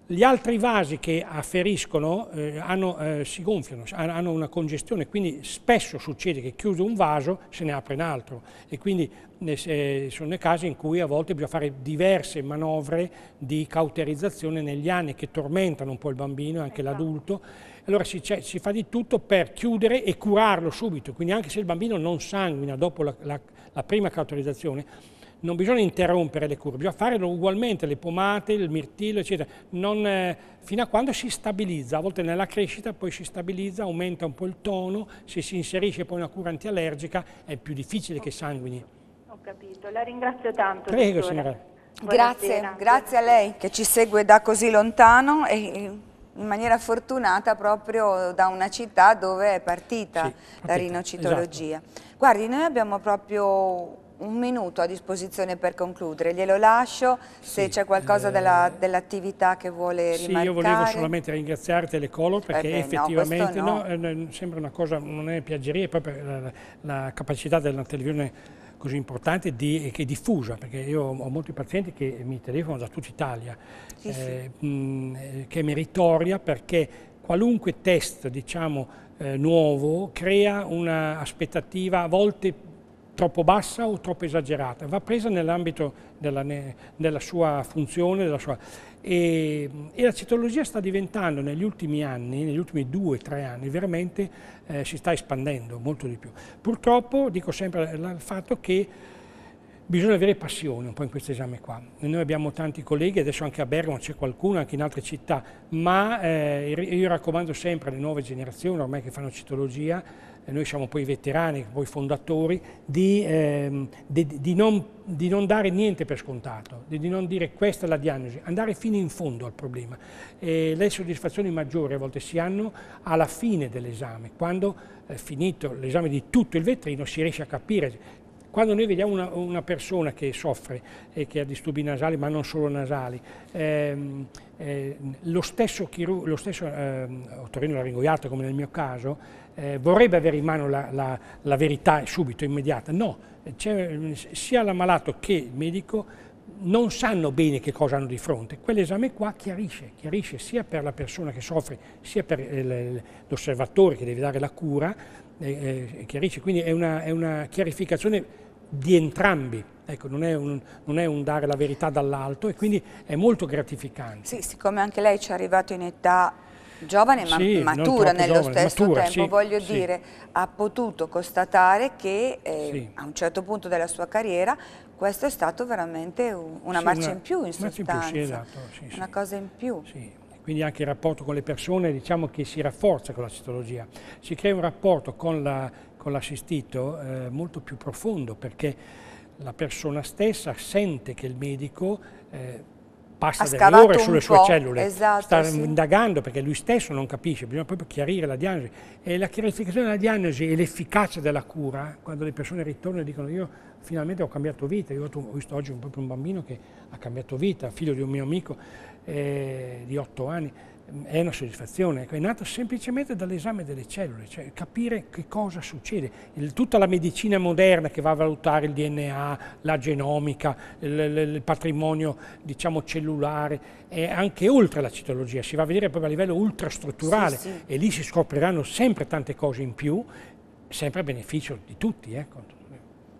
Gli altri vasi che afferiscono eh, hanno, eh, si gonfiano, hanno una congestione, quindi spesso succede che chiuso un vaso se ne apre un altro e quindi eh, sono i casi in cui a volte bisogna fare diverse manovre di cauterizzazione negli anni che tormentano un po' il bambino e anche esatto. l'adulto. Allora si, si, fa di tutto per chiudere e curarlo subito, quindi anche se il bambino non sanguina dopo la, la, la prima cauterizzazione, non bisogna interrompere le cure, bisogna fare ugualmente le pomate, il mirtillo, eccetera, non, eh, fino a quando si stabilizza, a volte nella crescita poi si stabilizza, aumenta un po' il tono, se si inserisce poi una cura antiallergica è più difficile che sanguini. Ho capito, la ringrazio tanto. Prego dottore. signora. Grazie, grazie a lei che ci segue da così lontano e eh, in maniera fortunata proprio da una città dove è partita sì, la rinocitologia. Esatto. Guardi, noi abbiamo proprio un minuto a disposizione per concludere, glielo lascio se sì, c'è qualcosa eh, dell'attività dell che vuole rimarcare. Sì, io volevo solamente ringraziarti l'Ecolo perché eh beh, effettivamente no, no. Eh, no, sembra una cosa, non è piaggeria, è proprio la, la capacità della televisione così importante di, eh, che è diffusa, perché io ho molti pazienti che mi telefonano da tutta Italia, sì, eh, sì. Mh, eh, che è meritoria perché qualunque test diciamo, eh, nuovo crea un'aspettativa a volte troppo bassa o troppo esagerata, va presa nell'ambito della, della, sua funzione. Della sua, e, e, la citologia sta diventando negli ultimi anni, negli ultimi due o tre anni, veramente eh, si sta espandendo molto di più. Purtroppo, dico sempre eh, il fatto che bisogna avere passione un po' in questo esame qua. Noi abbiamo tanti colleghi, adesso anche a Bergamo c'è qualcuno, anche in altre città, ma eh, io raccomando sempre alle nuove generazioni ormai che fanno citologia, noi siamo poi veterani, poi fondatori, di, ehm, di, di, non, di, non, dare niente per scontato, di, non dire questa è la diagnosi, andare fino in fondo al problema. E le soddisfazioni maggiori a volte si hanno alla fine dell'esame, quando è eh, finito l'esame di tutto il vetrino si riesce a capire quando noi vediamo una, una, persona che soffre e che ha disturbi nasali, ma non solo nasali, ehm, eh, lo stesso, chirurgo, lo stesso ehm, otorino laringoiato, come nel mio caso, eh, vorrebbe avere in mano la, la, la verità subito, immediata. No, sia l'ammalato che il medico non sanno bene che cosa hanno di fronte. Quell'esame qua chiarisce, chiarisce sia per la persona che soffre, sia per l'osservatore che deve dare la cura, eh, eh, chiarisce. Quindi è una, è una, chiarificazione di entrambi. Ecco, non, è un, non, è un, dare la verità dall'alto e quindi è molto gratificante. Sì, siccome anche lei ci è arrivato in età giovane ma sì, matura nello giovane, stesso matura, tempo, sì, voglio sì. dire, ha potuto constatare che eh, a un certo punto della sua carriera questo è stato veramente una marcia una, in più in sostanza, in più, esatto, una cosa in più. Quindi anche il rapporto con le persone diciamo che si rafforza con la citologia, si crea un rapporto con, l'assistito la, eh, molto più profondo perché la persona stessa sente che il medico eh, passa delle ore sulle sue cellule, esatto, sta sì. indagando perché lui stesso non capisce, bisogna proprio chiarire la diagnosi. E la chiarificazione della diagnosi e l'efficacia della cura, quando le persone ritornano e dicono io finalmente ho cambiato vita, io ho visto oggi proprio un bambino che ha cambiato vita, figlio di un mio amico eh, di otto anni, è una soddisfazione, è nato semplicemente dall'esame delle cellule, cioè capire che cosa succede. Il, tutta la medicina moderna che va a valutare il DNA, la genomica, il, il patrimonio diciamo, cellulare, è anche oltre la citologia, si va a vedere proprio a livello ultrastrutturale sì, sì. e lì si scopriranno sempre tante cose in più, sempre a beneficio di tutti. Eh,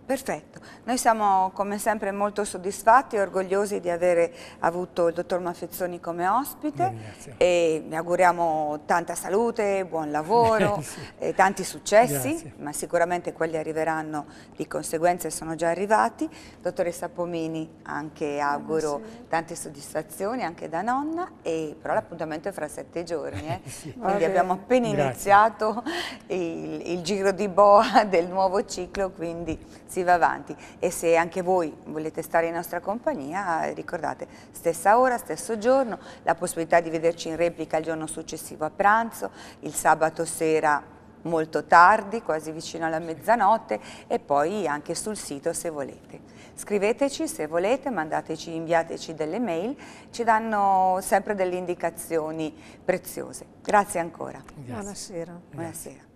Perfetto, noi siamo come sempre molto soddisfatti e orgogliosi di avere avuto il dottor Maffezzoni come ospite Grazie. e vi auguriamo tanta salute, buon lavoro, *laughs* tanti successi, Grazie. ma sicuramente quelli arriveranno di conseguenza e sono già arrivati. Dottoressa Pomini anche auguro Grazie. tante soddisfazioni anche da nonna, e, però l'appuntamento è fra sette giorni, eh. *laughs* sì. quindi abbiamo appena iniziato il, il, giro di boa *laughs* del nuovo ciclo, quindi si va avanti e se anche voi volete stare in nostra compagnia ricordate stessa ora, stesso giorno, la possibilità di vederci in replica il giorno successivo a pranzo, il sabato sera molto tardi, quasi vicino alla mezzanotte e poi anche sul sito se volete. Scriveteci se volete, mandateci, inviateci delle mail, ci danno sempre delle indicazioni preziose. Grazie ancora. Grazie. Buonasera. Buonasera.